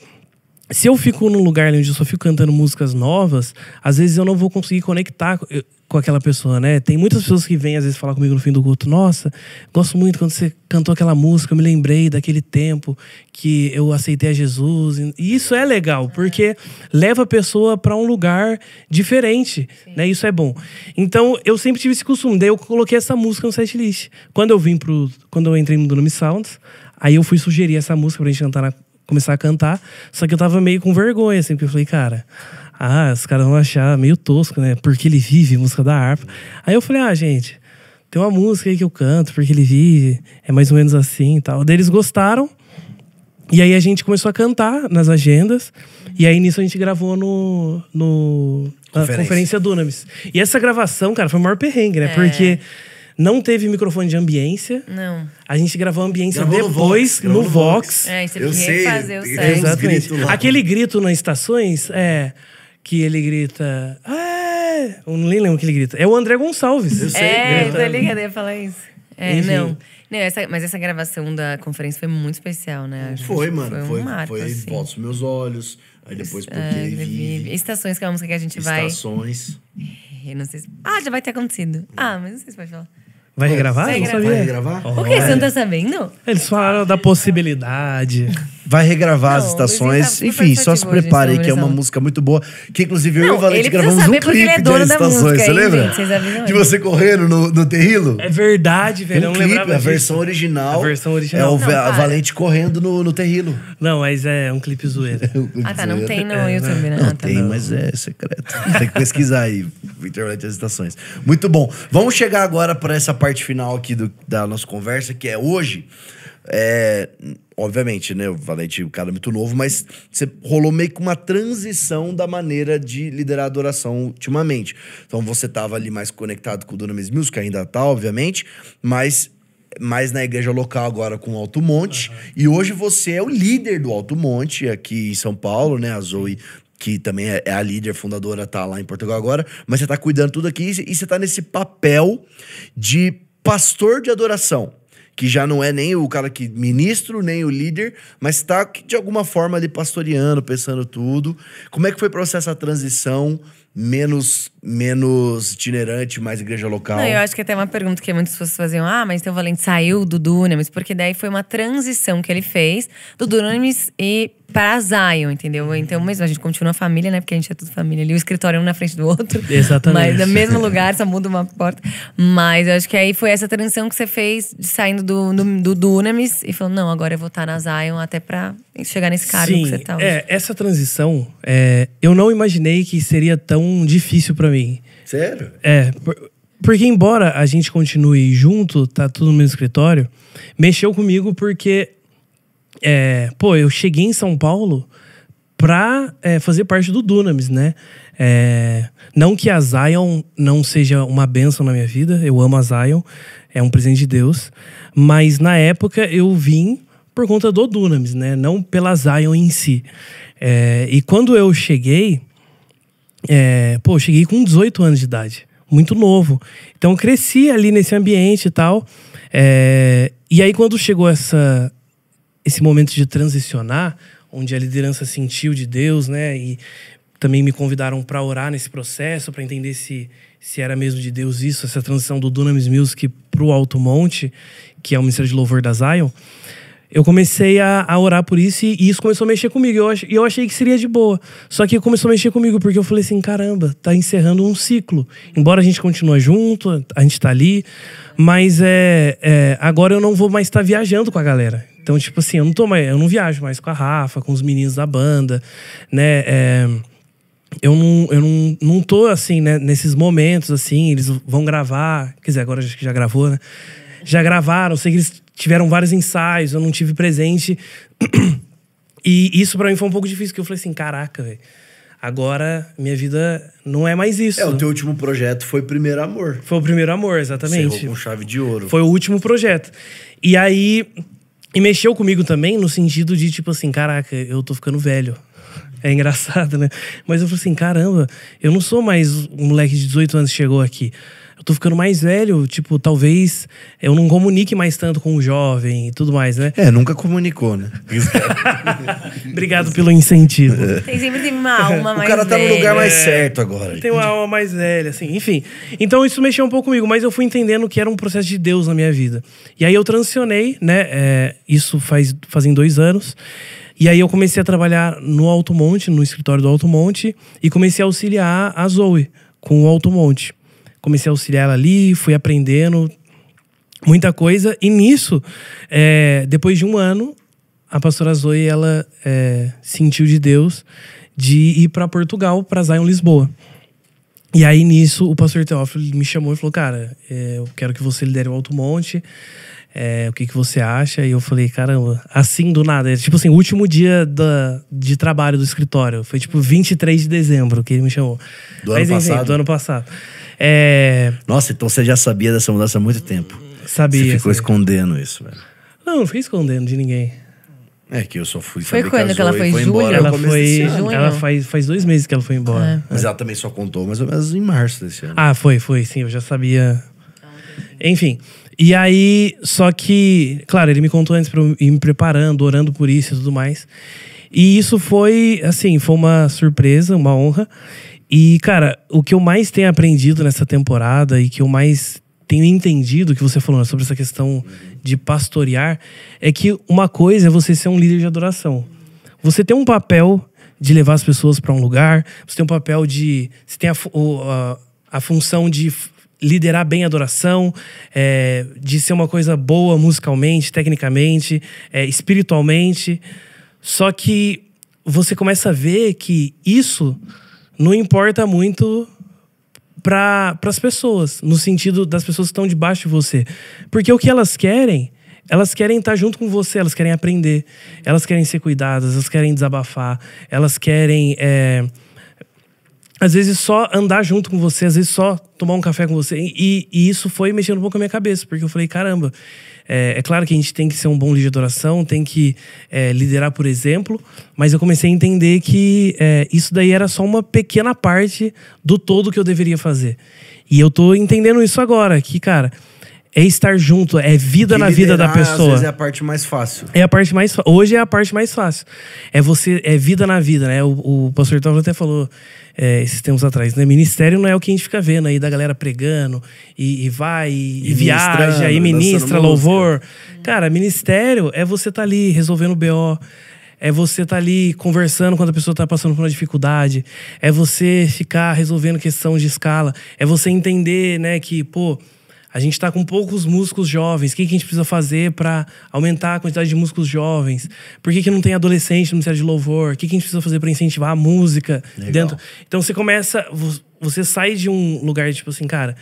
se eu fico num lugar onde eu só fico cantando músicas novas, às vezes eu não vou conseguir conectar com aquela pessoa, né? Tem muitas pessoas que vêm às vezes falar comigo no fim do culto, nossa, gosto muito quando você cantou aquela música, eu me lembrei daquele tempo que eu aceitei a Jesus. E isso é legal, porque leva a pessoa para um lugar diferente, Sim. né? Isso é bom. Então, eu sempre tive esse costume, daí eu coloquei essa música no setlist. Quando eu vim pro, quando eu entrei no Dunami Sounds, aí eu fui sugerir essa música pra gente cantar na começar a cantar. Só que eu tava meio com vergonha, assim, porque eu falei, cara, ah, os caras vão achar meio tosco, né? Porque ele vive, música da harpa. Aí eu falei, ah, gente, tem uma música aí que eu canto, porque ele vive, é mais ou menos assim e tal. Daí eles gostaram. E aí a gente começou a cantar nas agendas. E aí nisso a gente gravou no. no conferência. conferência Dunamis. E essa gravação, cara, foi o maior perrengue, né? É. Porque não teve microfone de ambiência. Não. A gente gravou a ambiência Gravou no depois Vox, no gravou no Vox. É, você Eu sei, refazer o tem- Exatamente. gritos Aquele grito nas estações é que ele grita. "Ah!" Eu não lembro o que ele grita. É o André Gonçalves. Eu sei. É, tô ligado, eu ia falar isso. É, Enfim. não. Não, essa, mas essa gravação da conferência foi muito especial, né? Acho Foi, mano. Foi, um marco, foi assim. Volta os Meus Olhos. Aí depois é, Porque Ah, Vive. Estações, que é uma música que a gente vai. Estações. não sei se... Ah, já vai ter acontecido. Ah, mas não sei se pode falar. Vai regravar? Vai Eu não gravar. regravar? Por que você não tá sabendo? Eles falaram da possibilidade vai regravar Não, as estações. Tá Enfim, só se prepare que é uma música muito boa. Que inclusive Não, eu e o Valente gravamos um clipe ele é estações, você lembra? Gente, vocês De você correndo no, no terrilo? É verdade, velho. Um clipe, a disso. versão original. A versão original. É o Não, Valente correndo no, no terrilo. Não, mas é um clipe zoeiro. É um clipe ah, tá. Não tem no é, é. YouTube, né? Não, ah, tá tem, mas é secreto. tem que pesquisar aí. Internet das estações. Muito bom. Vamos chegar agora para essa parte final aqui do, da nossa conversa, que é hoje. É, obviamente, né? O Valente, o cara é muito novo, mas você rolou meio que uma transição da maneira de liderar a adoração ultimamente. Então você tava ali mais conectado com o Dunamis Music, ainda tá, obviamente, mas mais na igreja local agora com o Alto Monte. Uhum. E hoje você é o líder do Alto Monte aqui em São Paulo, né? A Zoe que também é, é a líder fundadora, tá lá em Portugal agora, mas você tá cuidando tudo aqui e você tá nesse papel de pastor de adoração que já não é nem o cara que ministro, nem o líder, mas está de alguma forma ali pastoreando, pensando tudo. Como é que foi o processo essa transição menos menos itinerante, mais igreja local. Não, eu acho que até é uma pergunta que muitas pessoas faziam: ah, mas então o Valente saiu do Dunamis, porque daí foi uma transição que ele fez do Dunamis e para Zion, entendeu? Então, mesmo a gente continua família, né? Porque a gente é tudo família ali, o escritório é um na frente do outro. Exatamente. Mas no mesmo lugar, só muda uma porta. Mas eu acho que aí foi essa transição que você fez de saindo do, do, do Dunamis e falou: não, agora eu vou estar tá na Zion até para chegar nesse cargo Sim, que você tá hoje. É, essa transição, é, eu não imaginei que seria tão difícil para mim. Sério? É. Porque embora a gente continue junto, tá tudo no mesmo escritório, mexeu comigo porque é, pô, eu cheguei em São Paulo pra é, fazer parte do Dunamis, né? É, não que a Zion não seja uma benção na minha vida, eu amo a Zion, é um presente de Deus, mas na época eu vim por conta do Dunamis, né? Não pela Zion em si. É, e quando eu cheguei, é, pô, eu cheguei com 18 anos de idade, muito novo. Então cresci ali nesse ambiente e tal. É, e aí quando chegou essa, esse momento de transicionar, onde a liderança sentiu de Deus, né? E também me convidaram para orar nesse processo, para entender se, se era mesmo de Deus isso, essa transição do Dunamis Music para o Alto Monte, que é o Ministério de Louvor da Zion. Eu comecei a, a, orar por isso e, e, isso começou a mexer comigo. E eu, eu achei que seria de boa. Só que começou a mexer comigo, porque eu falei assim: caramba, tá encerrando um ciclo. Embora a gente continue junto, a gente tá ali, mas é, é agora eu não vou mais estar tá viajando com a galera. Então, tipo assim, eu não, tô mais, eu não viajo mais com a Rafa, com os meninos da banda, né? É, eu não, eu não, não tô assim, né? Nesses momentos, assim, eles vão gravar. Quer dizer, agora acho que já gravou, né? Já gravaram, sei que eles tiveram vários ensaios, eu não tive presente. E isso para mim foi um pouco difícil, que eu falei assim, caraca, velho. Agora minha vida não é mais isso. É, o teu último projeto foi Primeiro Amor. Foi o Primeiro Amor, exatamente. com chave de ouro. Foi o último projeto. E aí e mexeu comigo também no sentido de tipo assim, caraca, eu tô ficando velho. É engraçado, né? Mas eu falei assim, caramba, eu não sou mais um moleque de 18 anos que chegou aqui eu tô ficando mais velho, tipo, talvez eu não comunique mais tanto com o jovem e tudo mais, né? É, nunca comunicou, né? Obrigado pelo incentivo. Tem sempre tem uma alma mais velha. O cara tá velha. no lugar mais é, certo agora. Tem uma alma mais velha, assim, enfim. Então isso mexeu um pouco comigo, mas eu fui entendendo que era um processo de Deus na minha vida. E aí eu transicionei, né? É, isso faz, fazem dois anos. E aí eu comecei a trabalhar no Alto Monte, no escritório do Alto Monte, e comecei a auxiliar a Zoe com o Alto Monte comecei a auxiliar ela ali, fui aprendendo muita coisa. E nisso, é, depois de um ano, a pastora Zoe ela é, sentiu de Deus de ir para Portugal, para Zion Lisboa. E aí nisso o pastor Teófilo me chamou e falou: Cara, é, eu quero que você lidere o Alto Monte. É, o que, que você acha? E eu falei, caramba, assim do nada. Tipo assim, o último dia da, de trabalho do escritório. Foi tipo 23 de dezembro que ele me chamou. Do Mas, ano enfim, passado? do ano passado. É... Nossa, então você já sabia dessa mudança há muito tempo. Sabia. Você ficou sabia. escondendo isso, velho. Não, não fiquei escondendo de ninguém. É que eu só fui Foi quando que ela foi, foi embora. Ela foi, ela então. faz, faz dois meses que ela foi embora. É. Mas ela também só contou mais ou menos em março desse ano. Ah, foi, foi, sim, eu já sabia. Enfim. E aí, só que, claro, ele me contou antes pra eu ir me preparando, orando por isso e tudo mais. E isso foi, assim, foi uma surpresa, uma honra. E, cara, o que eu mais tenho aprendido nessa temporada e que eu mais tenho entendido que você falou né, sobre essa questão de pastorear é que uma coisa é você ser um líder de adoração. Você tem um papel de levar as pessoas para um lugar, você tem um papel de. Você tem a, a, a função de liderar bem a adoração, é, de ser uma coisa boa musicalmente, tecnicamente, é, espiritualmente. Só que você começa a ver que isso não importa muito para as pessoas, no sentido das pessoas que estão debaixo de você. Porque o que elas querem, elas querem estar junto com você, elas querem aprender, elas querem ser cuidadas, elas querem desabafar, elas querem. É, às vezes só andar junto com você, às vezes só tomar um café com você. E, e isso foi mexendo um pouco a minha cabeça, porque eu falei, caramba, é, é, claro que a gente tem que ser um bom líder de adoração, tem que é, liderar por exemplo, mas eu comecei a entender que é, isso daí era só uma pequena parte do todo que eu deveria fazer. E eu tô entendendo isso agora, que, cara, é estar junto, é vida e na vida da pessoa. Às vezes é a parte mais fácil. É a parte mais Hoje é a parte mais fácil. É você, é vida na vida, né? O, o pastor Távio até falou é, esses tempos atrás, né? Ministério não é o que a gente fica vendo aí da galera pregando e, e vai, e, e viaja, e ministra, louvor. Cara, ministério é você tá ali resolvendo o BO. É você estar tá ali conversando quando a pessoa está passando por uma dificuldade. É você ficar resolvendo questão de escala. É você entender, né, que, pô, a gente está com poucos músicos jovens. O que, que a gente precisa fazer para aumentar a quantidade de músicos jovens? Por que, que não tem adolescente no Ministério de Louvor? O que, que a gente precisa fazer para incentivar a música Legal. dentro? Então você começa, você sai de um lugar tipo assim, cara,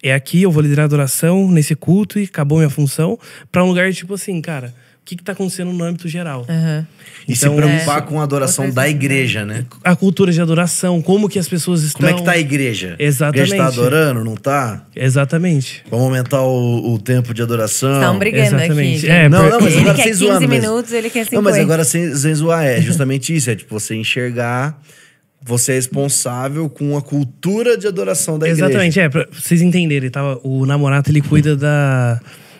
é aqui, eu vou liderar a adoração nesse culto e acabou minha função, para um lugar tipo assim, cara que está acontecendo no âmbito geral. Uhum. E se então, preocupar é, com a é, adoração da né? igreja, né? A cultura de adoração, como que as pessoas estão. Como é que está tá a igreja? Exatamente. A igreja está adorando, não está? Exatamente. Vamos aumentar o, o tempo de adoração. Estão brigando Exatamente. aqui. É, não, não, mas agora quer sem 15 minutos, ele quer 50. Não, mas agora sem, sem zoar, é justamente isso. É tipo você enxergar você é responsável com a cultura de adoração da Exatamente, igreja. Exatamente, é, pra vocês entenderem, tá? O namorado ele cuida da,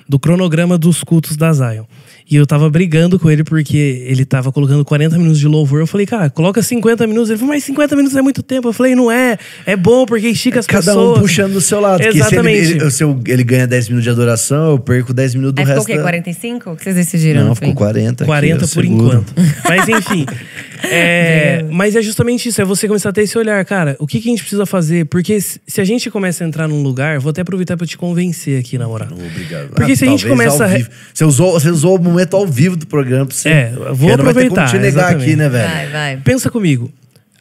do cronograma dos cultos da Zion. E eu tava brigando com ele porque ele tava colocando 40 minutos de louvor. Eu falei, cara, coloca 50 minutos. Ele falou, mas 50 minutos é muito tempo. Eu falei, não é. É bom porque estica as Cada pessoas. Cada um puxando do seu lado. Exatamente. Se ele, se eu, ele ganha 10 minutos de adoração, eu perco 10 minutos do é, resto. Ficou o quê? 45? O que vocês decidiram? Não, ficou 40. 40 aqui, por seguro. enquanto. Mas enfim. É, mas é justamente isso, é você começar a ter esse olhar, cara. O que, que a gente precisa fazer? Porque se a gente começa a entrar num lugar, vou até aproveitar para te convencer aqui, na moral. Obrigado. Porque ah, se a gente começa a. Você usou, você usou o momento ao vivo do programa pra você. É, vou aproveitar. Não te negar aqui, né, velho? Vai, vai. Pensa comigo.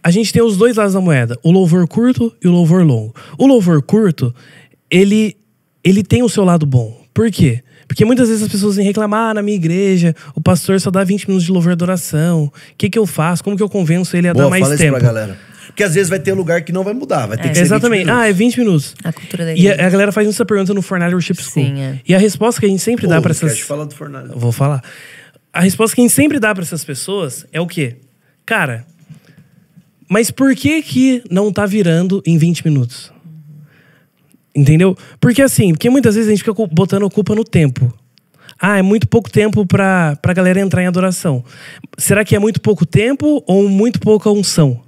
A gente tem os dois lados da moeda, o louvor curto e o louvor longo. O louvor curto, ele, ele tem o seu lado bom. Por quê? Porque muitas vezes as pessoas vêm reclamar ah, na minha igreja, o pastor só dá 20 minutos de louvor e adoração. O que, que eu faço? Como que eu convenço ele a Boa, dar mais fala tempo? Isso pra galera. Porque às vezes vai ter lugar que não vai mudar, vai ter é. que ser Exatamente. ah, é 20 minutos. A cultura da igreja. E a, a galera faz essa pergunta no fornalho Worship School. Sim, é. E a resposta que a gente sempre Pô, dá para essas. falar do fornalho Vou falar. A resposta que a gente sempre dá para essas pessoas é o quê? Cara, mas por que que não tá virando em 20 minutos? Entendeu? Porque assim, porque muitas vezes a gente fica botando culpa no tempo. Ah, é muito pouco tempo pra pra galera entrar em adoração. Será que é muito pouco tempo ou muito pouca unção?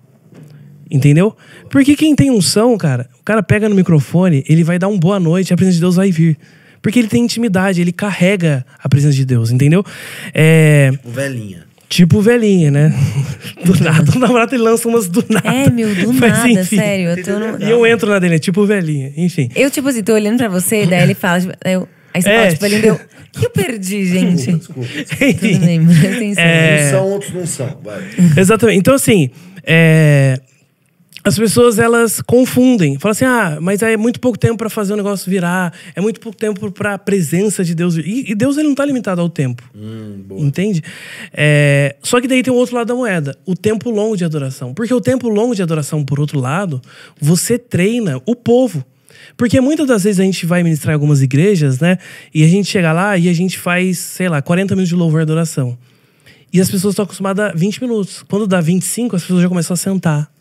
Entendeu? Porque quem tem unção, cara, o cara pega no microfone, ele vai dar um boa noite, a presença de Deus vai vir. Porque ele tem intimidade, ele carrega a presença de Deus, entendeu? É. Tipo velhinha. Tipo velhinha, né? Do nada, o namorado ele lança umas do nada. É, meu, do Mas, nada, enfim. sério. Eu tô no... E eu entro na dele, é tipo velhinha, enfim. Eu, tipo assim, tô olhando pra você, daí ele fala, tipo, eu... aí você é, fala, tipo, velhinha, deu. O que eu perdi, gente? Desculpa, desculpa. Tudo bem, mas é... Uns é. são, outros não são. Vai. Exatamente. Então, assim, é as pessoas elas confundem. Falam assim: ah, mas é muito pouco tempo para fazer o negócio virar, é muito pouco tempo para a presença de Deus. E, e, Deus ele não está limitado ao tempo. Hum, entende? É, só que daí tem o outro lado da moeda: o tempo longo de adoração. Porque o tempo longo de adoração, por outro lado, você treina o povo. Porque muitas das vezes a gente vai ministrar em algumas igrejas, né? E a gente chega lá e a gente faz, sei lá, 40 minutos de louvor e adoração. E as pessoas estão acostumadas a 20 minutos. Quando dá 25, as pessoas já começam a sentar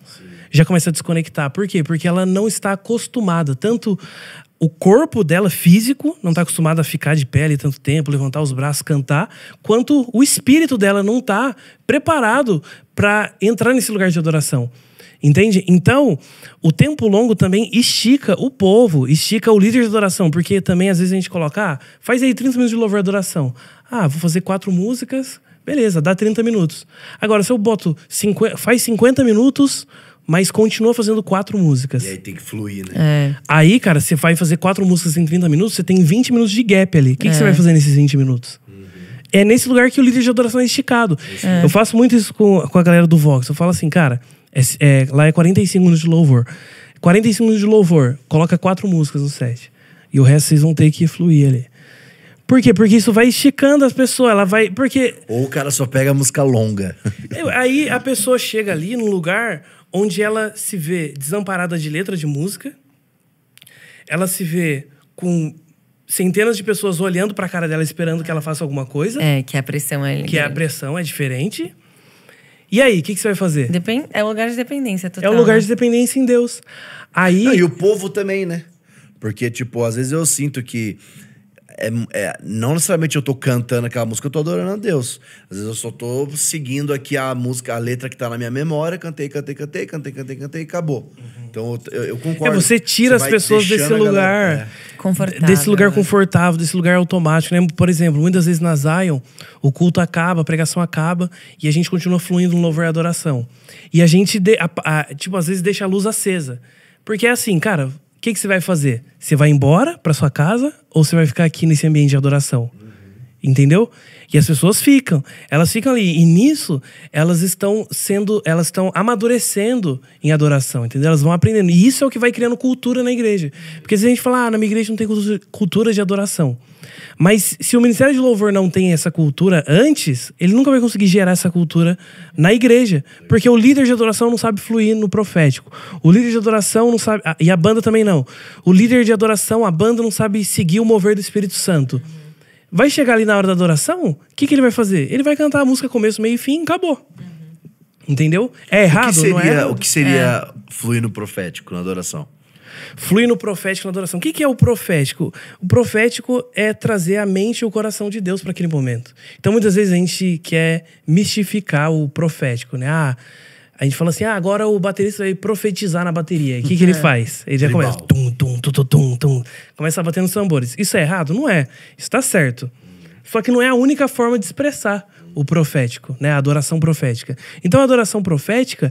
já começa a desconectar. Por quê? Porque ela não está acostumada. Tanto o corpo dela físico não está acostumado a ficar de pé tanto tempo, levantar os braços, cantar, quanto o espírito dela não está preparado para entrar nesse lugar de adoração. Entende? Então, o tempo longo também estica o povo, estica o líder de adoração, porque também às vezes a gente coloca, ah, faz aí 30 minutos de louvor e adoração. Ah, vou fazer quatro músicas, beleza, dá 30 minutos. Agora, se eu boto 50, faz 50 minutos mas continua fazendo quatro músicas. E aí tem que fluir, né? É. Aí, cara, você vai fazer quatro músicas em 30 minutos, você tem 20 minutos de gap ali. O que, é. você vai fazer nesses 20 minutos? Uhum. É nesse lugar que o líder de adoração é esticado. É. Eu faço muito isso com, com a galera do Vox. Eu falo assim, cara, é, é, lá é 45 minutos de louvor. 45 minutos de louvor, coloca quatro músicas no set. E o resto vocês vão ter que fluir ali. Por quê? Porque isso vai esticando as pessoas. Ela vai. Porque. Ou o cara só pega a música longa. aí a pessoa chega ali num lugar onde ela se vê desamparada de letra de música, ela se vê com centenas de pessoas olhando para a cara dela esperando que ela faça alguma coisa. É, que a pressão é que a pressão é diferente. E aí, o que, que, você vai fazer? Depend... É o lugar de dependência total. É o lugar né? de dependência em Deus. Aí Não, e o povo também, né? Porque tipo, às vezes eu sinto que é, é, não necessariamente eu tô cantando aquela música, eu tô adorando a Deus. Às vezes eu só tô seguindo aqui a música, a letra que tá na minha memória, cantei, cantei, cantei, cantei, cantei, cantei e acabou. Uhum. Então eu, eu, é, concordo. É, você tira você as pessoas desse lugar. É. Confortável. Desse lugar né? confortável, desse lugar automático. Né? Por exemplo, muitas vezes na Zion, o culto acaba, a pregação acaba e a gente continua fluindo no louvor e adoração. E a gente, de, a, a, tipo, às vezes deixa a luz acesa. Porque é assim, cara, que, que você vai fazer? Você vai embora para sua casa ou você vai ficar aqui nesse ambiente de adoração? entendeu? E as pessoas ficam, elas ficam ali e nisso elas estão sendo, elas estão amadurecendo em adoração, entendeu? Elas vão aprendendo. E isso é o que vai criando cultura na igreja. Porque se a gente falar, ah, na minha igreja não tem cultura de adoração. Mas se o ministério de louvor não tem essa cultura antes, ele nunca vai conseguir gerar essa cultura na igreja, porque o líder de adoração não sabe fluir no profético. O líder de adoração não sabe, ah, e a banda também não. O líder de adoração, a banda não sabe seguir o mover do Espírito Santo vai chegar ali na hora da adoração, o que, que ele vai fazer? Ele vai cantar a música começo, meio e fim, acabou. Uhum. Entendeu? É errado, seria, não é? O que seria é. fluir no profético na adoração? Fluir no profético na adoração. O que, que é o profético? O profético é trazer a mente e o coração de Deus para aquele momento. Então, muitas vezes a gente quer mistificar o profético, né? Ah, a gente fala assim, ah, agora o baterista vai profetizar na bateria. O que, que ele é. faz? Ele já começa. Tum, tum, tum, tum, tum, Começa a bater nos tambores. Isso é errado? Não é. Isso tá certo. Só que não é a única forma de expressar o profético, né? A adoração profética. Então a adoração profética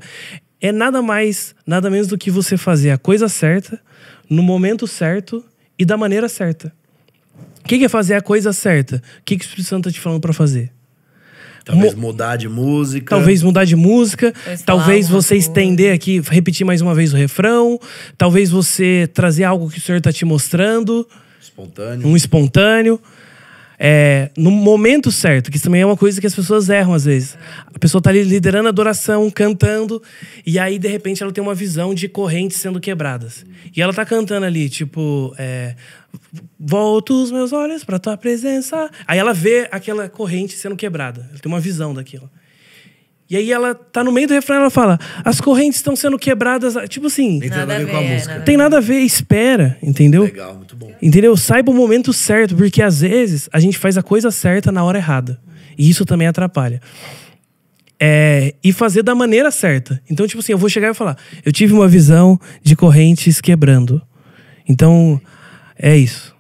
é nada mais, nada menos do que você fazer a coisa certa, no momento certo e da maneira certa. O que, que é fazer a coisa certa? O que, que o Espírito Santo está te falando para fazer? Talvez Mo mudar de música. Talvez mudar de música. Talvez você estender aqui, repetir mais uma vez o refrão. Talvez você trazer algo que o senhor está te mostrando. Espontâneo. Um espontâneo. É, no momento certo, que isso também é uma coisa que as pessoas erram às vezes. A pessoa está ali liderando a adoração, cantando, e aí de repente ela tem uma visão de correntes sendo quebradas. E ela está cantando ali, tipo, é, Volto os meus olhos para tua presença. Aí ela vê aquela corrente sendo quebrada. Ela tem uma visão daquilo. E aí ela tá no meio do refrão ela fala: as correntes estão sendo quebradas. Tipo assim. Tem nada, nada a ver com a música. tem nada a ver, espera, entendeu? Legal, muito bom. Entendeu? Saiba o momento certo, porque às vezes a gente faz a coisa certa na hora errada. E isso também atrapalha. É, e fazer da maneira certa. Então, tipo assim, eu vou chegar e falar: eu tive uma visão de correntes quebrando. Então, é isso.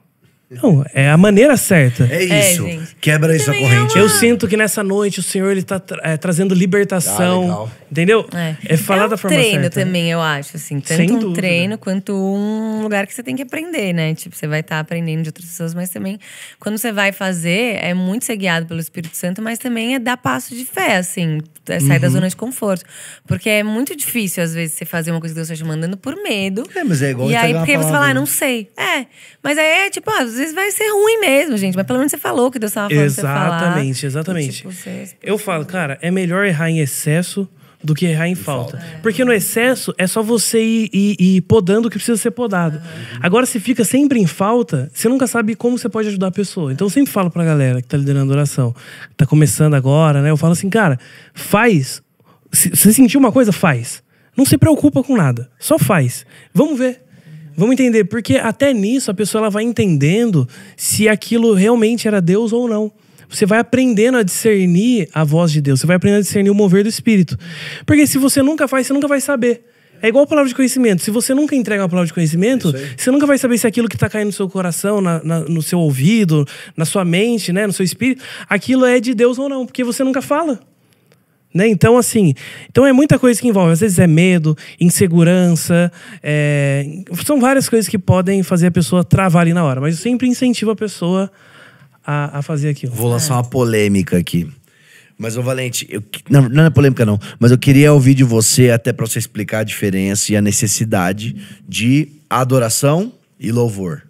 Não, é a maneira certa. É, é isso. É, Quebra essa corrente. É uma... Eu sinto que nessa noite o Senhor ele tá tra é, trazendo libertação. Ah, entendeu? É, é falar é um da forma treino né? também, eu acho, assim. Tanto Sem um dúvida. treino quanto um lugar que você tem que aprender, né? Tipo, você vai estar tá aprendendo de outras pessoas, mas também quando você vai fazer, é muito ser guiado pelo Espírito Santo, mas também é dar passo de fé, assim. É sair uhum. da zona de conforto. Porque é muito difícil, às vezes, você fazer uma coisa que Deus está te mandando por medo. É, mas é igual E aí, porque você fala, ah, né? não sei. É. Mas aí é tipo, às vezes vezes vai ser ruim mesmo, gente. Mas pelo menos você falou que Deus estava falando Exatamente, falar, exatamente. Tipo, você, eu falo, cara, é melhor errar em excesso do que errar em e falta. É. Porque no excesso é só você ir, ir, ir podando o que precisa ser podado. Uhum. Agora, se fica sempre em falta, você nunca sabe como você pode ajudar a pessoa. Então, eu sempre falo pra galera que tá liderando oração, tá começando agora, né? Eu falo assim, cara, faz. Se você sentir uma coisa, faz. Não se preocupa com nada. Só faz. Vamos ver. Vamos entender, porque até nisso a pessoa ela vai entendendo se aquilo realmente era Deus ou não. Você vai aprendendo a discernir a voz de Deus, você vai aprendendo a discernir o mover do Espírito. Porque se você nunca faz, você nunca vai saber. É igual a palavra de conhecimento. Se você nunca entrega uma palavra de conhecimento, você nunca vai saber se aquilo que está caindo no seu coração, na, na, no seu ouvido, na sua mente, né, no seu espírito, aquilo é de Deus ou não, porque você nunca fala. Né? Então, assim, então é muita coisa que envolve. Às vezes é medo, insegurança, é... são várias coisas que podem fazer a pessoa travar ali na hora. Mas eu sempre incentivo a pessoa a, a fazer aquilo. Vou lançar é. uma polêmica aqui. Mas, ô Valente, eu, não, não, é polêmica, não. Mas eu queria ouvir de você, até para você explicar a diferença e a necessidade de adoração e louvor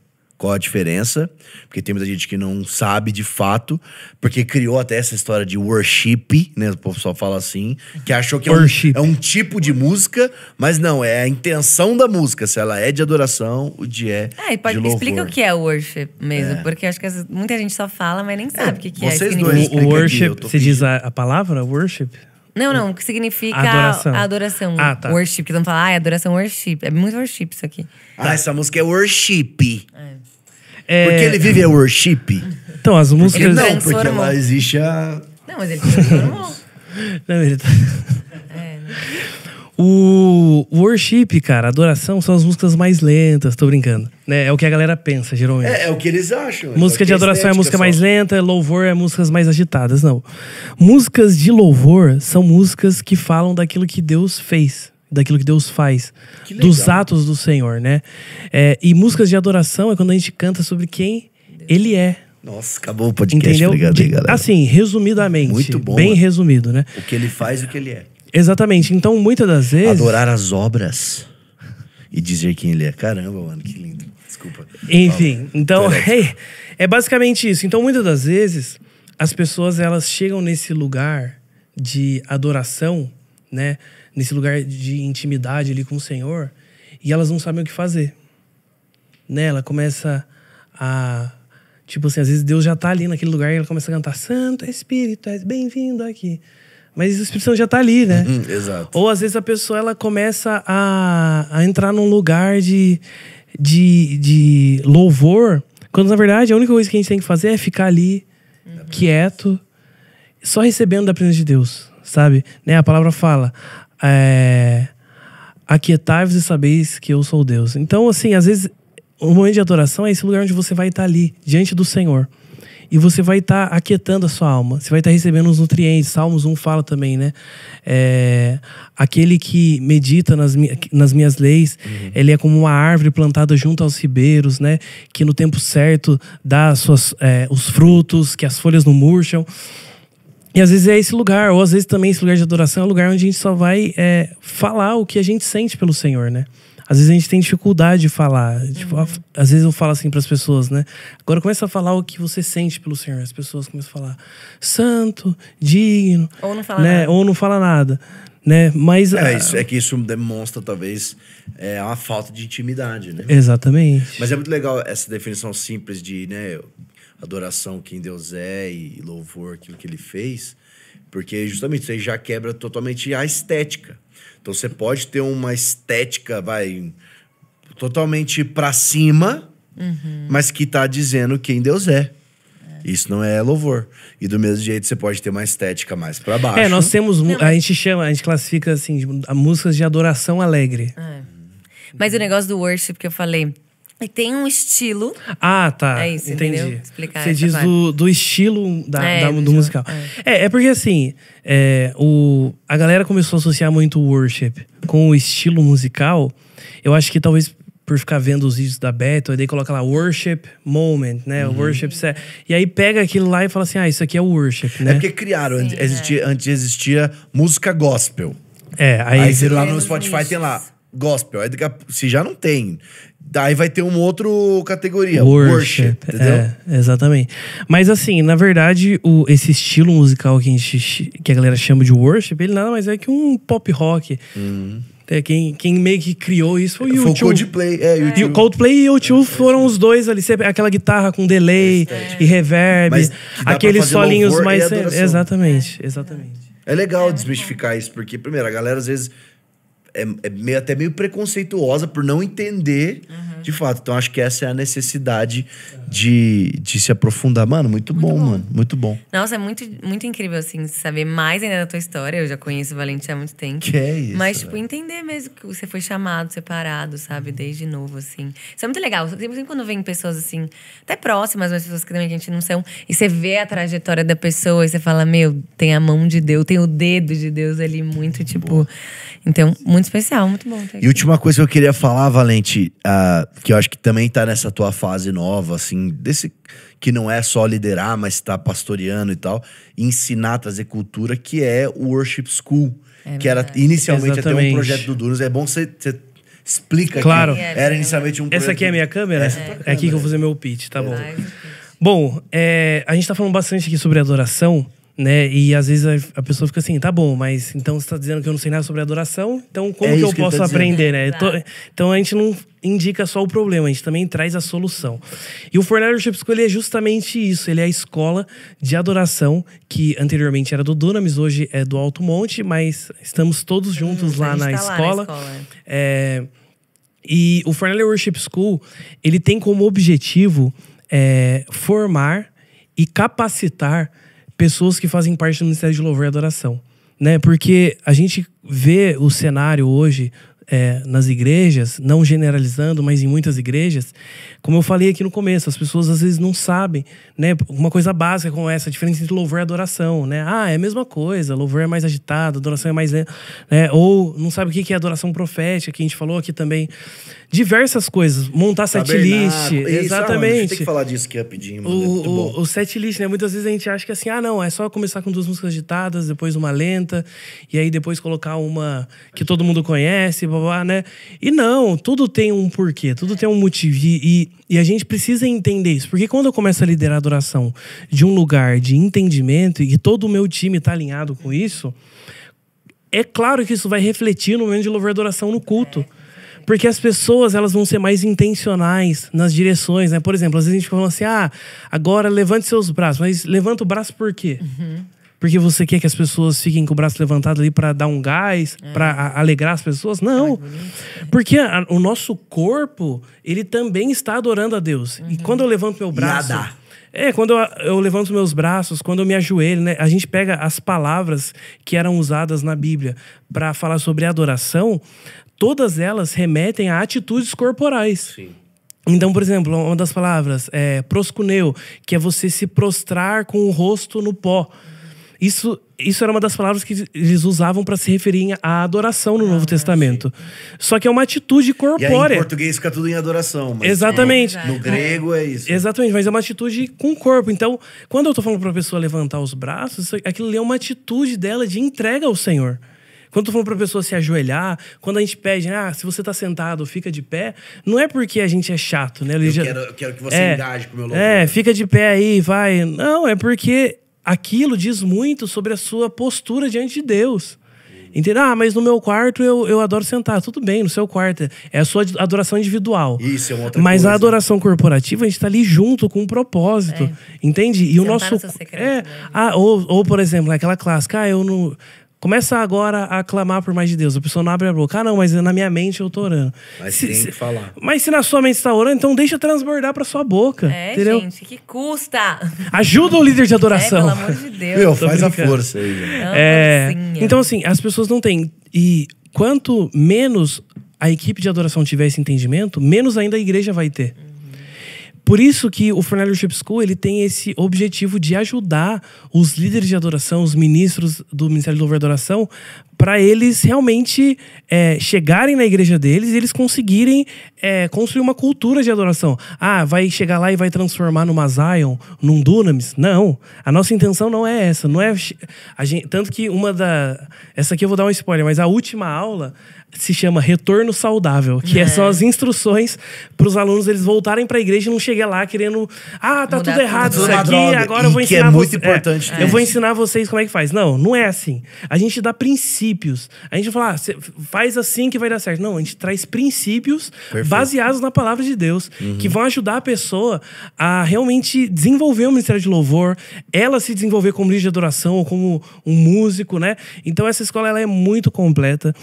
qual a diferença, porque tem muita gente que não sabe de fato, porque criou até essa história de worship, né? O povo só fala assim, que achou que é um, é um, tipo de música, mas não, é a intenção da música, se ela é de adoração, o de é. Ah, e pode, de louvor. explica o que é worship mesmo, é. porque acho que muita gente só fala, mas nem é, sabe o é, que, que é, vocês é. Dois o, worship, aqui, você diz a, a palavra worship? Não, não, o que significa adoração. A, adoração. Ah, tá. Worship, que vão falar, ah, é adoração worship. É muito worship isso aqui. Ah, tá. essa música é worship. É. É... Porque ele vive a é worship. Então, as músicas. não, porque lá existe a. Não, mas ele transformou. não, ele tá... É, né? o worship, cara, adoração são as músicas mais lentas, tô brincando. Né? É o que a galera pensa, geralmente. É, é o que eles acham. É música é de adoração é música só. mais lenta, louvor é músicas mais agitadas. Não. Músicas de louvor são músicas que falam daquilo que Deus fez daquilo que Deus faz, que dos atos do Senhor, né? É, e músicas de adoração é quando a gente canta sobre quem Ele é. Nossa, acabou o podcast. Entendeu? Obrigado aí, galera. Assim, resumidamente. Muito bom. Bem resumido, né? O que ele faz e o que ele é. Exatamente. Então, muitas das vezes. Adorar as obras e dizer quem ele é. Caramba, mano, que lindo. Desculpa. Enfim, Fala. então, é, é basicamente isso. Então, muitas das vezes, as pessoas elas chegam nesse lugar de adoração, né? nesse lugar de intimidade ali com o Senhor, e elas não sabem o que fazer. Né? Ela começa a. Tipo assim, às vezes Deus já está ali naquele lugar e ela começa a cantar: Santo Espírito, és bem-vindo aqui. Mas o Espírito Santo já está ali, né? Uhum, exato. Ou às vezes a pessoa ela começa a, a entrar num lugar de, de, de louvor, quando na verdade a única coisa que a gente tem que fazer é ficar ali, uhum. quieto, só recebendo da presença de Deus, sabe? Né? A palavra fala: é, Aquietai-vos e sabeis que eu sou Deus. Então, assim, às vezes, o momento de adoração é esse lugar onde você vai estar ali, diante do Senhor. E você vai estar aquietando a sua alma. Você vai estar recebendo os nutrientes. Salmos 1 fala também, né? É, aquele que medita nas, nas minhas leis, uhum. ele é como uma árvore plantada junto aos ribeiros, né? Que no tempo certo dá suas, é, os frutos, que as folhas não murcham. E às vezes é esse lugar, ou às vezes também esse lugar de adoração é o lugar onde a gente só vai é, falar o que a gente sente pelo Senhor, né? Às vezes a gente tem dificuldade de falar. Tipo, uhum. às vezes eu falo assim para as pessoas, né? Agora começa a falar o que você sente pelo Senhor. As pessoas começam a falar santo, digno, ou não fala né? nada. Ou não fala nada. Né? Mas é, ah, isso, é que isso demonstra talvez é, uma falta de intimidade, né? Exatamente. Mas é muito legal essa definição simples de, né, adoração quem Deus é e louvor aquilo que ele fez, porque justamente você já quebra totalmente a estética. Então você pode ter uma estética, vai, totalmente para cima, uhum. mas que tá dizendo quem Deus é. é. Isso não é louvor. E do mesmo jeito você pode ter uma estética mais para baixo. É, nós temos. A gente chama, a gente classifica assim, músicas de adoração alegre. É. Mas o negócio do worship que eu falei, e tem um estilo. Ah, tá. É isso, entendi. Entendeu? Explicar Você diz do, do, estilo da, é, da do, do musical. É. é, é porque assim, é, o, a galera começou a associar muito o worship com o estilo musical. Eu acho que talvez por ficar vendo os vídeos da Beto, aí daí coloca lá worship moment, né? Uhum. Worship set. E aí pega aquilo lá e fala assim: ah, isso aqui é worship, é né? É porque criaram, Sim, existia, é. antes existia música gospel. É, aí. Aí você lá no Spotify tem lá gospel. Aí, se já não tem Daí vai ter uma outra categoria, worship, worship entendeu? É, exatamente. Mas assim, na verdade, o, esse estilo musical que a, gente, que a galera chama de worship, ele nada mais é que um pop rock. Uhum. É, quem, quem meio que criou isso foi o YouTube. Foi o Coldplay. É, É. O Coldplay e o YouTube é, foram os dois ali. Aquela guitarra com delay e reverb. Aqueles solinhos mais... Exatamente, é. exatamente. É legal desmistificar isso, porque, primeiro, a galera às vezes é, é meio, até meio preconceituosa por não entender uhum. de fato. Então acho que essa é a necessidade é de, de se aprofundar. Mano, muito, muito bom, bom, mano. Muito bom. Nossa, é muito, muito incrível, assim, saber mais ainda da tua história. Eu já conheço o Valente há muito tempo. Que é isso. Mas, tipo, entender mesmo que você foi chamado, separado, sabe? Desde novo, assim. Isso é muito legal. Tipo, sempre quando vem pessoas, assim, até próximas, mas pessoas que também a gente não são. E você vê a trajetória da pessoa e você fala, meu, tem a mão de Deus, tem o dedo de Deus ali, muito, tipo. Boa. Então, muito especial, muito bom. e aqui. última coisa que eu queria falar, Valente, uh, que eu acho que também tá nessa tua fase nova, assim assim, desse que não é só liderar, mas está pastoreando e tal, ensinar a trazer cultura, que é o Worship School. É que era inicialmente Exatamente. até um projeto do Dunos. É bom você explica claro. Era é, inicialmente um projeto. Essa aqui é a minha câmera? É, é, é aqui que eu vou fazer meu pitch, tá bom. Bom, é, a gente tá falando bastante aqui sobre adoração né? E às vezes a, pessoa fica assim, tá bom, mas então você tá dizendo que eu não sei nada sobre adoração, então como é que eu que tá posso aprender, né? Então, então a gente não indica só o problema, a gente também traz a solução. E o For Leadership School é justamente isso, ele é a escola de adoração que anteriormente era do Dunamis, hoje é do Alto Monte, mas estamos todos hum, juntos hum, lá, na, tá escola. lá na escola. É, e o Fornelli Worship School, ele tem como objetivo é, formar e capacitar pessoas que fazem parte do Ministério de Louvor e Adoração. Né? Porque a gente vê o cenário hoje é, nas igrejas, não generalizando, mas em muitas igrejas, como eu falei aqui no começo, as pessoas às vezes não sabem, né? Uma coisa básica como essa, a diferença entre louvor e adoração, né? Ah, é a mesma coisa, louvor é mais agitado, adoração é mais né? Ou não sabe o que é adoração profética, que a gente falou aqui também diversas coisas. Montar setlist. Exatamente. Ah, tem que falar disso aqui rapidinho, é mano. O, é o, o setlist, né? Muitas vezes a gente acha que é assim, ah, não, é só começar com duas músicas agitadas, depois uma lenta, e aí depois colocar uma que todo mundo conhece, blá, blá, né? E não, tudo tem um porquê, tudo tem um motivo. E, e a gente precisa entender isso. Porque quando eu começo a liderar a adoração de um lugar de entendimento, e todo o meu time tá alinhado com isso, é claro que isso vai refletir no momento de louvor e adoração no culto. É. Porque as pessoas elas vão ser mais intencionais nas direções, né? Por exemplo, às vezes a gente fala assim: ah, agora levante seus braços. Mas levanta o braço por quê? Uhum. Porque você quer que as pessoas fiquem com o braço levantado ali para dar um gás, é. para alegrar as pessoas? Não. porque a, o nosso corpo, ele também está adorando a Deus. Uhum. E quando eu levanto meu braço. Yada. É, quando eu, eu, levanto meus braços, quando eu me ajoelho, né? A gente pega as palavras que eram usadas na Bíblia para falar sobre adoração, todas elas remetem a atitudes corporais. Sim. Então, por exemplo, uma das palavras é proscuneu, que é você se prostrar com o rosto no pó. Isso, isso era uma das palavras que eles usavam para se referir à adoração no ah, Novo Testamento. Só que é uma atitude corpórea. Aí, em português fica tudo em adoração. Exatamente. No, no, grego é isso. Exatamente, mas é uma atitude com o corpo. Então, quando eu estou falando para a pessoa levantar os braços, aquilo é uma atitude dela de entrega ao Senhor. Quando tu falou pra pessoa se ajoelhar, quando a gente pede, né, ah, se você tá sentado, fica de pé, não é porque a gente é chato, né? Eu, já... quero, eu quero, que você é, engaje com o meu louvor. É, fica de pé aí, vai. Não, é porque aquilo diz muito sobre a sua postura diante de Deus. Entendeu? Ah, mas no meu quarto eu, eu adoro sentar. Tudo bem, no seu quarto. É a sua adoração individual. Isso é uma outra Mas coisa. a adoração corporativa, a gente tá ali junto com um propósito. É. Entende? E Sentar o nosso. No secreto, é, né? ah, ou, ou, por exemplo, aquela clássica, ah, eu não. Começa agora a clamar por mais de Deus. A pessoa não abre a boca. Ah, não, mas na minha mente eu tô orando. Mas se, tem se, que falar. Mas se na sua mente está orando, então deixa transbordar pra sua boca. É, entendeu? gente, que custa. Ajuda o líder de adoração. É, pelo amor de Deus. Meu, faz a força aí. É, então, assim, as pessoas não têm. E quanto menos a equipe de adoração tiver esse entendimento, menos ainda a igreja vai ter. Por isso que o Fernando Leadership School ele tem esse objetivo de ajudar os líderes de adoração, os ministros do Ministério de Louvor e Adoração, para eles realmente é, chegarem na igreja deles e eles conseguirem é, construir uma cultura de adoração. Ah, vai chegar lá e vai transformar numa Zion, num Dunamis. Não. A nossa intenção não é essa. Não é gente, tanto que uma da. Essa aqui eu vou dar um spoiler, mas a última aula, se chama Retorno Saudável, que é, é só as instruções para os alunos eles voltarem para a igreja e não chegar lá querendo, ah, tá Mudar tudo errado tá isso aqui, droga. agora e eu vou é ensinar é muito você, é, importante. É, eu vou ensinar vocês como é que faz. Não, não é assim. A gente dá princípios. A gente fala, ah, faz assim que vai dar certo. Não, a gente traz princípios Perfeito. baseados na palavra de Deus, uhum. que vão ajudar a pessoa a realmente desenvolver o ministério de louvor, ela se desenvolver como líder de adoração ou como um músico, né? Então essa escola ela é muito completa.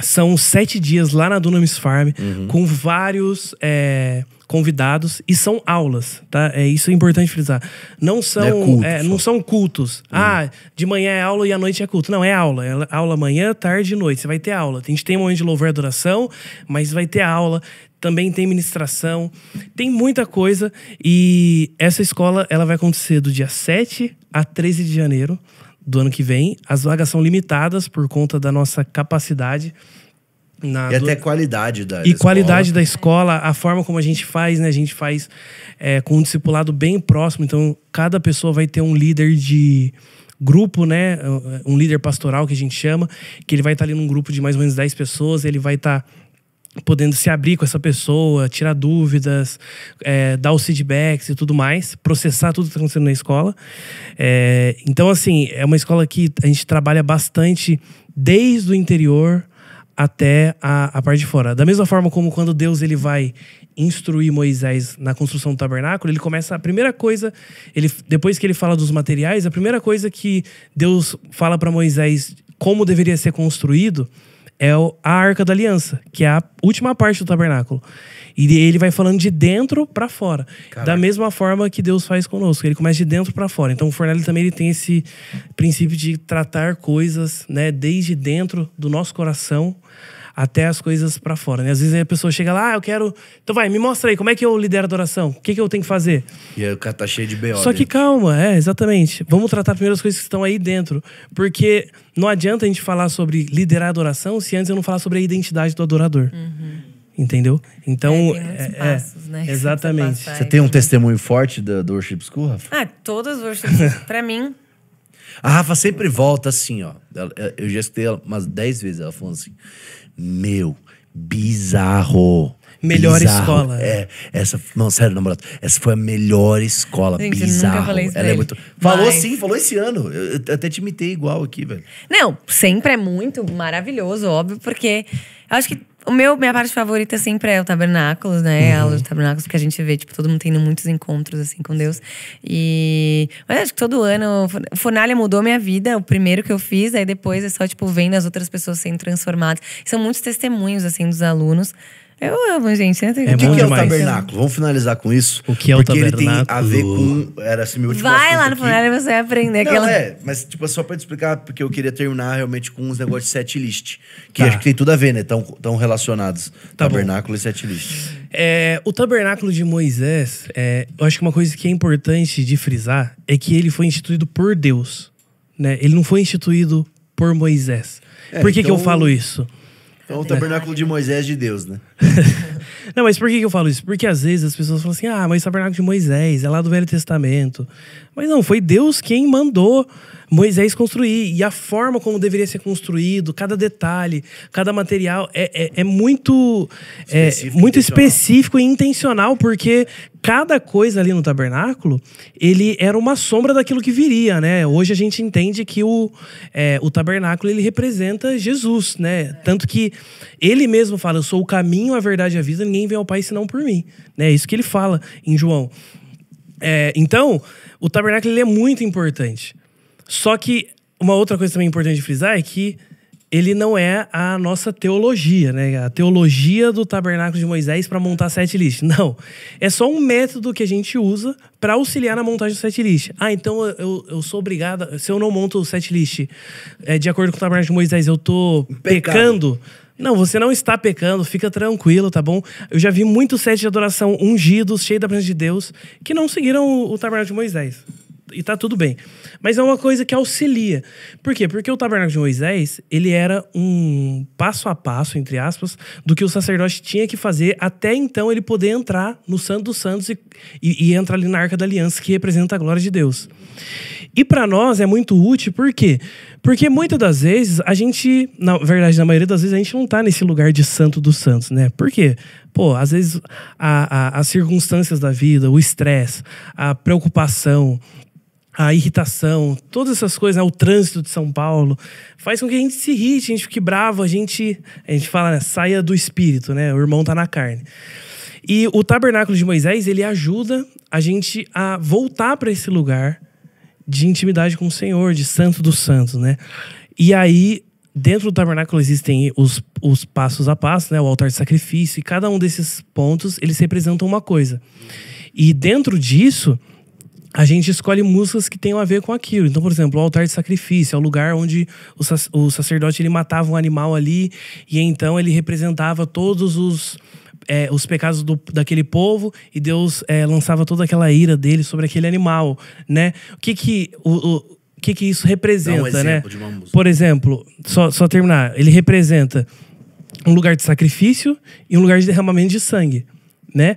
São sete dias lá na Dunamis Farm, uhum. com vários é, convidados, e são aulas, tá? É isso é importante frisar. Não é são, é culto, é, não são cultos. Uhum. Ah, de manhã é aula e à noite é culto. Não, é aula. É aula amanhã, tarde e noite. Você vai ter aula. A gente tem um momento de louvor e adoração, mas vai ter aula também tem ministração, tem muita coisa e essa escola ela vai acontecer do dia 7 a 13 de janeiro do ano que vem. As vagas são limitadas por conta da nossa capacidade. Na, e do... até qualidade da E qualidade da escola, a forma como a gente faz, né? A gente faz é, com um discipulado bem próximo. Então, cada pessoa vai ter um líder de grupo, né? Um líder pastoral que a gente chama, que ele vai estar ali num grupo de mais ou menos 10 pessoas, ele vai estar podendo se abrir com essa pessoa, tirar dúvidas, é, dar os feedbacks e tudo mais, processar tudo que está acontecendo na escola. É, então, assim, é uma escola que a gente trabalha bastante desde o interior até a, a parte de fora. Da mesma forma como quando Deus ele vai instruir Moisés na construção do tabernáculo, ele começa a primeira coisa, ele depois que ele fala dos materiais, a primeira coisa que Deus fala para Moisés como deveria ser construído é a Arca da Aliança, que é a última parte do tabernáculo. E ele vai falando de dentro para fora. Caraca. Da mesma forma que Deus faz conosco, ele começa de dentro para fora. Então o Fornelli também ele tem esse princípio de tratar coisas, né, desde dentro do nosso coração até as coisas para fora. Né? Às vezes a pessoa chega lá, ah, eu quero. Então vai, me mostra aí, como é que eu lidero a adoração? O que, que eu tenho que fazer? E aí o cara tá cheio de B.O. Só que né? calma, é, exatamente. Vamos tratar primeiro as coisas que estão aí dentro. Porque não adianta a gente falar sobre liderar a adoração se antes eu não falar sobre a identidade do adorador. Uhum entendeu? Então, é, é, é, passos, é né, exatamente. Você, tem um testemunho forte do, do Worship School, Rafa? Ah, todas as Worship para mim. A Rafa sempre volta assim, ó. Eu já escutei ela umas 10 vezes, ela falando assim: meu, bizarro. Melhor bizarro. escola. É, essa, não, sério, namorado. Essa foi a melhor escola, Gente, bizarro. nunca falei isso Ela é muito. Falou Mas... sim, falou esse ano. Eu, eu até te imitei igual aqui, velho. Não, sempre é muito maravilhoso, óbvio, porque eu acho que o meu, minha parte favorita sempre assim, é o Tabernáculos, né? Uhum. A aula do Tabernáculos que a gente vê, tipo, todo mundo tendo muitos encontros, assim, com Deus. E. Mas acho que todo ano. Fornalha mudou minha vida, o primeiro que eu fiz, aí depois é só, tipo, vendo as outras pessoas sendo transformadas. São muitos testemunhos, assim, dos alunos. Eu amo, gente. É, é o que, que é o tabernáculo? Vamos finalizar com isso. O que é o tabernáculo? Porque ele tem a ver com. Era assim, meu último Vai lá no funerário e você vai aprender Não, aquela. É, mas tipo, é só pra te explicar, porque eu queria terminar realmente com uns negócios de set list. Que tá. acho que tem tudo a ver, né? Tão, tão relacionados. Tá tabernáculo bom. e set list. É, o tabernáculo de Moisés, é, eu acho que uma coisa que é importante de frisar é que ele foi instituído por Deus. Né? Ele não foi instituído por Moisés. É, por que, então... que eu então falo isso? É o tabernáculo de Moisés de Deus, né? não, mas por que eu falo isso? Porque às vezes as pessoas falam assim: ah, mas o tabernáculo de Moisés é lá do Velho Testamento. Mas não, foi Deus quem mandou Moisés construir. E a forma como deveria ser construído, cada detalhe, cada material é, é, é muito, é, específico, é, muito específico e intencional, porque cada coisa ali no tabernáculo, ele era uma sombra daquilo que viria, né? Hoje a gente entende que o, é, o tabernáculo, ele representa Jesus, né? Tanto que ele mesmo fala, eu sou o caminho, a verdade e a vida, ninguém vem ao Pai senão por mim. Né? É isso que ele fala em João. É, então, o tabernáculo ele é muito importante. Só que uma outra coisa também importante de frisar é que ele não é a nossa teologia, né? A teologia do tabernáculo de Moisés para montar sete list. Não. É só um método que a gente usa para auxiliar na montagem do sete list. Ah, então eu, eu sou obrigada. Se eu não monto o sete list é, de acordo com o tabernáculo de Moisés, eu tô Pecado. pecando. Não, você não está pecando, fica tranquilo, tá bom? Eu já vi muitos sete de adoração ungidos, cheios da presença de Deus, que não seguiram o, o tabernáculo de Moisés e tá tudo bem. Mas é uma coisa que auxilia. Por quê? Porque o tabernáculo de Moisés, ele era um passo a passo, entre aspas, do que o sacerdote tinha que fazer até então ele poder entrar no Santo dos Santos e, e, e entrar ali na Arca da Aliança, que representa a glória de Deus. E para nós é muito útil, por quê? Porque muitas das vezes a gente, na verdade, na maioria das vezes, a gente não tá nesse lugar de santo dos santos, né? Por quê? Pô, às vezes a, a, as circunstâncias da vida, o estresse, a preocupação, a irritação, todas essas coisas, né? o trânsito de São Paulo, faz com que a gente se irrite, a gente fique bravo, a gente, a gente fala, né? saia do espírito, né? O irmão tá na carne. E o tabernáculo de Moisés, ele ajuda a gente a voltar para esse lugar de intimidade com o Senhor, de santo dos santos, né? E aí, dentro do tabernáculo existem os, os passos a passo, né? O altar de sacrifício, e cada um desses pontos, eles representam uma coisa. E dentro disso, a gente escolhe músicas que tenham a ver com aquilo. Então, por exemplo, o altar de sacrifício é o lugar onde o, sac o sacerdote ele matava um animal ali e então ele representava todos os é, os pecados do, daquele povo e Deus é, lançava toda aquela ira dele sobre aquele animal, né? O que que o, o que, que isso representa, um né? Por exemplo, só, só terminar, ele representa um lugar de sacrifício e um lugar de derramamento de sangue, né?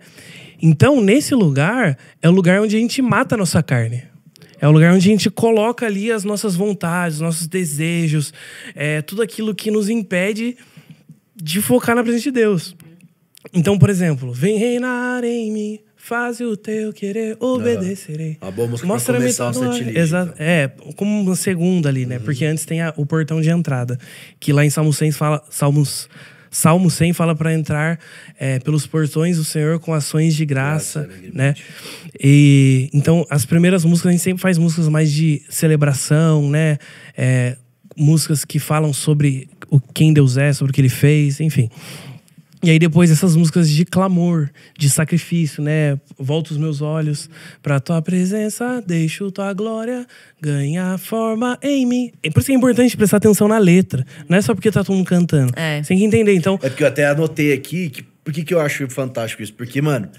Então, nesse lugar, é o lugar onde a gente mata a nossa carne. É o lugar onde a gente coloca ali as nossas vontades, nossos desejos, é, tudo aquilo que nos impede de focar na presença de Deus. Então, por exemplo, vem reinar em mim, faz o teu querer, ah, obedecerei. Ah, a boa música Mostra pra começar o Exato. É, como uma segunda ali, né? Uhum. Porque antes tem a, o portão de entrada, que lá em Salmos 100 fala, Salmos Salmo 100 fala para entrar é, pelos portões do Senhor com ações de graça, graça né? né? E então as primeiras músicas a gente sempre faz músicas mais de celebração, né? É, músicas que falam sobre o quem Deus é, sobre o que Ele fez, enfim. E aí depois essas músicas de clamor, de sacrifício, né? Volto os meus olhos para tua presença, deixo tua glória ganhar forma em mim. É por isso que é importante prestar atenção na letra. Não é só porque tá todo mundo cantando. É. Você tem que entender, então... É porque eu até anotei aqui, que, por que eu acho fantástico isso? Porque, mano,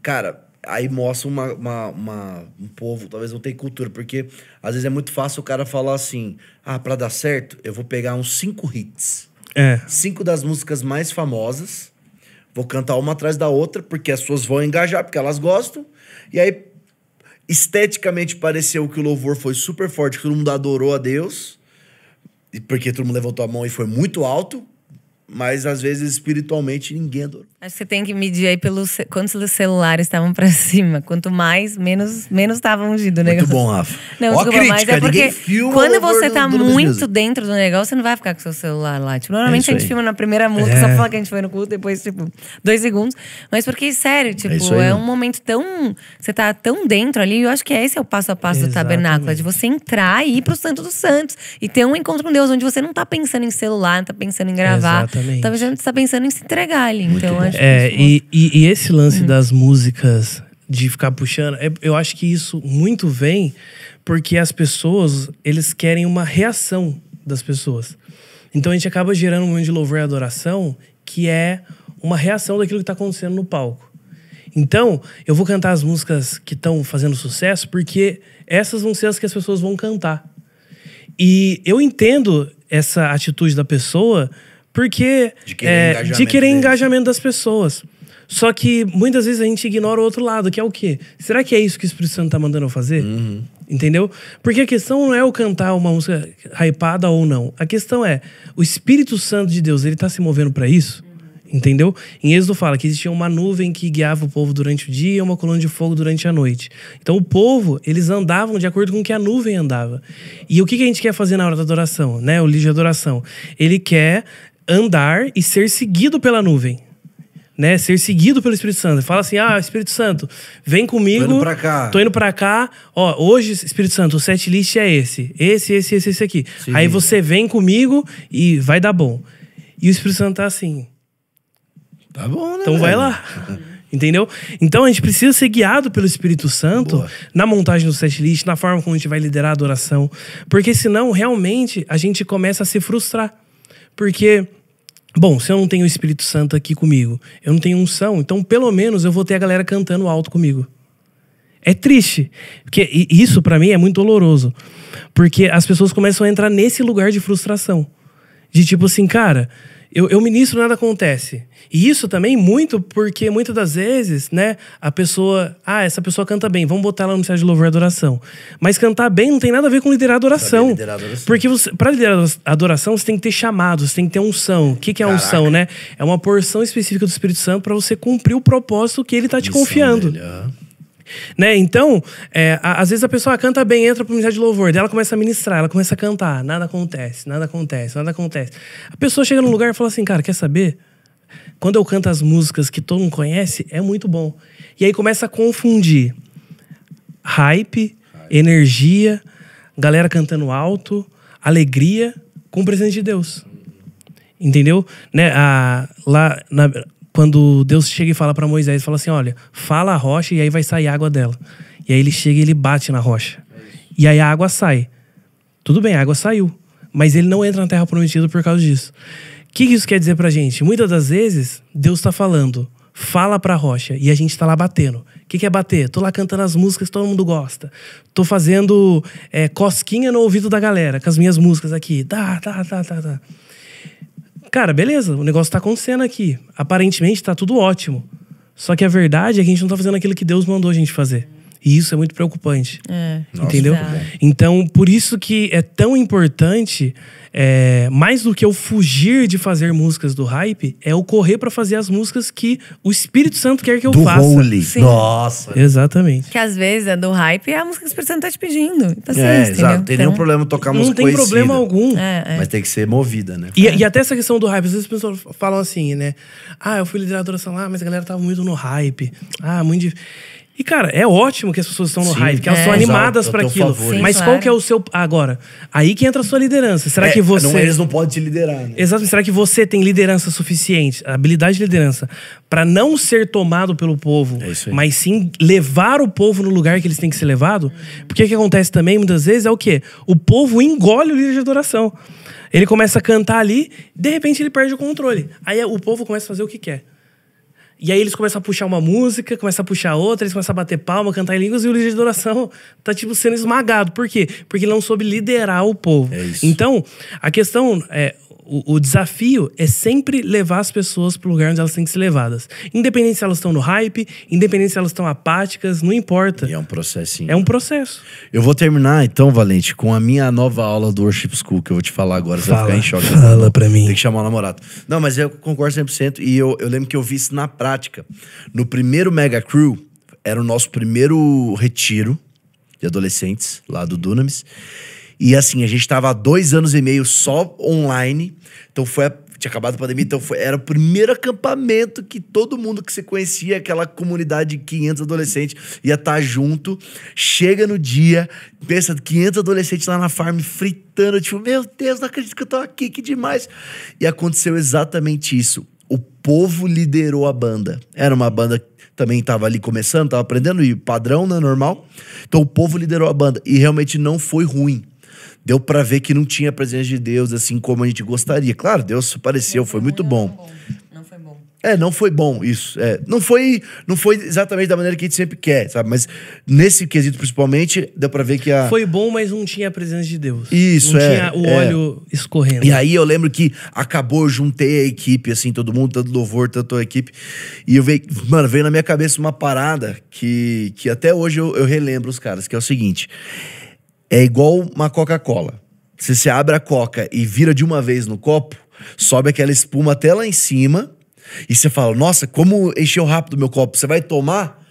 cara, aí mostra uma, uma, uma, um povo, talvez não tenha cultura, porque às vezes é muito fácil o cara falar assim, ah, pra dar certo, eu vou pegar uns cinco hits. É. Cinco das músicas mais famosas. Vou cantar uma atrás da outra, porque as pessoas vão engajar, porque elas gostam. E aí, esteticamente, pareceu que o louvor foi super forte, que todo mundo adorou a Deus. Porque todo mundo levantou a mão e foi muito alto. Mas, às vezes, espiritualmente, ninguém adorou. Acho que você tem que medir aí pelos quantos celulares estavam para cima. Quanto mais, menos menos estava ungido o negócio. Muito bom, Rafa. Não, Ó desculpa, crítica, mas é porque filma quando você tá do muito do dentro do negócio, você não vai ficar com seu celular lá. Tipo, é normalmente é a gente filma na primeira música, é. só fala que a gente foi no culto, depois, tipo, dois segundos. Mas porque, sério, é tipo, é, é um momento tão. Você tá tão dentro ali, eu acho que esse é o passo a passo Exatamente. do tabernáculo. de você entrar e ir pro Santo dos Santos. E ter um encontro com Deus, onde você não tá pensando em celular, não tá pensando em gravar. Exatamente. Talvez você tá pensando em se entregar ali. Muito então, bom. É, e, e, e, esse lance hum. das músicas de ficar puxando, é, eu acho que isso muito vem porque as pessoas, eles querem uma reação das pessoas. Então a gente acaba gerando um momento de louvor e adoração que é uma reação daquilo que está acontecendo no palco. Então, eu vou cantar as músicas que estão fazendo sucesso porque essas vão ser as que as pessoas vão cantar. E eu entendo essa atitude da pessoa, porque. De querer, é, engajamento, de querer engajamento das pessoas. Só que muitas vezes a gente ignora o outro lado, que é o quê? Será que é isso que o Espírito Santo tá mandando eu fazer? Uhum. Entendeu? Porque a questão não é eu cantar uma música hypada ou não. A questão é, o Espírito Santo de Deus, ele tá se movendo para isso? Entendeu? Em Êxodo fala que existia uma nuvem que guiava o povo durante o dia e uma coluna de fogo durante a noite. Então o povo, eles andavam de acordo com o que a nuvem andava. E o que, que a gente quer fazer na hora da adoração, né? O líder de adoração. Ele quer andar e ser seguido pela nuvem. Né, ser seguido pelo Espírito Santo. Fala assim: "Ah, Espírito Santo, vem comigo. Tô indo para cá. Tô indo cá. Ó, hoje, Espírito Santo, o set list é esse. Esse, esse, esse, esse aqui. Sim. Aí você vem comigo e vai dar bom. E o Espírito Santo tá assim. Tá bom, né? Então vai lá. Entendeu? Então a gente precisa ser guiado pelo Espírito Santo Boa. na montagem do set list, na forma como a gente vai liderar a adoração. Porque senão, realmente, a gente começa a se frustrar. Porque Bom, se eu não tenho o Espírito Santo aqui comigo, eu não tenho unção, então pelo menos eu vou ter a galera cantando alto comigo. É triste, porque isso para mim é muito doloroso, porque as pessoas começam a entrar nesse lugar de frustração, de tipo assim, cara, eu, eu ministro nada acontece. E isso também muito porque muitas das vezes, né, a pessoa, ah, essa pessoa canta bem, vamos botar ela no ministério de louvor e adoração. Mas cantar bem não tem nada a ver com liderar adoração. Liderar adoração. Porque para liderar liderar adoração, você tem que ter chamado, você tem que ter unção. O que, que é Caraca. unção, né? É uma porção específica do Espírito Santo para você cumprir o propósito que ele tá te Missão confiando. Dele, né? Então, é, a, às vezes a pessoa canta bem, entra pro ministério de louvor, dela começa a ministrar, ela começa a cantar, nada acontece, nada acontece, nada acontece. A pessoa chega num lugar e fala assim, cara, quer saber? Quando eu canto as músicas que todo mundo conhece, é muito bom. E aí começa a confundir hype, hype. energia, galera cantando alto, alegria com o presente de Deus. Entendeu? Né? A, lá na, quando Deus chega e fala para Moisés, fala assim, olha, fala a rocha e aí vai sair água dela. E aí ele chega e ele bate na rocha. E aí a água sai. Tudo bem, a água saiu, mas ele não entra na terra prometida por causa disso. O que isso quer dizer pra gente? Muitas das vezes Deus está falando, fala para a rocha e a gente tá lá batendo. O que, que, é bater? Tô lá cantando as músicas que todo mundo gosta. Tô fazendo é, cosquinha no ouvido da galera com as minhas músicas aqui. Tá, tá, tá, tá, tá. Cara, beleza, o negócio tá acontecendo aqui. Aparentemente tá tudo ótimo. Só que a verdade é que a gente não tá fazendo aquilo que Deus mandou a gente fazer. E isso é muito preocupante. É, entendeu? Nossa. Então, por isso que é tão importante, é, mais do que eu fugir de fazer músicas do hype, é eu correr para fazer as músicas que o Espírito Santo quer que eu do faça. Holy. Sim. Nossa. Exatamente. Que às vezes é do hype e é a música que o Espírito Santo tá te pedindo. Tá certo, é, exato. Não tem então, nenhum problema tocar música Não tem conhecida, problema algum. É, é, Mas tem que ser movida, né? E, e, até essa questão do hype, às vezes as pessoas falam assim, né? Ah, eu fui liderar lá, ah, mas a galera tava muito no hype. Ah, muito difícil. E, cara, é ótimo que as pessoas estão no Sim, hype, que elas é, são animadas para aquilo. Sim, mas claro. qual que é o seu. Agora, aí que entra a sua liderança. Será é, que você. Não, eles não podem te liderar, né? Exato. Será que você tem liderança suficiente, habilidade de liderança, para não ser tomado pelo povo, é mas sim levar o povo no lugar que eles têm que ser levado? Porque o que acontece também, muitas vezes, é o quê? O povo engole o líder de adoração. Ele começa a cantar ali, de repente ele perde o controle. Aí o povo começa a fazer o que quer. E aí eles começam a puxar uma música, começam a puxar outra, eles começam a bater palma, cantar em línguas e o líder de adoração tá tipo sendo esmagado. Por quê? Porque ele não soube liderar o povo. É então, a questão é o, o, desafio é sempre levar as pessoas para o lugar onde elas têm que ser levadas. Independente se elas estão no hype, independente se elas estão apáticas, não importa. E é um processo. É um processo. Eu vou terminar então, Valente, com a minha nova aula do Worship School, que eu vou te falar agora. Você fala, vai ficar em choque. Fala para mim. Tem que chamar o namorado. Não, mas eu concordo 100% e eu, eu lembro que eu vi isso na prática. No primeiro Mega Crew, era o nosso primeiro retiro de adolescentes lá do Dunamis. E assim, a gente estava há dois anos e meio só online. Então foi a, tinha acabado a pandemia, então foi, era o primeiro acampamento que todo mundo que se conhecia, aquela comunidade de 500 adolescentes, ia estar tá junto. Chega no dia, pensa, 500 adolescentes lá na farm fritando, tipo, meu Deus, não acredito que eu tô aqui, que demais. E aconteceu exatamente isso. O povo liderou a banda. Era uma banda também estava ali começando, estava aprendendo, e padrão, né? Normal. Então o povo liderou a banda. E realmente não foi ruim deu para ver que não tinha a presença de Deus assim como a gente gostaria. Claro, Deus apareceu, foi, muito bom. Não foi bom. É, não foi bom isso. É, não foi, não foi exatamente da maneira que a gente sempre quer, sabe? Mas nesse quesito principalmente deu para ver que a foi bom, mas não tinha a presença de Deus. Isso não é. Tinha o é. óleo escorrendo. E aí eu lembro que acabou, eu juntei a equipe assim, todo mundo tanto louvor, tanto a equipe, e eu veio, mano, veio na minha cabeça uma parada que que até hoje eu, eu relembro os caras, que é o seguinte é igual uma Coca-Cola. Se você abre a Coca e vira de uma vez no copo, sobe aquela espuma até lá em cima e você fala: Nossa, como encheu rápido o meu copo. Você vai tomar,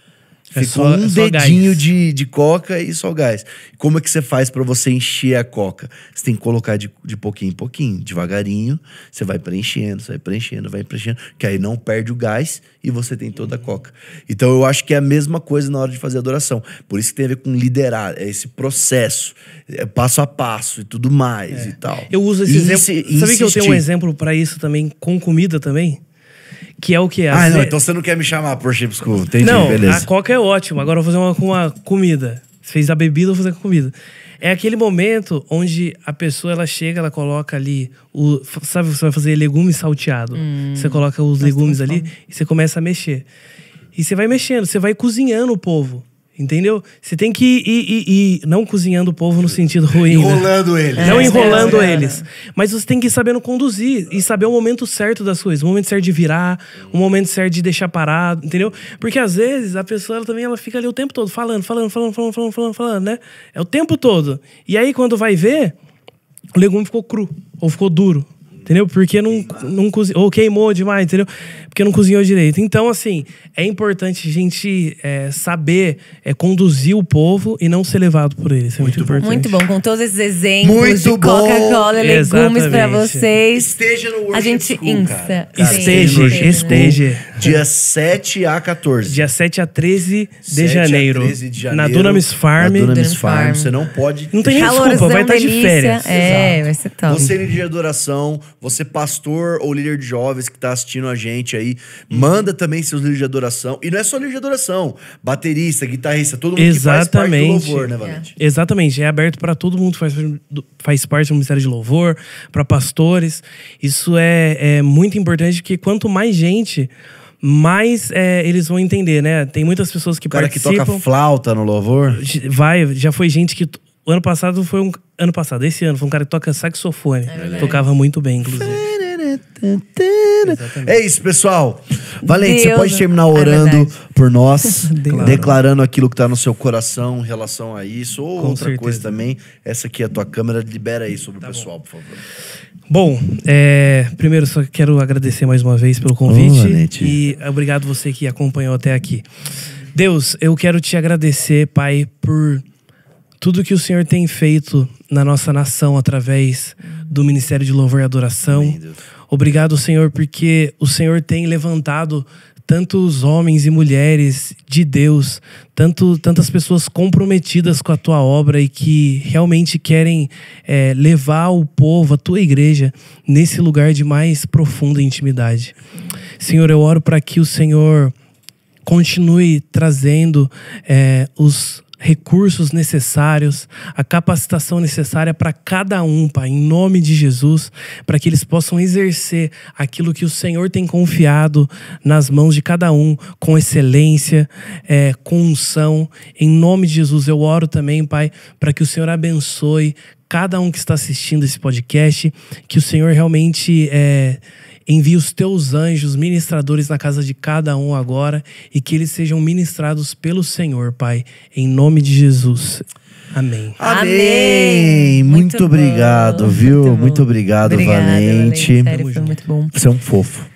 é Ficou só, um dedinho de, de coca e só gás. Como é que você faz para você encher a coca? Você tem que colocar de, de pouquinho em pouquinho, devagarinho. Você vai preenchendo, você vai preenchendo, vai preenchendo. Que aí não perde o gás e você tem toda a coca. Então eu acho que é a mesma coisa na hora de fazer a adoração. Por isso que tem a ver com liderar. É esse processo, é passo a passo e tudo mais é. e tal. Eu uso esse e exemplo. Ins Sabe que eu tenho um exemplo para isso também, com comida também? Que é o que é. Ah, não, então você não quer me chamar por Chip School. Entendi, não, beleza. a ah, Coca é ótima. Agora eu vou fazer uma com a comida. Você fez a bebida, eu vou fazer a comida. É aquele momento onde a pessoa ela chega, ela coloca ali. O, sabe, você vai fazer legume salteado. Hum, você coloca os legumes ali e você começa a mexer. E você vai mexendo, você vai cozinhando o povo. Entendeu? Você tem que ir, ir, ir, não cozinhando o povo no sentido ruim. Né? Enrolando né? eles. Não é, enrolando é, é, eles. Mas você tem que ir sabendo conduzir e saber o momento certo das coisas. O momento certo de virar, o momento certo de deixar parado, entendeu? Porque às vezes a pessoa ela também ela fica ali o tempo todo falando, falando, falando, falando, falando, falando, falando, né? É o tempo todo. E aí quando vai ver, o legume ficou cru ou ficou duro entendeu? Porque não, não cozinhou, ou queimou demais, entendeu? Porque não cozinhou direito. Então, assim, é importante a gente é, saber é, conduzir o povo e não ser levado por ele. Isso é muito, muito importante. Muito bom, com todos esses exemplos muito de Coca-Cola, legumes para vocês. Esteja no Worship A gente School, insta. Cara. Cara, esteja, esteja, esteja. Dia 7 a 14. Dia 7 a 13 de, 7 janeiro, a 13 de janeiro. Na Dunamis Farm. Na Dunamis Farm. Você não pode... Não tem Calorzão, desculpa, vai estar tá de férias. É, Exato. vai ser top. Você de adoração você, pastor ou líder de jovens que está assistindo a gente aí, uhum. manda também seus líderes de adoração. E não é só líder de adoração, baterista, guitarrista, todo mundo Exatamente. que faz parte do louvor, né, Valente? É. Exatamente, é aberto para todo mundo que faz, faz parte do Ministério de Louvor, para pastores. Isso é, é muito importante, porque quanto mais gente mas é, eles vão entender, né? Tem muitas pessoas que o cara participam. que toca flauta no louvor? Vai, já foi gente que o ano passado foi um. Ano passado, esse ano, foi um cara que toca saxofone. É Tocava muito bem, inclusive. Exatamente. É isso, pessoal. Valente, Deus. você pode é terminar orando é por nós, claro. declarando aquilo que está no seu coração em relação a isso, ou Com outra certeza. coisa também. Essa aqui é a tua câmera, libera aí sobre tá o pessoal, bom. por favor. Bom, é, primeiro só quero agradecer mais uma vez pelo convite. Oh, e eh, obrigado você que acompanhou até aqui. Deus, eu quero te agradecer, Pai, por tudo que o Senhor tem feito na nossa nação através do Ministério de Louvor e Adoração. Amém, Obrigado, Senhor, porque o Senhor tem levantado tantos homens e mulheres de Deus, tanto, tantas pessoas comprometidas com a tua obra e que realmente querem é, levar o povo, a tua igreja, nesse lugar de mais profunda intimidade. Senhor, eu oro para que o Senhor continue trazendo é, os recursos necessários, a capacitação necessária para cada um, Pai, em nome de Jesus, para que eles possam exercer aquilo que o Senhor tem confiado nas mãos de cada um, com excelência, é, com unção. Em nome de Jesus, eu oro também, Pai, para que o Senhor abençoe cada um que está assistindo esse podcast, que o Senhor realmente é, Envia os teus anjos ministradores na casa de cada um agora e que eles sejam ministrados pelo Senhor, Pai, em nome de Jesus. Amém. Amém. Muito, muito obrigado, bom. viu? Muito, muito obrigado, Obrigada, Valente. Valente. Sério, muito bom. Você é um fofo.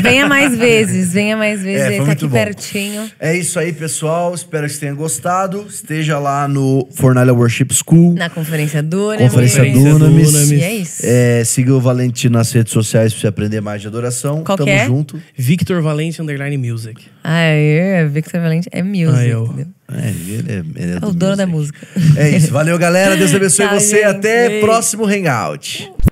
Venha mais vezes, venha mais é, vezes. É, tá aqui bom. pertinho. É isso aí, pessoal. Espero que vocês tenham gostado. Esteja lá no Fornalha Worship School. Na Conferência Dunamis. Conferência Dunamis. Dunamis. E é isso. É, siga o Valente nas redes sociais pra você aprender mais de adoração. Qual Tamo é? junto. Victor Valente Underline Music. Ah, é. Victor Valente é music. Ah, é eu. É, ele é, ele é, é o dono music. da música. É isso. Valeu, galera. Deus abençoe tá, você. Gente. Até Ei. próximo Hangout.